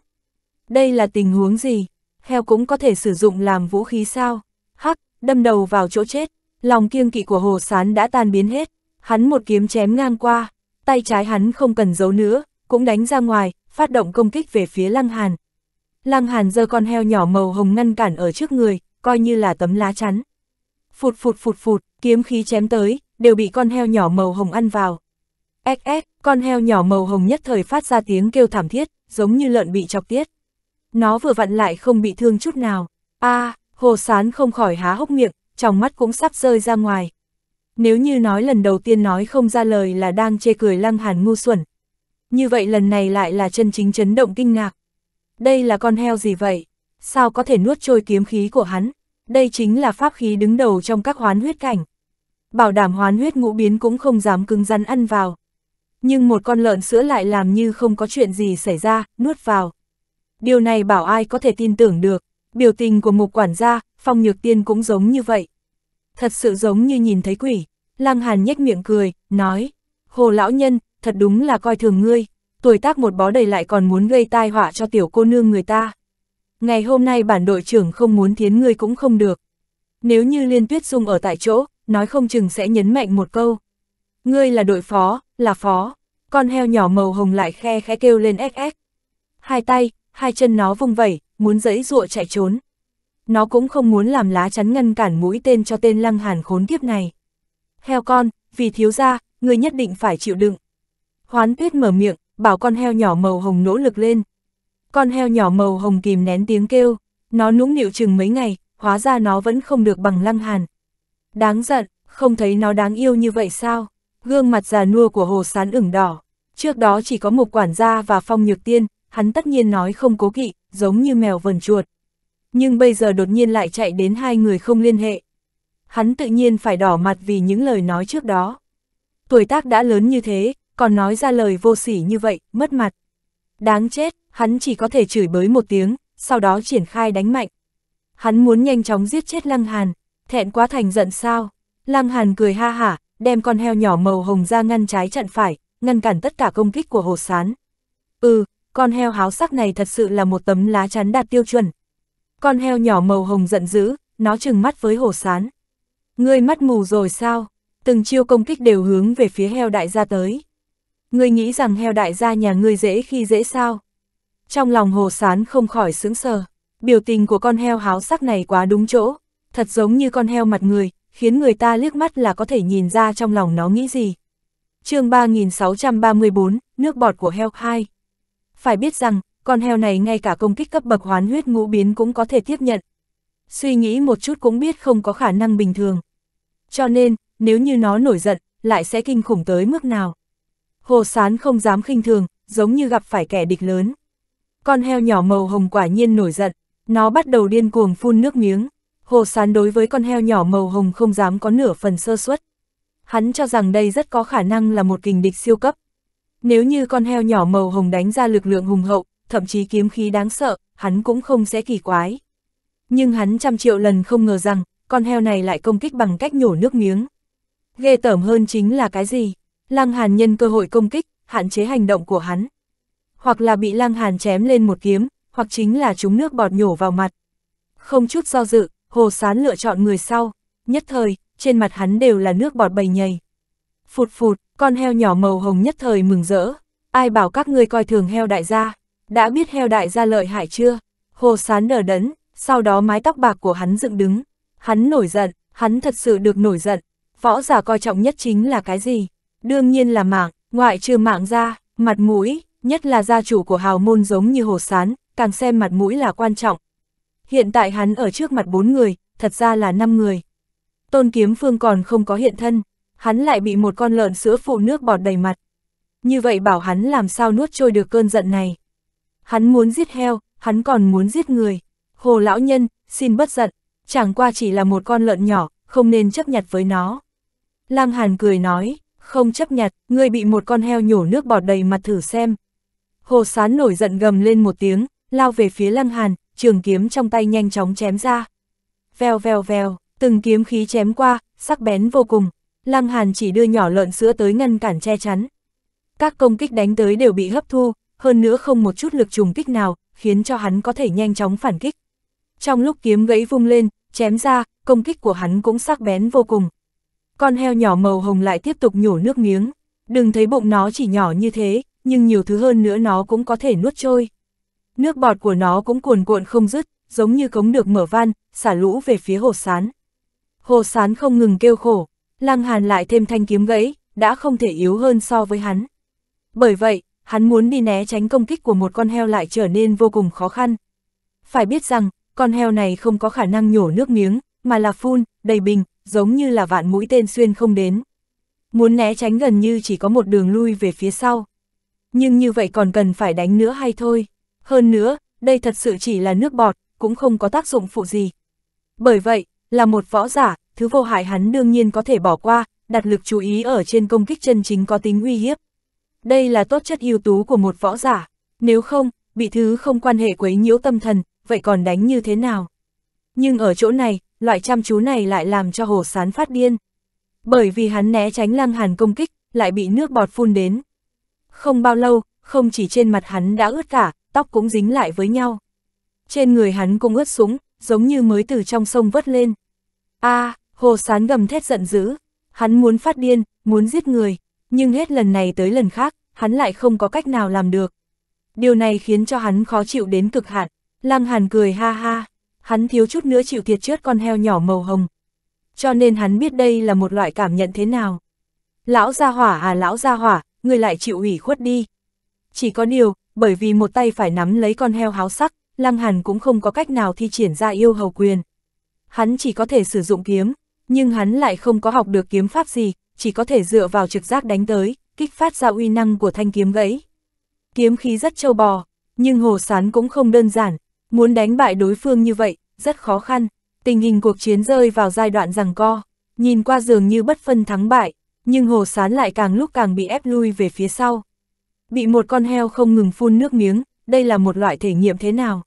Đây là tình huống gì? Heo cũng có thể sử dụng làm vũ khí sao? Hắc, đâm đầu vào chỗ chết, lòng kiêng kỵ của hồ sán đã tan biến hết, hắn một kiếm chém ngang qua, tay trái hắn không cần giấu nữa, cũng đánh ra ngoài, phát động công kích về phía Lăng Hàn. Lăng Hàn giơ con heo nhỏ màu hồng ngăn cản ở trước người, coi như là tấm lá chắn. Phụt phụt phụt phụt, kiếm khí chém tới, đều bị con heo nhỏ màu hồng ăn vào. Ếch ếch, con heo nhỏ màu hồng nhất thời phát ra tiếng kêu thảm thiết, giống như lợn bị chọc tiết. Nó vừa vặn lại không bị thương chút nào. a à, hồ sán không khỏi há hốc miệng, trong mắt cũng sắp rơi ra ngoài. Nếu như nói lần đầu tiên nói không ra lời là đang chê cười lăng hàn ngu xuẩn. Như vậy lần này lại là chân chính chấn động kinh ngạc. Đây là con heo gì vậy? Sao có thể nuốt trôi kiếm khí của hắn? Đây chính là pháp khí đứng đầu trong các hoán huyết cảnh. Bảo đảm hoán huyết ngũ biến cũng không dám cứng rắn ăn vào. Nhưng một con lợn sữa lại làm như không có chuyện gì xảy ra, nuốt vào. Điều này bảo ai có thể tin tưởng được. Biểu tình của mục quản gia, phong nhược tiên cũng giống như vậy. Thật sự giống như nhìn thấy quỷ. Lăng Hàn nhếch miệng cười, nói, hồ lão nhân, thật đúng là coi thường ngươi, tuổi tác một bó đầy lại còn muốn gây tai họa cho tiểu cô nương người ta. Ngày hôm nay bản đội trưởng không muốn thiến ngươi cũng không được. Nếu như liên tuyết dung ở tại chỗ, nói không chừng sẽ nhấn mạnh một câu. Ngươi là đội phó, là phó, con heo nhỏ màu hồng lại khe khẽ kêu lên ếch Hai tay, hai chân nó vung vẩy, muốn dẫy dụa chạy trốn. Nó cũng không muốn làm lá chắn ngăn cản mũi tên cho tên lăng hàn khốn kiếp này heo con, vì thiếu gia, người nhất định phải chịu đựng. Hoán tuyết mở miệng, bảo con heo nhỏ màu hồng nỗ lực lên. Con heo nhỏ màu hồng kìm nén tiếng kêu, nó nũng nịu chừng mấy ngày, hóa ra nó vẫn không được bằng lăng hàn. Đáng giận, không thấy nó đáng yêu như vậy sao? Gương mặt già nua của hồ sán ửng đỏ. Trước đó chỉ có một quản gia và phong nhược tiên, hắn tất nhiên nói không cố kỵ, giống như mèo vần chuột. Nhưng bây giờ đột nhiên lại chạy đến hai người không liên hệ hắn tự nhiên phải đỏ mặt vì những lời nói trước đó. Tuổi tác đã lớn như thế, còn nói ra lời vô sỉ như vậy, mất mặt. Đáng chết, hắn chỉ có thể chửi bới một tiếng, sau đó triển khai đánh mạnh. Hắn muốn nhanh chóng giết chết Lăng Hàn, thẹn quá thành giận sao. Lăng Hàn cười ha hả, đem con heo nhỏ màu hồng ra ngăn trái chặn phải, ngăn cản tất cả công kích của hồ sán. Ừ, con heo háo sắc này thật sự là một tấm lá chắn đạt tiêu chuẩn. Con heo nhỏ màu hồng giận dữ, nó trừng mắt với hồ sán. Ngươi mắt mù rồi sao? Từng chiêu công kích đều hướng về phía heo đại gia tới. Ngươi nghĩ rằng heo đại gia nhà ngươi dễ khi dễ sao? Trong lòng hồ sán không khỏi sướng sờ. Biểu tình của con heo háo sắc này quá đúng chỗ. Thật giống như con heo mặt người, khiến người ta liếc mắt là có thể nhìn ra trong lòng nó nghĩ gì. chương 3634, nước bọt của heo 2. Phải biết rằng, con heo này ngay cả công kích cấp bậc hoán huyết ngũ biến cũng có thể tiếp nhận. Suy nghĩ một chút cũng biết không có khả năng bình thường cho nên, nếu như nó nổi giận, lại sẽ kinh khủng tới mức nào. Hồ Sán không dám khinh thường, giống như gặp phải kẻ địch lớn. Con heo nhỏ màu hồng quả nhiên nổi giận, nó bắt đầu điên cuồng phun nước miếng. Hồ Sán đối với con heo nhỏ màu hồng không dám có nửa phần sơ suất. Hắn cho rằng đây rất có khả năng là một kình địch siêu cấp. Nếu như con heo nhỏ màu hồng đánh ra lực lượng hùng hậu, thậm chí kiếm khí đáng sợ, hắn cũng không sẽ kỳ quái. Nhưng hắn trăm triệu lần không ngờ rằng, con heo này lại công kích bằng cách nhổ nước miếng. Ghê tởm hơn chính là cái gì? Lăng Hàn nhân cơ hội công kích, hạn chế hành động của hắn. Hoặc là bị Lăng Hàn chém lên một kiếm, hoặc chính là chúng nước bọt nhổ vào mặt. Không chút do dự, Hồ Sán lựa chọn người sau, nhất thời, trên mặt hắn đều là nước bọt bầy nhầy. Phụt phụt, con heo nhỏ màu hồng nhất thời mừng rỡ. Ai bảo các ngươi coi thường heo đại gia, đã biết heo đại gia lợi hại chưa? Hồ Sán nở đấn, sau đó mái tóc bạc của hắn dựng đứng. Hắn nổi giận, hắn thật sự được nổi giận. Võ giả coi trọng nhất chính là cái gì? Đương nhiên là mạng, ngoại trừ mạng ra, mặt mũi, nhất là gia chủ của hào môn giống như hồ sán, càng xem mặt mũi là quan trọng. Hiện tại hắn ở trước mặt bốn người, thật ra là năm người. Tôn kiếm phương còn không có hiện thân, hắn lại bị một con lợn sữa phụ nước bọt đầy mặt. Như vậy bảo hắn làm sao nuốt trôi được cơn giận này. Hắn muốn giết heo, hắn còn muốn giết người. Hồ lão nhân, xin bất giận chẳng qua chỉ là một con lợn nhỏ, không nên chấp nhặt với nó. Lăng Hàn cười nói, không chấp nhặt, ngươi bị một con heo nhổ nước bọt đầy mặt thử xem. Hồ Sán nổi giận gầm lên một tiếng, lao về phía Lăng Hàn, trường kiếm trong tay nhanh chóng chém ra. Vèo vèo vèo, từng kiếm khí chém qua, sắc bén vô cùng. Lăng Hàn chỉ đưa nhỏ lợn sữa tới ngăn cản che chắn. Các công kích đánh tới đều bị hấp thu, hơn nữa không một chút lực trùng kích nào, khiến cho hắn có thể nhanh chóng phản kích. Trong lúc kiếm gãy vung lên, chém ra, công kích của hắn cũng sắc bén vô cùng. Con heo nhỏ màu hồng lại tiếp tục nhổ nước miếng, đừng thấy bụng nó chỉ nhỏ như thế, nhưng nhiều thứ hơn nữa nó cũng có thể nuốt trôi. Nước bọt của nó cũng cuồn cuộn không dứt, giống như cống được mở van, xả lũ về phía hồ sán. Hồ sán không ngừng kêu khổ, lăng hàn lại thêm thanh kiếm gãy, đã không thể yếu hơn so với hắn. Bởi vậy, hắn muốn đi né tránh công kích của một con heo lại trở nên vô cùng khó khăn. Phải biết rằng, con heo này không có khả năng nhổ nước miếng, mà là phun, đầy bình, giống như là vạn mũi tên xuyên không đến. Muốn né tránh gần như chỉ có một đường lui về phía sau. Nhưng như vậy còn cần phải đánh nữa hay thôi. Hơn nữa, đây thật sự chỉ là nước bọt, cũng không có tác dụng phụ gì. Bởi vậy, là một võ giả, thứ vô hại hắn đương nhiên có thể bỏ qua, đặt lực chú ý ở trên công kích chân chính có tính uy hiếp. Đây là tốt chất ưu tú của một võ giả, nếu không, bị thứ không quan hệ quấy nhiễu tâm thần, vậy còn đánh như thế nào? Nhưng ở chỗ này, loại chăm chú này lại làm cho hồ sán phát điên. Bởi vì hắn né tránh lăng hàn công kích, lại bị nước bọt phun đến. Không bao lâu, không chỉ trên mặt hắn đã ướt cả, tóc cũng dính lại với nhau. Trên người hắn cũng ướt súng, giống như mới từ trong sông vớt lên. a à, hồ sán gầm thét giận dữ. Hắn muốn phát điên, muốn giết người, nhưng hết lần này tới lần khác, hắn lại không có cách nào làm được. Điều này khiến cho hắn khó chịu đến cực hạn. Lăng Hàn cười ha ha, hắn thiếu chút nữa chịu thiệt trước con heo nhỏ màu hồng. Cho nên hắn biết đây là một loại cảm nhận thế nào. Lão gia hỏa à lão gia hỏa, người lại chịu ủy khuất đi. Chỉ có điều, bởi vì một tay phải nắm lấy con heo háo sắc, Lăng Hàn cũng không có cách nào thi triển ra yêu hầu quyền. Hắn chỉ có thể sử dụng kiếm, nhưng hắn lại không có học được kiếm pháp gì, chỉ có thể dựa vào trực giác đánh tới, kích phát ra uy năng của thanh kiếm gãy. Kiếm khí rất trâu bò, nhưng hồ sán cũng không đơn giản, Muốn đánh bại đối phương như vậy, rất khó khăn, tình hình cuộc chiến rơi vào giai đoạn rằng co, nhìn qua dường như bất phân thắng bại, nhưng hồ sán lại càng lúc càng bị ép lui về phía sau. Bị một con heo không ngừng phun nước miếng, đây là một loại thể nghiệm thế nào?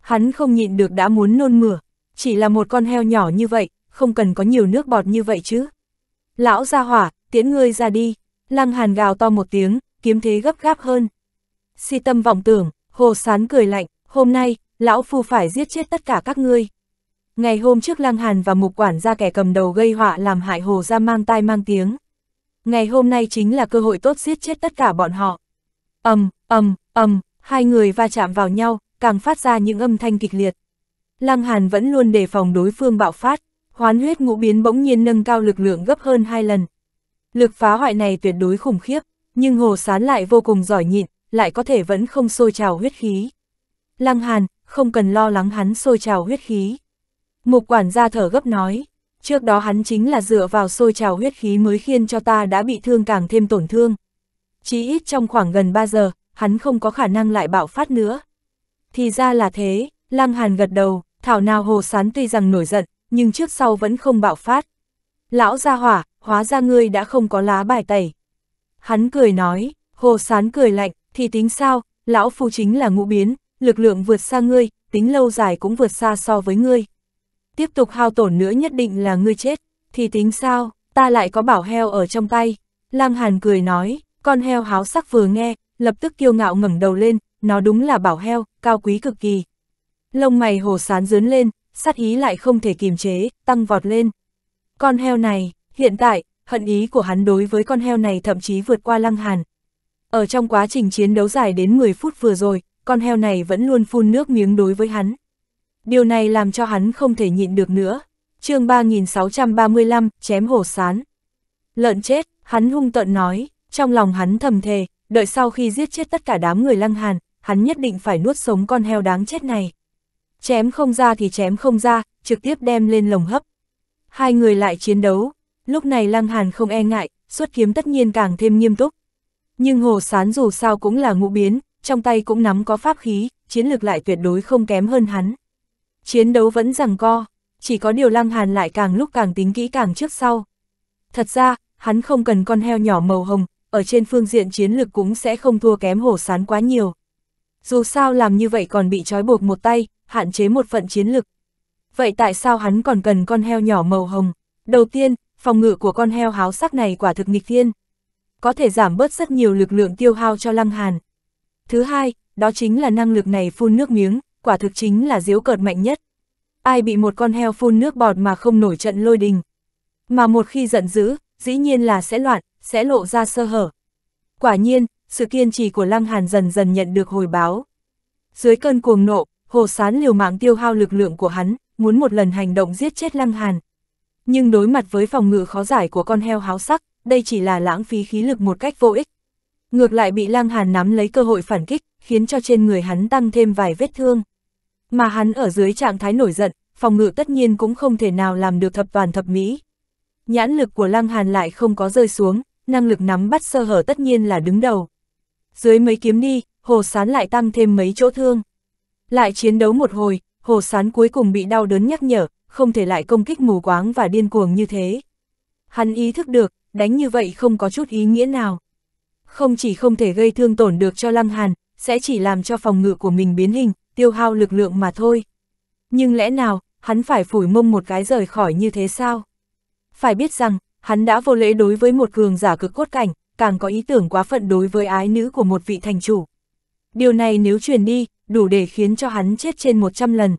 Hắn không nhịn được đã muốn nôn mửa, chỉ là một con heo nhỏ như vậy, không cần có nhiều nước bọt như vậy chứ. Lão ra hỏa, tiễn ngươi ra đi, lăng hàn gào to một tiếng, kiếm thế gấp gáp hơn. Si tâm vọng tưởng, hồ sán cười lạnh, hôm nay, lão phu phải giết chết tất cả các ngươi. Ngày hôm trước Lăng Hàn và mục quản ra kẻ cầm đầu gây họa làm hại hồ ra mang tai mang tiếng. Ngày hôm nay chính là cơ hội tốt giết chết tất cả bọn họ. ầm ầm ầm hai người va chạm vào nhau, càng phát ra những âm thanh kịch liệt. Lăng Hàn vẫn luôn đề phòng đối phương bạo phát, hoán huyết ngũ biến bỗng nhiên nâng cao lực lượng gấp hơn hai lần. Lực phá hoại này tuyệt đối khủng khiếp, nhưng hồ sán lại vô cùng giỏi nhịn, lại có thể vẫn không sôi trào huyết khí. Lăng Hàn, không cần lo lắng hắn sôi trào huyết khí. Mục quản gia thở gấp nói, trước đó hắn chính là dựa vào sôi trào huyết khí mới khiến cho ta đã bị thương càng thêm tổn thương. Chỉ ít trong khoảng gần 3 giờ, hắn không có khả năng lại bạo phát nữa. Thì ra là thế, Lăng Hàn gật đầu, thảo nào hồ sán tuy rằng nổi giận, nhưng trước sau vẫn không bạo phát. Lão gia hỏa, hóa ra ngươi đã không có lá bài tẩy. Hắn cười nói, hồ sán cười lạnh, thì tính sao, lão phu chính là ngũ biến, lực lượng vượt xa ngươi, tính lâu dài cũng vượt xa so với ngươi. Tiếp tục hao tổn nữa nhất định là ngươi chết, thì tính sao, ta lại có bảo heo ở trong tay. Lang Hàn cười nói, con heo háo sắc vừa nghe, lập tức kiêu ngạo ngẩng đầu lên, nó đúng là bảo heo, cao quý cực kỳ. Lông mày hồ sán dướn lên, sát ý lại không thể kiềm chế, tăng vọt lên. Con heo này, hiện tại, hận ý của hắn đối với con heo này thậm chí vượt qua lăng hàn. Ở trong quá trình chiến đấu dài đến 10 phút vừa rồi, con heo này vẫn luôn phun nước miếng đối với hắn. Điều này làm cho hắn không thể nhịn được nữa. chương 3635, chém hổ sán. Lợn chết, hắn hung tợn nói, trong lòng hắn thầm thề, đợi sau khi giết chết tất cả đám người lăng hàn, hắn nhất định phải nuốt sống con heo đáng chết này. Chém không ra thì chém không ra, trực tiếp đem lên lồng hấp. Hai người lại chiến đấu, lúc này lăng hàn không e ngại, xuất kiếm tất nhiên càng thêm nghiêm túc. Nhưng hồ sán dù sao cũng là ngũ biến, trong tay cũng nắm có pháp khí, chiến lược lại tuyệt đối không kém hơn hắn. Chiến đấu vẫn rằng co, chỉ có điều lăng hàn lại càng lúc càng tính kỹ càng trước sau. Thật ra, hắn không cần con heo nhỏ màu hồng, ở trên phương diện chiến lược cũng sẽ không thua kém hổ sán quá nhiều. Dù sao làm như vậy còn bị trói buộc một tay, hạn chế một phận chiến lực. Vậy tại sao hắn còn cần con heo nhỏ màu hồng? Đầu tiên, phòng ngự của con heo háo sắc này quả thực nghịch thiên. Có thể giảm bớt rất nhiều lực lượng tiêu hao cho Lăng Hàn. Thứ hai, đó chính là năng lực này phun nước miếng, quả thực chính là diếu cợt mạnh nhất. Ai bị một con heo phun nước bọt mà không nổi trận lôi đình. Mà một khi giận dữ, dĩ nhiên là sẽ loạn, sẽ lộ ra sơ hở. Quả nhiên, sự kiên trì của Lăng Hàn dần dần nhận được hồi báo. Dưới cơn cuồng nộ, Hồ Sán liều mạng tiêu hao lực lượng của hắn, muốn một lần hành động giết chết Lăng Hàn. Nhưng đối mặt với phòng ngự khó giải của con heo háo sắc, đây chỉ là lãng phí khí lực một cách vô ích. Ngược lại bị Lăng Hàn nắm lấy cơ hội phản kích, khiến cho trên người hắn tăng thêm vài vết thương. Mà hắn ở dưới trạng thái nổi giận, phòng ngự tất nhiên cũng không thể nào làm được thập toàn thập mỹ. Nhãn lực của Lăng Hàn lại không có rơi xuống, năng lực nắm bắt sơ hở tất nhiên là đứng đầu. Dưới mấy kiếm đi, Hồ Sán lại tăng thêm mấy chỗ thương. Lại chiến đấu một hồi, Hồ Sán cuối cùng bị đau đớn nhắc nhở, không thể lại công kích mù quáng và điên cuồng như thế. Hắn ý thức được, đánh như vậy không có chút ý nghĩa nào không chỉ không thể gây thương tổn được cho Lăng Hàn, sẽ chỉ làm cho phòng ngự của mình biến hình, tiêu hao lực lượng mà thôi. Nhưng lẽ nào, hắn phải phủi mông một cái rời khỏi như thế sao? Phải biết rằng, hắn đã vô lễ đối với một cường giả cực cốt cảnh, càng có ý tưởng quá phận đối với ái nữ của một vị thành chủ. Điều này nếu truyền đi, đủ để khiến cho hắn chết trên 100 lần.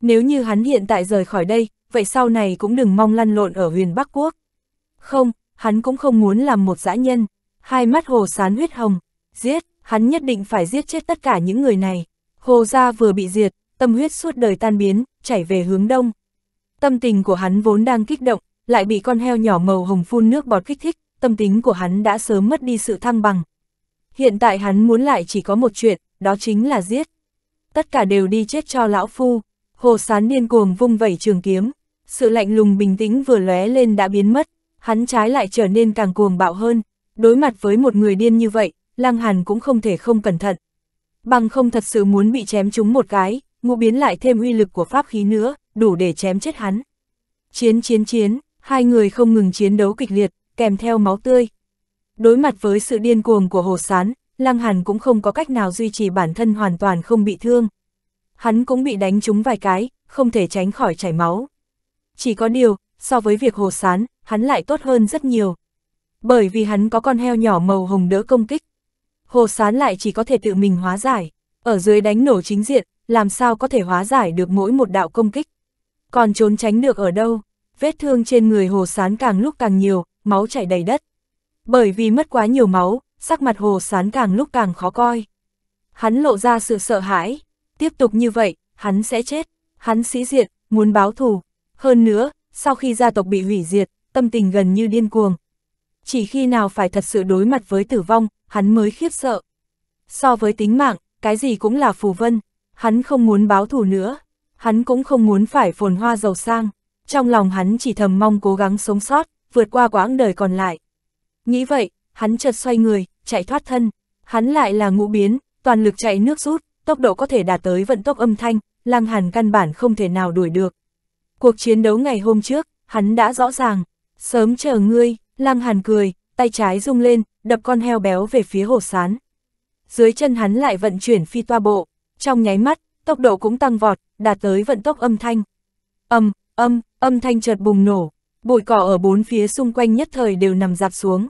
Nếu như hắn hiện tại rời khỏi đây, vậy sau này cũng đừng mong lăn lộn ở huyền Bắc Quốc. Không, hắn cũng không muốn làm một dã nhân hai mắt hồ sán huyết hồng, giết, hắn nhất định phải giết chết tất cả những người này. Hồ gia vừa bị diệt, tâm huyết suốt đời tan biến, chảy về hướng đông. Tâm tình của hắn vốn đang kích động, lại bị con heo nhỏ màu hồng phun nước bọt kích thích, tâm tính của hắn đã sớm mất đi sự thăng bằng. Hiện tại hắn muốn lại chỉ có một chuyện, đó chính là giết. Tất cả đều đi chết cho lão phu, hồ sán điên cuồng vung vẩy trường kiếm, sự lạnh lùng bình tĩnh vừa lóe lên đã biến mất, hắn trái lại trở nên càng cuồng bạo hơn, đối mặt với một người điên như vậy, Lăng Hàn cũng không thể không cẩn thận. Bằng không thật sự muốn bị chém chúng một cái, ngũ biến lại thêm uy lực của pháp khí nữa, đủ để chém chết hắn. Chiến chiến chiến, hai người không ngừng chiến đấu kịch liệt, kèm theo máu tươi. Đối mặt với sự điên cuồng của Hồ Sán, Lăng Hàn cũng không có cách nào duy trì bản thân hoàn toàn không bị thương. Hắn cũng bị đánh chúng vài cái, không thể tránh khỏi chảy máu. Chỉ có điều, so với việc Hồ Sán, hắn lại tốt hơn rất nhiều, bởi vì hắn có con heo nhỏ màu hồng đỡ công kích. Hồ Sán lại chỉ có thể tự mình hóa giải, ở dưới đánh nổ chính diện, làm sao có thể hóa giải được mỗi một đạo công kích. Còn trốn tránh được ở đâu, vết thương trên người Hồ Sán càng lúc càng nhiều, máu chảy đầy đất. Bởi vì mất quá nhiều máu, sắc mặt Hồ Sán càng lúc càng khó coi. Hắn lộ ra sự sợ hãi, tiếp tục như vậy, hắn sẽ chết, hắn sĩ diệt, muốn báo thù. Hơn nữa, sau khi gia tộc bị hủy diệt, tâm tình gần như điên cuồng, chỉ khi nào phải thật sự đối mặt với tử vong, hắn mới khiếp sợ. So với tính mạng, cái gì cũng là phù vân, hắn không muốn báo thù nữa, hắn cũng không muốn phải phồn hoa giàu sang, trong lòng hắn chỉ thầm mong cố gắng sống sót, vượt qua quãng đời còn lại. Nghĩ vậy, hắn chợt xoay người, chạy thoát thân, hắn lại là ngũ biến, toàn lực chạy nước rút, tốc độ có thể đạt tới vận tốc âm thanh, Lăng Hàn căn bản không thể nào đuổi được. Cuộc chiến đấu ngày hôm trước, hắn đã rõ ràng, sớm chờ ngươi, Lăng Hàn cười, tay trái rung lên, đập con heo béo về phía hồ sán. Dưới chân hắn lại vận chuyển phi toa bộ, trong nháy mắt, tốc độ cũng tăng vọt, đạt tới vận tốc âm thanh. Âm, âm, âm thanh chợt bùng nổ, bụi cỏ ở bốn phía xung quanh nhất thời đều nằm dạp xuống.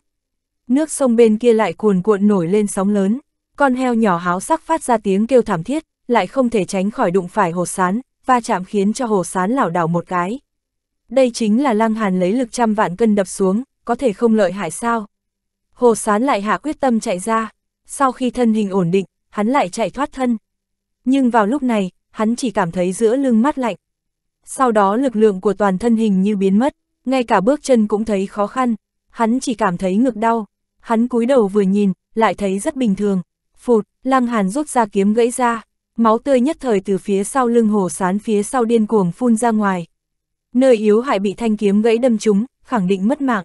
Nước sông bên kia lại cuồn cuộn nổi lên sóng lớn, con heo nhỏ háo sắc phát ra tiếng kêu thảm thiết, lại không thể tránh khỏi đụng phải hồ sán, va chạm khiến cho hồ sán lảo đảo một cái. Đây chính là lăng hàn lấy lực trăm vạn cân đập xuống, có thể không lợi hại sao. Hồ Sán lại hạ quyết tâm chạy ra, sau khi thân hình ổn định, hắn lại chạy thoát thân. Nhưng vào lúc này, hắn chỉ cảm thấy giữa lưng mắt lạnh. Sau đó lực lượng của toàn thân hình như biến mất, ngay cả bước chân cũng thấy khó khăn, hắn chỉ cảm thấy ngực đau. Hắn cúi đầu vừa nhìn, lại thấy rất bình thường. Phụt, Lăng Hàn rút ra kiếm gãy ra, máu tươi nhất thời từ phía sau lưng hồ sán phía sau điên cuồng phun ra ngoài. Nơi yếu hại bị thanh kiếm gãy đâm trúng, khẳng định mất mạng.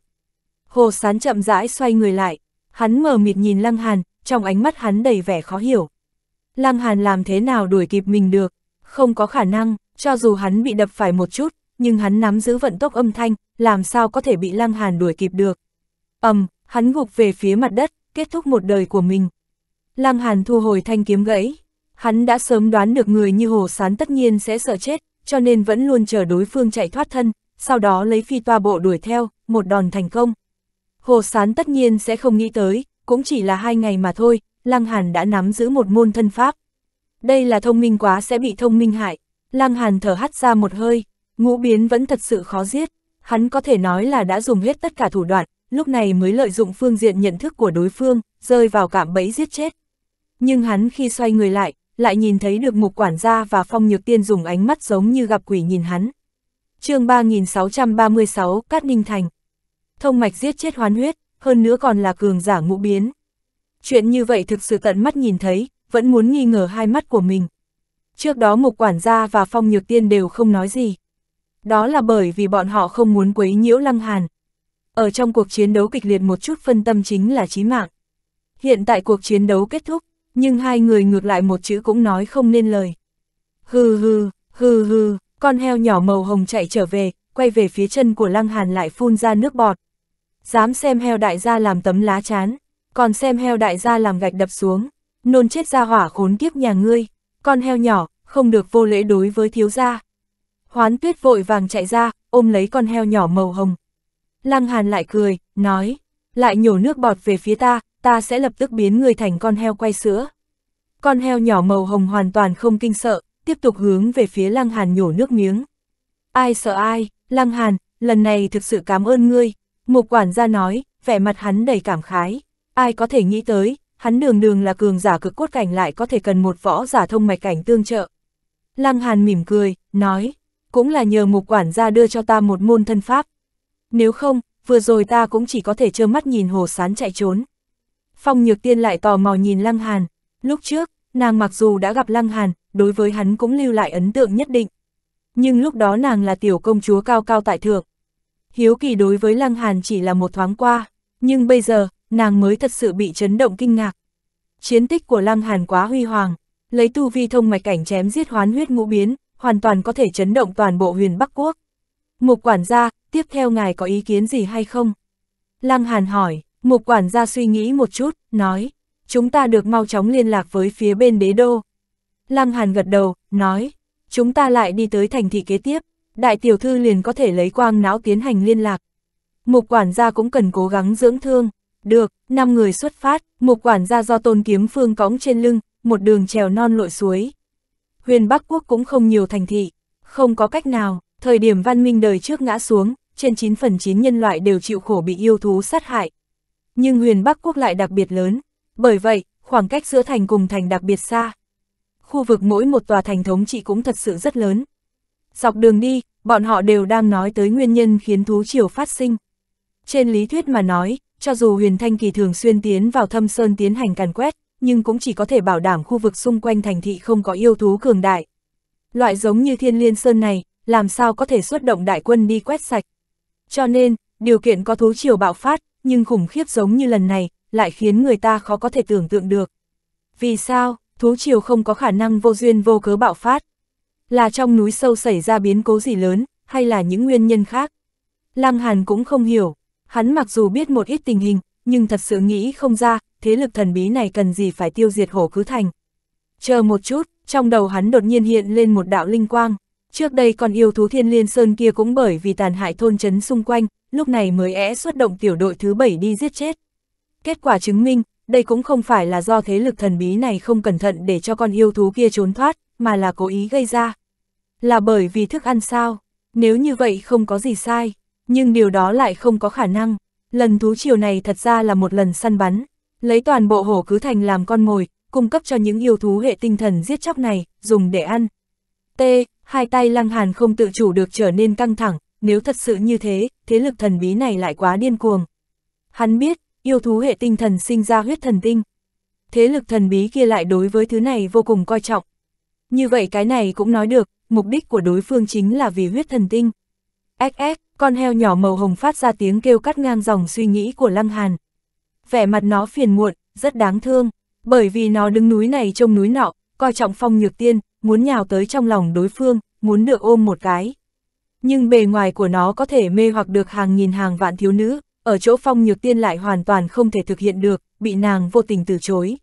Hồ Sán chậm rãi xoay người lại, hắn mờ mịt nhìn Lăng Hàn, trong ánh mắt hắn đầy vẻ khó hiểu. Lăng Hàn làm thế nào đuổi kịp mình được, không có khả năng, cho dù hắn bị đập phải một chút, nhưng hắn nắm giữ vận tốc âm thanh, làm sao có thể bị Lăng Hàn đuổi kịp được. ầm, hắn gục về phía mặt đất, kết thúc một đời của mình. Lăng Hàn thu hồi thanh kiếm gãy, hắn đã sớm đoán được người như Hồ Sán tất nhiên sẽ sợ chết, cho nên vẫn luôn chờ đối phương chạy thoát thân, sau đó lấy phi toa bộ đuổi theo, một đòn thành công. Hồ Sán tất nhiên sẽ không nghĩ tới, cũng chỉ là hai ngày mà thôi, Lăng Hàn đã nắm giữ một môn thân pháp. Đây là thông minh quá sẽ bị thông minh hại. Lăng Hàn thở hắt ra một hơi, ngũ biến vẫn thật sự khó giết. Hắn có thể nói là đã dùng hết tất cả thủ đoạn, lúc này mới lợi dụng phương diện nhận thức của đối phương, rơi vào cảm bẫy giết chết. Nhưng hắn khi xoay người lại, lại nhìn thấy được mục quản gia và phong nhược tiên dùng ánh mắt giống như gặp quỷ nhìn hắn. chương 3636 Cát Ninh Thành thông mạch giết chết hoán huyết, hơn nữa còn là cường giả ngũ biến. Chuyện như vậy thực sự tận mắt nhìn thấy, vẫn muốn nghi ngờ hai mắt của mình. Trước đó mục quản gia và phong nhược tiên đều không nói gì. Đó là bởi vì bọn họ không muốn quấy nhiễu lăng hàn. Ở trong cuộc chiến đấu kịch liệt một chút phân tâm chính là chí mạng. Hiện tại cuộc chiến đấu kết thúc, nhưng hai người ngược lại một chữ cũng nói không nên lời. Hừ hừ, hừ hừ, con heo nhỏ màu hồng chạy trở về, quay về phía chân của Lăng Hàn lại phun ra nước bọt dám xem heo đại gia làm tấm lá chán, còn xem heo đại gia làm gạch đập xuống, nôn chết ra hỏa khốn kiếp nhà ngươi, con heo nhỏ, không được vô lễ đối với thiếu gia. Hoán tuyết vội vàng chạy ra, ôm lấy con heo nhỏ màu hồng. Lăng Hàn lại cười, nói, lại nhổ nước bọt về phía ta, ta sẽ lập tức biến người thành con heo quay sữa. Con heo nhỏ màu hồng hoàn toàn không kinh sợ, tiếp tục hướng về phía Lăng Hàn nhổ nước miếng. Ai sợ ai, Lăng Hàn, lần này thực sự cảm ơn ngươi, Mục quản gia nói, vẻ mặt hắn đầy cảm khái. Ai có thể nghĩ tới, hắn đường đường là cường giả cực cốt cảnh lại có thể cần một võ giả thông mạch cảnh tương trợ. Lăng Hàn mỉm cười, nói, cũng là nhờ mục quản gia đưa cho ta một môn thân pháp. Nếu không, vừa rồi ta cũng chỉ có thể trơ mắt nhìn hồ sán chạy trốn. Phong Nhược Tiên lại tò mò nhìn Lăng Hàn, lúc trước, nàng mặc dù đã gặp Lăng Hàn, đối với hắn cũng lưu lại ấn tượng nhất định. Nhưng lúc đó nàng là tiểu công chúa cao cao tại thượng, hiếu kỳ đối với Lăng Hàn chỉ là một thoáng qua, nhưng bây giờ, nàng mới thật sự bị chấn động kinh ngạc. Chiến tích của Lăng Hàn quá huy hoàng, lấy tu vi thông mạch cảnh chém giết hoán huyết ngũ biến, hoàn toàn có thể chấn động toàn bộ huyền Bắc Quốc. Mục quản gia, tiếp theo ngài có ý kiến gì hay không? Lăng Hàn hỏi, mục quản gia suy nghĩ một chút, nói, chúng ta được mau chóng liên lạc với phía bên đế đô. Lăng Hàn gật đầu, nói, chúng ta lại đi tới thành thị kế tiếp đại tiểu thư liền có thể lấy quang não tiến hành liên lạc. Mục quản gia cũng cần cố gắng dưỡng thương. Được, năm người xuất phát, mục quản gia do tôn kiếm phương cõng trên lưng, một đường trèo non lội suối. Huyền Bắc Quốc cũng không nhiều thành thị, không có cách nào, thời điểm văn minh đời trước ngã xuống, trên 9 phần 9 nhân loại đều chịu khổ bị yêu thú sát hại. Nhưng huyền Bắc Quốc lại đặc biệt lớn, bởi vậy, khoảng cách giữa thành cùng thành đặc biệt xa. Khu vực mỗi một tòa thành thống trị cũng thật sự rất lớn, Dọc đường đi, bọn họ đều đang nói tới nguyên nhân khiến thú triều phát sinh. Trên lý thuyết mà nói, cho dù huyền thanh kỳ thường xuyên tiến vào thâm sơn tiến hành càn quét, nhưng cũng chỉ có thể bảo đảm khu vực xung quanh thành thị không có yêu thú cường đại. Loại giống như thiên liên sơn này, làm sao có thể xuất động đại quân đi quét sạch. Cho nên, điều kiện có thú triều bạo phát, nhưng khủng khiếp giống như lần này, lại khiến người ta khó có thể tưởng tượng được. Vì sao, thú triều không có khả năng vô duyên vô cớ bạo phát? Là trong núi sâu xảy ra biến cố gì lớn, hay là những nguyên nhân khác? Lăng Hàn cũng không hiểu, hắn mặc dù biết một ít tình hình, nhưng thật sự nghĩ không ra, thế lực thần bí này cần gì phải tiêu diệt hổ cứ thành. Chờ một chút, trong đầu hắn đột nhiên hiện lên một đạo linh quang. Trước đây con yêu thú thiên liên sơn kia cũng bởi vì tàn hại thôn trấn xung quanh, lúc này mới é xuất động tiểu đội thứ bảy đi giết chết. Kết quả chứng minh, đây cũng không phải là do thế lực thần bí này không cẩn thận để cho con yêu thú kia trốn thoát, mà là cố ý gây ra. Là bởi vì thức ăn sao, nếu như vậy không có gì sai, nhưng điều đó lại không có khả năng. Lần thú chiều này thật ra là một lần săn bắn, lấy toàn bộ hổ cứ thành làm con mồi, cung cấp cho những yêu thú hệ tinh thần giết chóc này, dùng để ăn. T. Hai tay lăng hàn không tự chủ được trở nên căng thẳng, nếu thật sự như thế, thế lực thần bí này lại quá điên cuồng. Hắn biết, yêu thú hệ tinh thần sinh ra huyết thần tinh. Thế lực thần bí kia lại đối với thứ này vô cùng coi trọng, như vậy cái này cũng nói được, mục đích của đối phương chính là vì huyết thần tinh. XX, con heo nhỏ màu hồng phát ra tiếng kêu cắt ngang dòng suy nghĩ của Lăng Hàn. Vẻ mặt nó phiền muộn, rất đáng thương, bởi vì nó đứng núi này trông núi nọ, coi trọng phong nhược tiên, muốn nhào tới trong lòng đối phương, muốn được ôm một cái. Nhưng bề ngoài của nó có thể mê hoặc được hàng nghìn hàng vạn thiếu nữ, ở chỗ phong nhược tiên lại hoàn toàn không thể thực hiện được, bị nàng vô tình từ chối.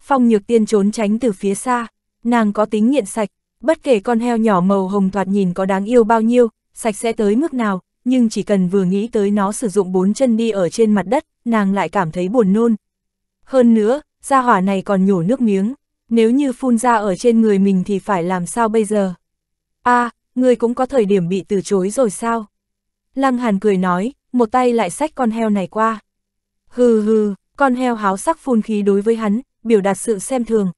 Phong nhược tiên trốn tránh từ phía xa, nàng có tính nghiện sạch, bất kể con heo nhỏ màu hồng thoạt nhìn có đáng yêu bao nhiêu, sạch sẽ tới mức nào, nhưng chỉ cần vừa nghĩ tới nó sử dụng bốn chân đi ở trên mặt đất, nàng lại cảm thấy buồn nôn. Hơn nữa, gia hỏa này còn nhổ nước miếng, nếu như phun ra ở trên người mình thì phải làm sao bây giờ? a à, người cũng có thời điểm bị từ chối rồi sao? Lăng Hàn cười nói, một tay lại xách con heo này qua. Hừ hừ, con heo háo sắc phun khí đối với hắn, biểu đạt sự xem thường,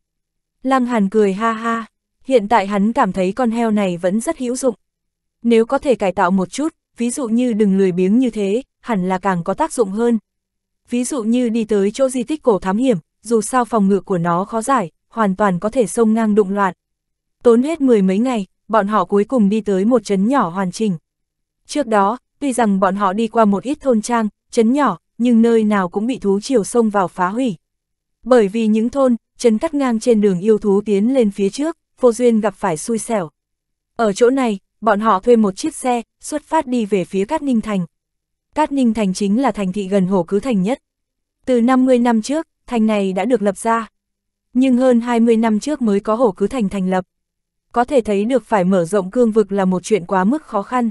Lăng Hàn cười ha ha, hiện tại hắn cảm thấy con heo này vẫn rất hữu dụng. Nếu có thể cải tạo một chút, ví dụ như đừng lười biếng như thế, hẳn là càng có tác dụng hơn. Ví dụ như đi tới chỗ di tích cổ thám hiểm, dù sao phòng ngự của nó khó giải, hoàn toàn có thể xông ngang đụng loạn. Tốn hết mười mấy ngày, bọn họ cuối cùng đi tới một trấn nhỏ hoàn chỉnh. Trước đó, tuy rằng bọn họ đi qua một ít thôn trang, trấn nhỏ, nhưng nơi nào cũng bị thú triều xông vào phá hủy. Bởi vì những thôn, chân cắt ngang trên đường yêu thú tiến lên phía trước, vô duyên gặp phải xui xẻo. Ở chỗ này, bọn họ thuê một chiếc xe, xuất phát đi về phía Cát Ninh Thành. Cát Ninh Thành chính là thành thị gần hồ cứ thành nhất. Từ 50 năm trước, thành này đã được lập ra. Nhưng hơn 20 năm trước mới có hồ cứ thành thành lập. Có thể thấy được phải mở rộng cương vực là một chuyện quá mức khó khăn.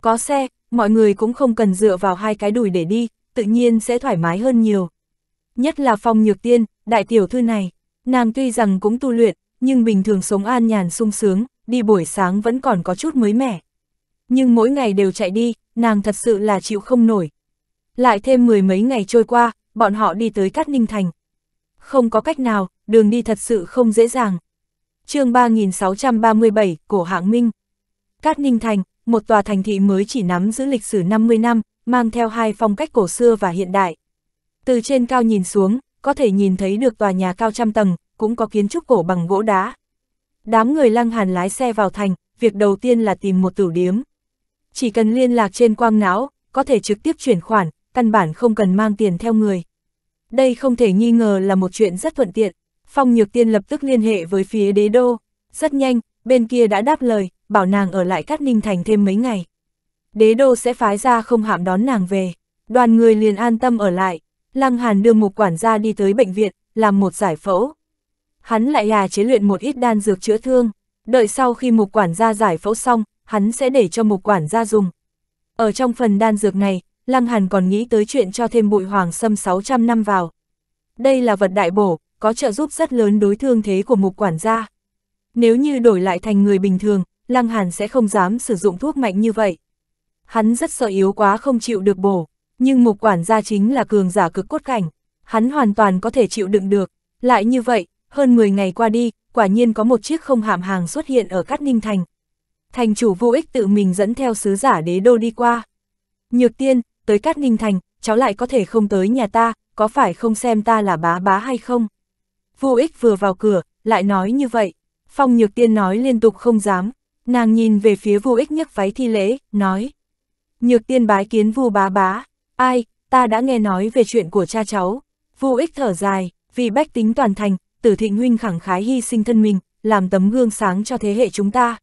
Có xe, mọi người cũng không cần dựa vào hai cái đùi để đi, tự nhiên sẽ thoải mái hơn nhiều nhất là phong nhược tiên, đại tiểu thư này. Nàng tuy rằng cũng tu luyện, nhưng bình thường sống an nhàn sung sướng, đi buổi sáng vẫn còn có chút mới mẻ. Nhưng mỗi ngày đều chạy đi, nàng thật sự là chịu không nổi. Lại thêm mười mấy ngày trôi qua, bọn họ đi tới Cát Ninh Thành. Không có cách nào, đường đi thật sự không dễ dàng. chương 3637, Cổ Hạng Minh Cát Ninh Thành, một tòa thành thị mới chỉ nắm giữ lịch sử 50 năm, mang theo hai phong cách cổ xưa và hiện đại. Từ trên cao nhìn xuống, có thể nhìn thấy được tòa nhà cao trăm tầng, cũng có kiến trúc cổ bằng gỗ đá. Đám người lăng hàn lái xe vào thành, việc đầu tiên là tìm một tửu điếm. Chỉ cần liên lạc trên quang não, có thể trực tiếp chuyển khoản, căn bản không cần mang tiền theo người. Đây không thể nghi ngờ là một chuyện rất thuận tiện. Phong Nhược Tiên lập tức liên hệ với phía đế đô. Rất nhanh, bên kia đã đáp lời, bảo nàng ở lại Cát Ninh Thành thêm mấy ngày. Đế đô sẽ phái ra không hạm đón nàng về. Đoàn người liền an tâm ở lại, Lăng Hàn đưa mục quản gia đi tới bệnh viện, làm một giải phẫu. Hắn lại à chế luyện một ít đan dược chữa thương, đợi sau khi mục quản gia giải phẫu xong, hắn sẽ để cho mục quản gia dùng. Ở trong phần đan dược này, Lăng Hàn còn nghĩ tới chuyện cho thêm bụi hoàng sâm 600 năm vào. Đây là vật đại bổ, có trợ giúp rất lớn đối thương thế của mục quản gia. Nếu như đổi lại thành người bình thường, Lăng Hàn sẽ không dám sử dụng thuốc mạnh như vậy. Hắn rất sợ yếu quá không chịu được bổ, nhưng mục quản gia chính là cường giả cực cốt cảnh, hắn hoàn toàn có thể chịu đựng được. Lại như vậy, hơn 10 ngày qua đi, quả nhiên có một chiếc không hạm hàng xuất hiện ở Cát Ninh Thành. Thành chủ vô ích tự mình dẫn theo sứ giả đế đô đi qua. Nhược tiên, tới Cát Ninh Thành, cháu lại có thể không tới nhà ta, có phải không xem ta là bá bá hay không? Vô ích vừa vào cửa, lại nói như vậy. Phong nhược tiên nói liên tục không dám, nàng nhìn về phía vô ích nhấc váy thi lễ, nói. Nhược tiên bái kiến vu bá bá, Ai, ta đã nghe nói về chuyện của cha cháu. Vu ích thở dài, vì bách tính toàn thành, tử thịnh huynh khẳng khái hy sinh thân mình, làm tấm gương sáng cho thế hệ chúng ta.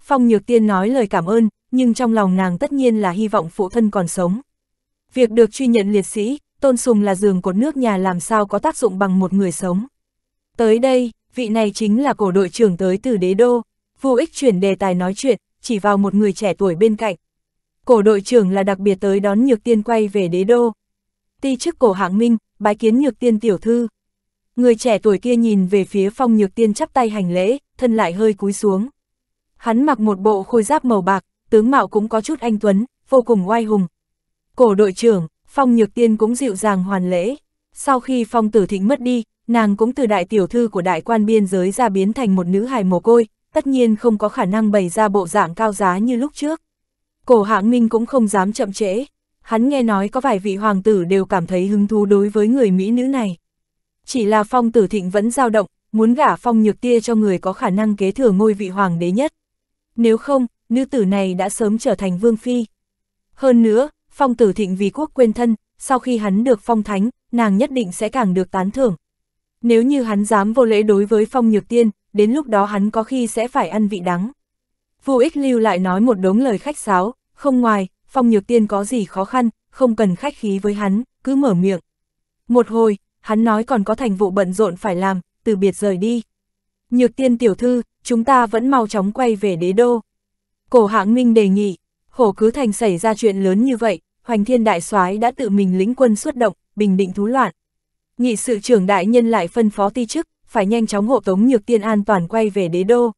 Phong Nhược Tiên nói lời cảm ơn, nhưng trong lòng nàng tất nhiên là hy vọng phụ thân còn sống. Việc được truy nhận liệt sĩ, tôn sùng là giường cột nước nhà làm sao có tác dụng bằng một người sống. Tới đây, vị này chính là cổ đội trưởng tới từ đế đô, vô ích chuyển đề tài nói chuyện, chỉ vào một người trẻ tuổi bên cạnh, cổ đội trưởng là đặc biệt tới đón nhược tiên quay về đế đô. Ti chức cổ hạng minh, bái kiến nhược tiên tiểu thư. Người trẻ tuổi kia nhìn về phía phong nhược tiên chắp tay hành lễ, thân lại hơi cúi xuống. Hắn mặc một bộ khôi giáp màu bạc, tướng mạo cũng có chút anh tuấn, vô cùng oai hùng. Cổ đội trưởng, phong nhược tiên cũng dịu dàng hoàn lễ. Sau khi phong tử thịnh mất đi, nàng cũng từ đại tiểu thư của đại quan biên giới ra biến thành một nữ hài mồ côi, tất nhiên không có khả năng bày ra bộ dạng cao giá như lúc trước. Cổ Hạ Minh cũng không dám chậm trễ, hắn nghe nói có vài vị hoàng tử đều cảm thấy hứng thú đối với người mỹ nữ này. Chỉ là phong tử thịnh vẫn dao động, muốn gả phong nhược tia cho người có khả năng kế thừa ngôi vị hoàng đế nhất. Nếu không, nữ tử này đã sớm trở thành vương phi. Hơn nữa, phong tử thịnh vì quốc quên thân, sau khi hắn được phong thánh, nàng nhất định sẽ càng được tán thưởng. Nếu như hắn dám vô lễ đối với phong nhược tiên, đến lúc đó hắn có khi sẽ phải ăn vị đắng. Vô ích lưu lại nói một đống lời khách sáo, không ngoài, phong nhược tiên có gì khó khăn, không cần khách khí với hắn, cứ mở miệng. Một hồi, hắn nói còn có thành vụ bận rộn phải làm, từ biệt rời đi. Nhược tiên tiểu thư, chúng ta vẫn mau chóng quay về đế đô. Cổ hạng minh đề nghị, hổ cứ thành xảy ra chuyện lớn như vậy, hoành thiên đại soái đã tự mình lĩnh quân xuất động, bình định thú loạn. Nghị sự trưởng đại nhân lại phân phó ti chức, phải nhanh chóng hộ tống nhược tiên an toàn quay về đế đô.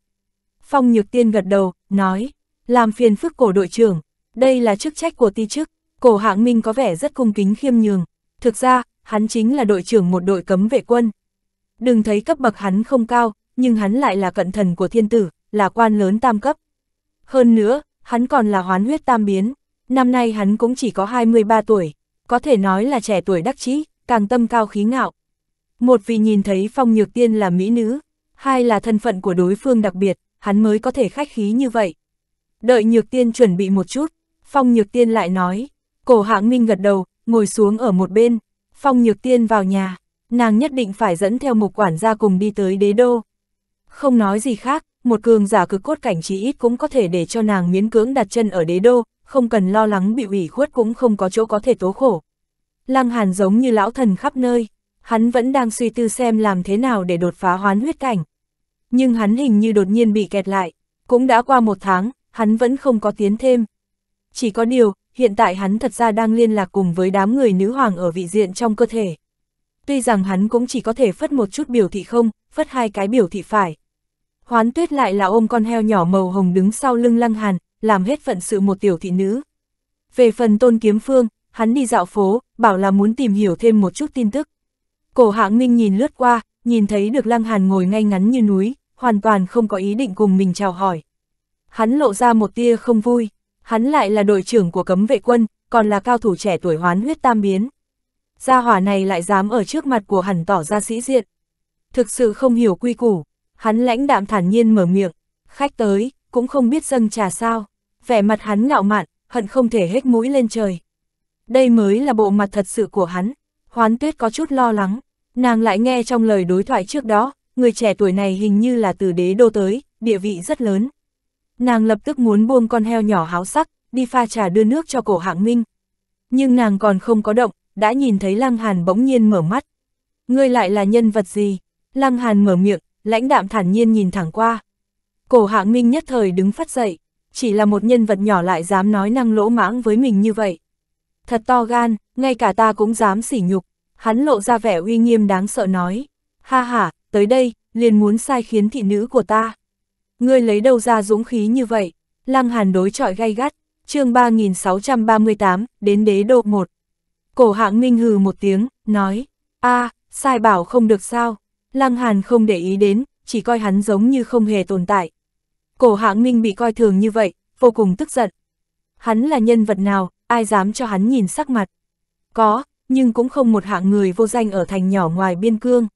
Phong nhược tiên gật đầu, nói, làm phiền phức cổ đội trưởng. Đây là chức trách của ti chức, cổ hạng minh có vẻ rất cung kính khiêm nhường. Thực ra, hắn chính là đội trưởng một đội cấm vệ quân. Đừng thấy cấp bậc hắn không cao, nhưng hắn lại là cận thần của thiên tử, là quan lớn tam cấp. Hơn nữa, hắn còn là hoán huyết tam biến. Năm nay hắn cũng chỉ có 23 tuổi, có thể nói là trẻ tuổi đắc chí, càng tâm cao khí ngạo. Một vì nhìn thấy phong nhược tiên là mỹ nữ, hai là thân phận của đối phương đặc biệt, hắn mới có thể khách khí như vậy. Đợi nhược tiên chuẩn bị một chút, Phong Nhược Tiên lại nói, cổ hạng minh gật đầu, ngồi xuống ở một bên, Phong Nhược Tiên vào nhà, nàng nhất định phải dẫn theo một quản gia cùng đi tới đế đô. Không nói gì khác, một cường giả cực cốt cảnh chỉ ít cũng có thể để cho nàng miễn cưỡng đặt chân ở đế đô, không cần lo lắng bị ủy khuất cũng không có chỗ có thể tố khổ. Lăng Hàn giống như lão thần khắp nơi, hắn vẫn đang suy tư xem làm thế nào để đột phá hoán huyết cảnh. Nhưng hắn hình như đột nhiên bị kẹt lại, cũng đã qua một tháng, hắn vẫn không có tiến thêm chỉ có điều, hiện tại hắn thật ra đang liên lạc cùng với đám người nữ hoàng ở vị diện trong cơ thể. Tuy rằng hắn cũng chỉ có thể phất một chút biểu thị không, phất hai cái biểu thị phải. Hoán tuyết lại là ôm con heo nhỏ màu hồng đứng sau lưng lăng hàn, làm hết phận sự một tiểu thị nữ. Về phần tôn kiếm phương, hắn đi dạo phố, bảo là muốn tìm hiểu thêm một chút tin tức. Cổ hạng minh nhìn lướt qua, nhìn thấy được lăng hàn ngồi ngay ngắn như núi, hoàn toàn không có ý định cùng mình chào hỏi. Hắn lộ ra một tia không vui, hắn lại là đội trưởng của cấm vệ quân, còn là cao thủ trẻ tuổi hoán huyết tam biến. Gia hỏa này lại dám ở trước mặt của hắn tỏ ra sĩ diện. Thực sự không hiểu quy củ, hắn lãnh đạm thản nhiên mở miệng, khách tới, cũng không biết dâng trà sao. Vẻ mặt hắn ngạo mạn, hận không thể hết mũi lên trời. Đây mới là bộ mặt thật sự của hắn. Hoán tuyết có chút lo lắng, nàng lại nghe trong lời đối thoại trước đó, người trẻ tuổi này hình như là từ đế đô tới, địa vị rất lớn. Nàng lập tức muốn buông con heo nhỏ háo sắc, đi pha trà đưa nước cho cổ hạng minh. Nhưng nàng còn không có động, đã nhìn thấy Lăng Hàn bỗng nhiên mở mắt. Ngươi lại là nhân vật gì? Lăng Hàn mở miệng, lãnh đạm thản nhiên nhìn thẳng qua. Cổ hạng minh nhất thời đứng phát dậy, chỉ là một nhân vật nhỏ lại dám nói năng lỗ mãng với mình như vậy. Thật to gan, ngay cả ta cũng dám sỉ nhục. Hắn lộ ra vẻ uy nghiêm đáng sợ nói. Ha ha, tới đây, liền muốn sai khiến thị nữ của ta. Ngươi lấy đâu ra dũng khí như vậy? Lăng Hàn đối chọi gay gắt, chương 3638, đến đế độ 1. Cổ hạng minh hừ một tiếng, nói, a à, sai bảo không được sao. Lăng Hàn không để ý đến, chỉ coi hắn giống như không hề tồn tại. Cổ hạng minh bị coi thường như vậy, vô cùng tức giận. Hắn là nhân vật nào, ai dám cho hắn nhìn sắc mặt. Có, nhưng cũng không một hạng người vô danh ở thành nhỏ ngoài biên cương.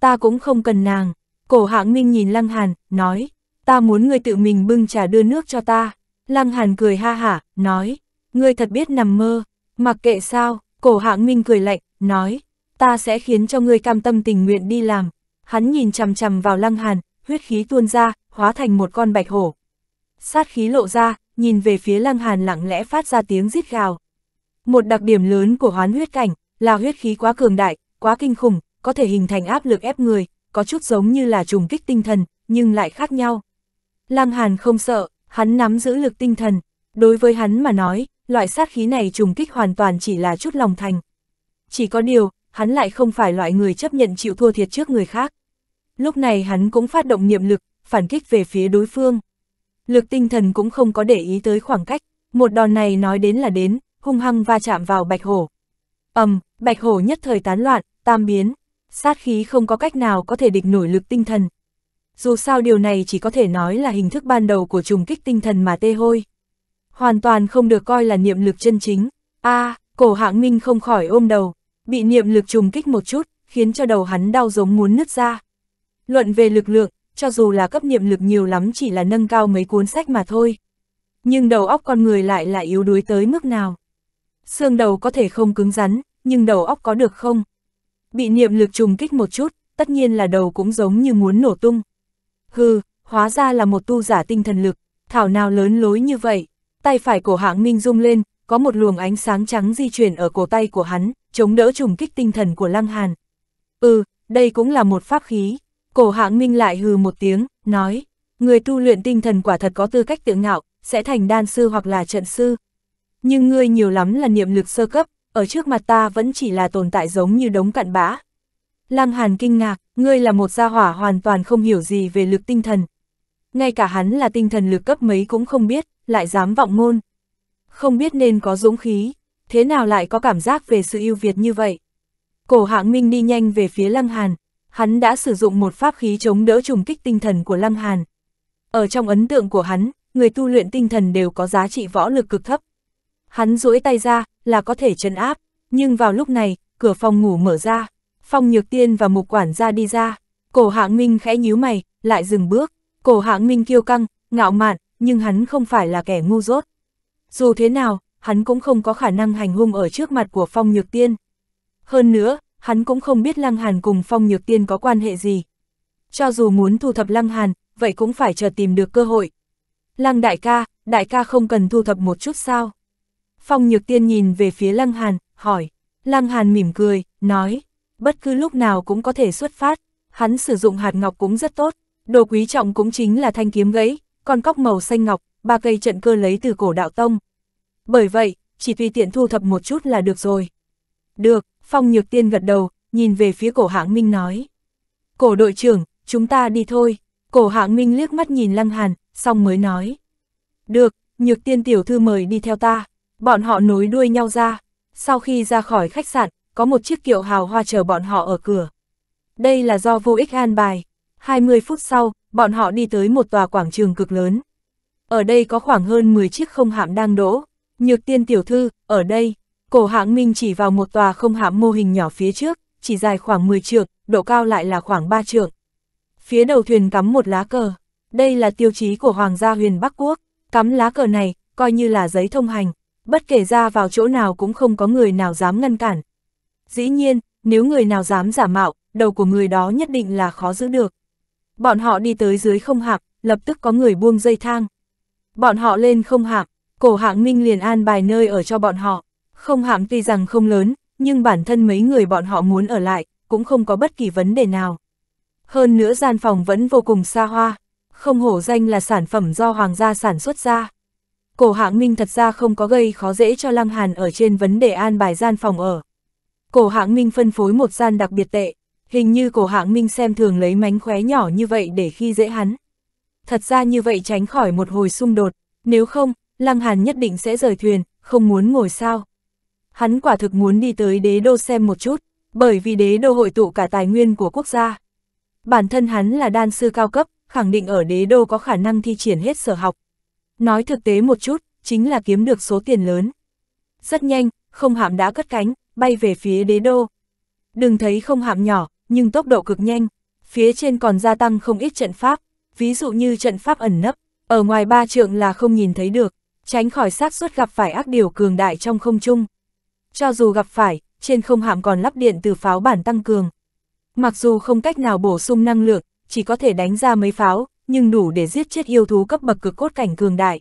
Ta cũng không cần nàng. Cổ hạng minh nhìn Lăng Hàn, nói, ta muốn người tự mình bưng trà đưa nước cho ta. Lăng Hàn cười ha hả, nói, ngươi thật biết nằm mơ, mặc kệ sao, cổ hạng minh cười lạnh, nói, ta sẽ khiến cho ngươi cam tâm tình nguyện đi làm. Hắn nhìn chằm chằm vào Lăng Hàn, huyết khí tuôn ra, hóa thành một con bạch hổ. Sát khí lộ ra, nhìn về phía Lăng Hàn lặng lẽ phát ra tiếng rít gào. Một đặc điểm lớn của hoán huyết cảnh là huyết khí quá cường đại, quá kinh khủng, có thể hình thành áp lực ép người, có chút giống như là trùng kích tinh thần, nhưng lại khác nhau. Lam Hàn không sợ, hắn nắm giữ lực tinh thần. Đối với hắn mà nói, loại sát khí này trùng kích hoàn toàn chỉ là chút lòng thành. Chỉ có điều, hắn lại không phải loại người chấp nhận chịu thua thiệt trước người khác. Lúc này hắn cũng phát động niệm lực, phản kích về phía đối phương. Lực tinh thần cũng không có để ý tới khoảng cách, một đòn này nói đến là đến, hung hăng va chạm vào bạch hổ. ầm, bạch hổ nhất thời tán loạn, tam biến, sát khí không có cách nào có thể địch nổi lực tinh thần, dù sao điều này chỉ có thể nói là hình thức ban đầu của trùng kích tinh thần mà tê hôi. Hoàn toàn không được coi là niệm lực chân chính. a à, cổ hạng minh không khỏi ôm đầu, bị niệm lực trùng kích một chút, khiến cho đầu hắn đau giống muốn nứt ra. Luận về lực lượng, cho dù là cấp niệm lực nhiều lắm chỉ là nâng cao mấy cuốn sách mà thôi. Nhưng đầu óc con người lại là yếu đuối tới mức nào. Xương đầu có thể không cứng rắn, nhưng đầu óc có được không? Bị niệm lực trùng kích một chút, tất nhiên là đầu cũng giống như muốn nổ tung. Hừ, hóa ra là một tu giả tinh thần lực, thảo nào lớn lối như vậy. Tay phải của hạng minh rung lên, có một luồng ánh sáng trắng di chuyển ở cổ tay của hắn, chống đỡ trùng kích tinh thần của Lăng Hàn. Ừ, đây cũng là một pháp khí. Cổ hạng minh lại hừ một tiếng, nói, người tu luyện tinh thần quả thật có tư cách tự ngạo, sẽ thành đan sư hoặc là trận sư. Nhưng ngươi nhiều lắm là niệm lực sơ cấp, ở trước mặt ta vẫn chỉ là tồn tại giống như đống cặn bã, Lăng Hàn kinh ngạc, ngươi là một gia hỏa hoàn toàn không hiểu gì về lực tinh thần. Ngay cả hắn là tinh thần lực cấp mấy cũng không biết, lại dám vọng ngôn. Không biết nên có dũng khí, thế nào lại có cảm giác về sự ưu Việt như vậy. Cổ hạng minh đi nhanh về phía Lăng Hàn, hắn đã sử dụng một pháp khí chống đỡ trùng kích tinh thần của Lăng Hàn. Ở trong ấn tượng của hắn, người tu luyện tinh thần đều có giá trị võ lực cực thấp. Hắn duỗi tay ra, là có thể chân áp, nhưng vào lúc này, cửa phòng ngủ mở ra, Phong Nhược Tiên và Mục Quản gia đi ra, cổ hạng minh khẽ nhíu mày, lại dừng bước, cổ hạng minh kiêu căng, ngạo mạn, nhưng hắn không phải là kẻ ngu dốt. Dù thế nào, hắn cũng không có khả năng hành hung ở trước mặt của Phong Nhược Tiên. Hơn nữa, hắn cũng không biết Lăng Hàn cùng Phong Nhược Tiên có quan hệ gì. Cho dù muốn thu thập Lăng Hàn, vậy cũng phải chờ tìm được cơ hội. Lăng đại ca, đại ca không cần thu thập một chút sao? Phong Nhược Tiên nhìn về phía Lăng Hàn, hỏi. Lăng Hàn mỉm cười, nói, bất cứ lúc nào cũng có thể xuất phát. Hắn sử dụng hạt ngọc cũng rất tốt, đồ quý trọng cũng chính là thanh kiếm gãy, còn cóc màu xanh ngọc, ba cây trận cơ lấy từ cổ đạo tông. Bởi vậy, chỉ tùy tiện thu thập một chút là được rồi. Được, Phong Nhược Tiên gật đầu, nhìn về phía cổ hạng Minh nói. Cổ đội trưởng, chúng ta đi thôi. Cổ hạng Minh liếc mắt nhìn Lăng Hàn, xong mới nói. Được, Nhược Tiên tiểu thư mời đi theo ta. Bọn họ nối đuôi nhau ra. Sau khi ra khỏi khách sạn, có một chiếc kiệu hào hoa chờ bọn họ ở cửa. Đây là do vô ích an bài. 20 phút sau, bọn họ đi tới một tòa quảng trường cực lớn. Ở đây có khoảng hơn 10 chiếc không hạm đang đỗ. Nhược tiên tiểu thư, ở đây, cổ hạng minh chỉ vào một tòa không hạm mô hình nhỏ phía trước, chỉ dài khoảng 10 trượng, độ cao lại là khoảng 3 trượng. Phía đầu thuyền cắm một lá cờ. Đây là tiêu chí của Hoàng gia huyền Bắc Quốc. Cắm lá cờ này, coi như là giấy thông hành. Bất kể ra vào chỗ nào cũng không có người nào dám ngăn cản, Dĩ nhiên, nếu người nào dám giả mạo, đầu của người đó nhất định là khó giữ được. Bọn họ đi tới dưới không hạc, lập tức có người buông dây thang. Bọn họ lên không hạc, cổ hạng minh liền an bài nơi ở cho bọn họ. Không hạng tuy rằng không lớn, nhưng bản thân mấy người bọn họ muốn ở lại, cũng không có bất kỳ vấn đề nào. Hơn nữa gian phòng vẫn vô cùng xa hoa, không hổ danh là sản phẩm do hoàng gia sản xuất ra. Cổ hạng minh thật ra không có gây khó dễ cho Lăng Hàn ở trên vấn đề an bài gian phòng ở. Cổ hạng minh phân phối một gian đặc biệt tệ, hình như cổ hạng minh xem thường lấy mánh khóe nhỏ như vậy để khi dễ hắn. Thật ra như vậy tránh khỏi một hồi xung đột, nếu không, Lăng Hàn nhất định sẽ rời thuyền, không muốn ngồi sao. Hắn quả thực muốn đi tới đế đô xem một chút, bởi vì đế đô hội tụ cả tài nguyên của quốc gia. Bản thân hắn là đan sư cao cấp, khẳng định ở đế đô có khả năng thi triển hết sở học. Nói thực tế một chút, chính là kiếm được số tiền lớn. Rất nhanh, không hạm đã cất cánh, bay về phía đế đô. Đừng thấy không hạm nhỏ, nhưng tốc độ cực nhanh, phía trên còn gia tăng không ít trận pháp, ví dụ như trận pháp ẩn nấp, ở ngoài ba trượng là không nhìn thấy được, tránh khỏi xác suất gặp phải ác điều cường đại trong không trung. Cho dù gặp phải, trên không hạm còn lắp điện từ pháo bản tăng cường. Mặc dù không cách nào bổ sung năng lượng, chỉ có thể đánh ra mấy pháo, nhưng đủ để giết chết yêu thú cấp bậc cực cốt cảnh cường đại.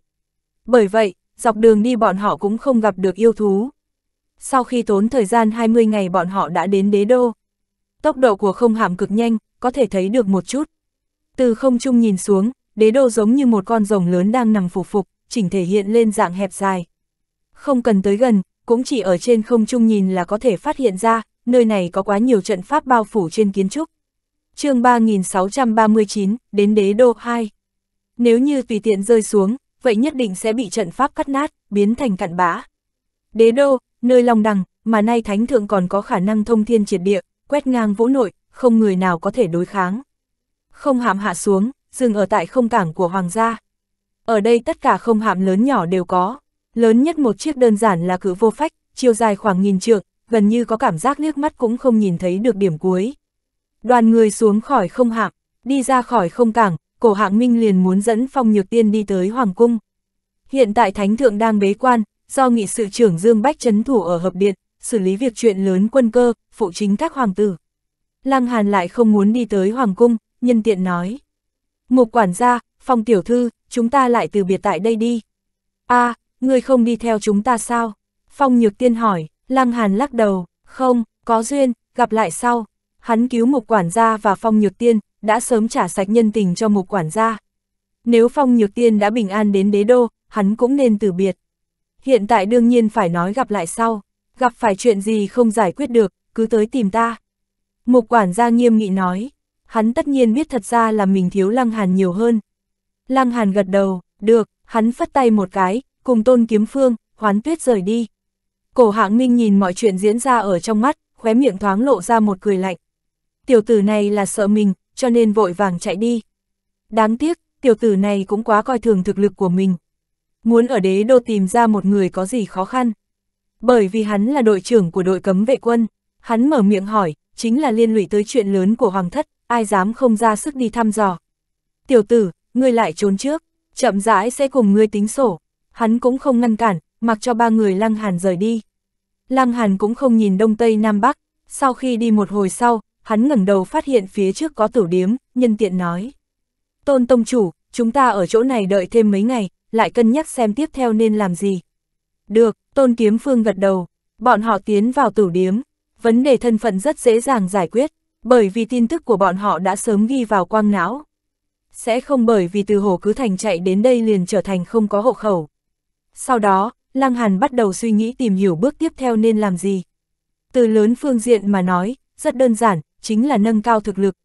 Bởi vậy, dọc đường đi bọn họ cũng không gặp được yêu thú. Sau khi tốn thời gian 20 ngày bọn họ đã đến đế đô. Tốc độ của không hàm cực nhanh, có thể thấy được một chút. Từ không trung nhìn xuống, đế đô giống như một con rồng lớn đang nằm phục phục, chỉnh thể hiện lên dạng hẹp dài. Không cần tới gần, cũng chỉ ở trên không trung nhìn là có thể phát hiện ra, nơi này có quá nhiều trận pháp bao phủ trên kiến trúc. chương 3639, đến đế đô 2. Nếu như tùy tiện rơi xuống, vậy nhất định sẽ bị trận pháp cắt nát, biến thành cặn bã. Đế đô, nơi long đằng, mà nay thánh thượng còn có khả năng thông thiên triệt địa, quét ngang vũ nội, không người nào có thể đối kháng. Không hạm hạ xuống, dừng ở tại không cảng của hoàng gia. Ở đây tất cả không hạm lớn nhỏ đều có, lớn nhất một chiếc đơn giản là cử vô phách, chiều dài khoảng nghìn trượng, gần như có cảm giác liếc mắt cũng không nhìn thấy được điểm cuối. Đoàn người xuống khỏi không hạm, đi ra khỏi không cảng, cổ hạng minh liền muốn dẫn phong nhược tiên đi tới hoàng cung. Hiện tại thánh thượng đang bế quan, do nghị sự trưởng Dương Bách chấn thủ ở Hợp Điện, xử lý việc chuyện lớn quân cơ, phụ chính các hoàng tử. Lăng Hàn lại không muốn đi tới Hoàng Cung, nhân tiện nói. Mục quản gia, phòng tiểu thư, chúng ta lại từ biệt tại đây đi. a à, ngươi không đi theo chúng ta sao? Phong Nhược Tiên hỏi, Lăng Hàn lắc đầu, không, có duyên, gặp lại sau. Hắn cứu Mục Quản gia và Phong Nhược Tiên, đã sớm trả sạch nhân tình cho Mục Quản gia. Nếu Phong Nhược Tiên đã bình an đến đế đô, hắn cũng nên từ biệt. Hiện tại đương nhiên phải nói gặp lại sau, gặp phải chuyện gì không giải quyết được, cứ tới tìm ta. Mục quản gia nghiêm nghị nói, hắn tất nhiên biết thật ra là mình thiếu Lăng Hàn nhiều hơn. Lăng Hàn gật đầu, được, hắn phất tay một cái, cùng tôn kiếm phương, hoán tuyết rời đi. Cổ hạng minh nhìn mọi chuyện diễn ra ở trong mắt, khóe miệng thoáng lộ ra một cười lạnh. Tiểu tử này là sợ mình, cho nên vội vàng chạy đi. Đáng tiếc, tiểu tử này cũng quá coi thường thực lực của mình muốn ở đế đô tìm ra một người có gì khó khăn. Bởi vì hắn là đội trưởng của đội cấm vệ quân, hắn mở miệng hỏi, chính là liên lụy tới chuyện lớn của Hoàng Thất, ai dám không ra sức đi thăm dò. Tiểu tử, ngươi lại trốn trước, chậm rãi sẽ cùng ngươi tính sổ. Hắn cũng không ngăn cản, mặc cho ba người Lăng Hàn rời đi. Lăng Hàn cũng không nhìn đông tây nam bắc, sau khi đi một hồi sau, hắn ngẩng đầu phát hiện phía trước có tử điếm, nhân tiện nói. Tôn Tông Chủ, chúng ta ở chỗ này đợi thêm mấy ngày, lại cân nhắc xem tiếp theo nên làm gì. Được, Tôn Kiếm Phương gật đầu, bọn họ tiến vào tử điếm, vấn đề thân phận rất dễ dàng giải quyết, bởi vì tin tức của bọn họ đã sớm ghi vào quang não. Sẽ không bởi vì từ hồ cứ thành chạy đến đây liền trở thành không có hộ khẩu. Sau đó, Lăng Hàn bắt đầu suy nghĩ tìm hiểu bước tiếp theo nên làm gì. Từ lớn phương diện mà nói, rất đơn giản, chính là nâng cao thực lực.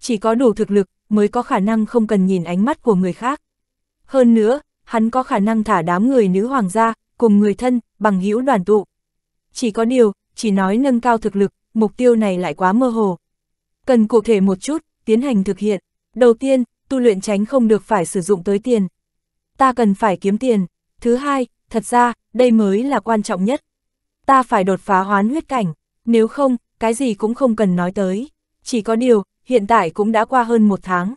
Chỉ có đủ thực lực mới có khả năng không cần nhìn ánh mắt của người khác. Hơn nữa, hắn có khả năng thả đám người nữ hoàng gia, cùng người thân, bằng hữu đoàn tụ. Chỉ có điều, chỉ nói nâng cao thực lực, mục tiêu này lại quá mơ hồ. Cần cụ thể một chút, tiến hành thực hiện. Đầu tiên, tu luyện tránh không được phải sử dụng tới tiền. Ta cần phải kiếm tiền. Thứ hai, thật ra, đây mới là quan trọng nhất. Ta phải đột phá hoán huyết cảnh, nếu không, cái gì cũng không cần nói tới. Chỉ có điều, hiện tại cũng đã qua hơn một tháng.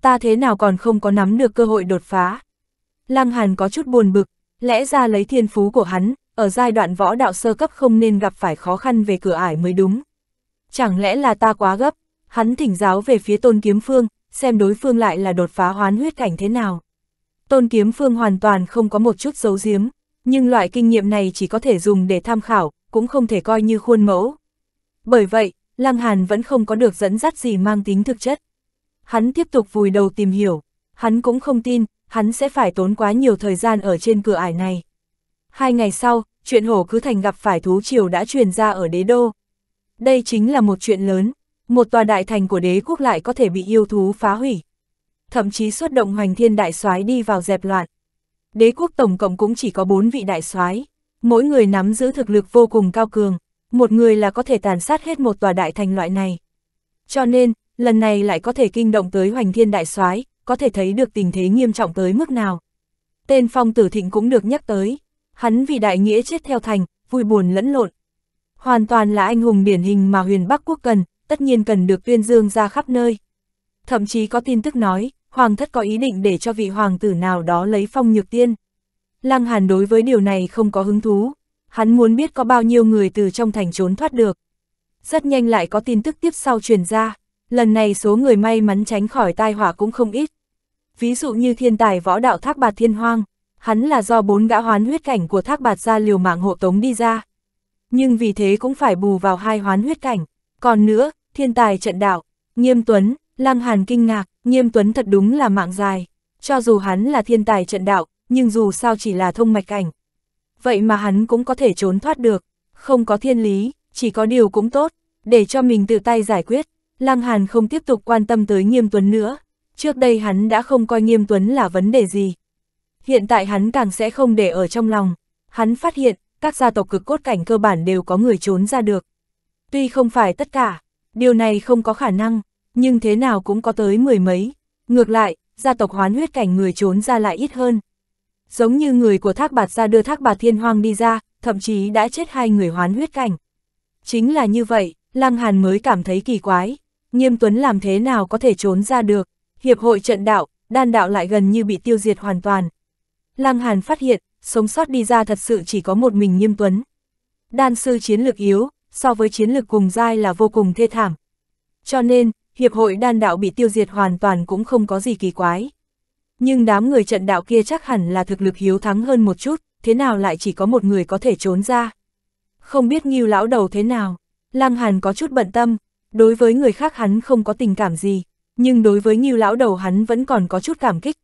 Ta thế nào còn không có nắm được cơ hội đột phá. Lăng Hàn có chút buồn bực, lẽ ra lấy thiên phú của hắn, ở giai đoạn võ đạo sơ cấp không nên gặp phải khó khăn về cửa ải mới đúng. Chẳng lẽ là ta quá gấp, hắn thỉnh giáo về phía tôn kiếm phương, xem đối phương lại là đột phá hoán huyết cảnh thế nào. Tôn kiếm phương hoàn toàn không có một chút giấu giếm, nhưng loại kinh nghiệm này chỉ có thể dùng để tham khảo, cũng không thể coi như khuôn mẫu. Bởi vậy, Lăng Hàn vẫn không có được dẫn dắt gì mang tính thực chất. Hắn tiếp tục vùi đầu tìm hiểu, hắn cũng không tin, hắn sẽ phải tốn quá nhiều thời gian ở trên cửa ải này. Hai ngày sau, chuyện hổ cứ thành gặp phải thú triều đã truyền ra ở đế đô. Đây chính là một chuyện lớn, một tòa đại thành của đế quốc lại có thể bị yêu thú phá hủy. Thậm chí xuất động hoành thiên đại soái đi vào dẹp loạn. Đế quốc tổng cộng cũng chỉ có bốn vị đại soái, mỗi người nắm giữ thực lực vô cùng cao cường, một người là có thể tàn sát hết một tòa đại thành loại này. Cho nên, lần này lại có thể kinh động tới hoành thiên đại soái có thể thấy được tình thế nghiêm trọng tới mức nào. Tên Phong Tử Thịnh cũng được nhắc tới, hắn vì đại nghĩa chết theo thành, vui buồn lẫn lộn. Hoàn toàn là anh hùng điển hình mà huyền Bắc Quốc cần, tất nhiên cần được tuyên dương ra khắp nơi. Thậm chí có tin tức nói, Hoàng thất có ý định để cho vị hoàng tử nào đó lấy phong nhược tiên. Lăng Hàn đối với điều này không có hứng thú, hắn muốn biết có bao nhiêu người từ trong thành trốn thoát được. Rất nhanh lại có tin tức tiếp sau truyền ra, lần này số người may mắn tránh khỏi tai họa cũng không ít ví dụ như thiên tài võ đạo Thác Bạt Thiên Hoang, hắn là do bốn gã hoán huyết cảnh của Thác Bạt ra liều mạng hộ tống đi ra. Nhưng vì thế cũng phải bù vào hai hoán huyết cảnh. Còn nữa, thiên tài trận đạo, Nghiêm Tuấn, Lăng Hàn kinh ngạc, Nghiêm Tuấn thật đúng là mạng dài. Cho dù hắn là thiên tài trận đạo, nhưng dù sao chỉ là thông mạch cảnh. Vậy mà hắn cũng có thể trốn thoát được, không có thiên lý, chỉ có điều cũng tốt, để cho mình tự tay giải quyết. Lăng Hàn không tiếp tục quan tâm tới Nghiêm Tuấn nữa, Trước đây hắn đã không coi Nghiêm Tuấn là vấn đề gì. Hiện tại hắn càng sẽ không để ở trong lòng. Hắn phát hiện, các gia tộc cực cốt cảnh cơ bản đều có người trốn ra được. Tuy không phải tất cả, điều này không có khả năng, nhưng thế nào cũng có tới mười mấy. Ngược lại, gia tộc hoán huyết cảnh người trốn ra lại ít hơn. Giống như người của thác bạt ra đưa thác bạt thiên hoang đi ra, thậm chí đã chết hai người hoán huyết cảnh. Chính là như vậy, Lăng Hàn mới cảm thấy kỳ quái, nghiêm tuấn làm thế nào có thể trốn ra được. Hiệp hội trận đạo, đan đạo lại gần như bị tiêu diệt hoàn toàn. Lăng Hàn phát hiện, sống sót đi ra thật sự chỉ có một mình Nghiêm Tuấn. Đan sư chiến lực yếu, so với chiến lực cùng giai là vô cùng thê thảm. Cho nên, hiệp hội đan đạo bị tiêu diệt hoàn toàn cũng không có gì kỳ quái. Nhưng đám người trận đạo kia chắc hẳn là thực lực hiếu thắng hơn một chút, thế nào lại chỉ có một người có thể trốn ra. Không biết Ngưu lão đầu thế nào, Lăng Hàn có chút bận tâm, đối với người khác hắn không có tình cảm gì nhưng đối với Ngưu lão đầu hắn vẫn còn có chút cảm kích.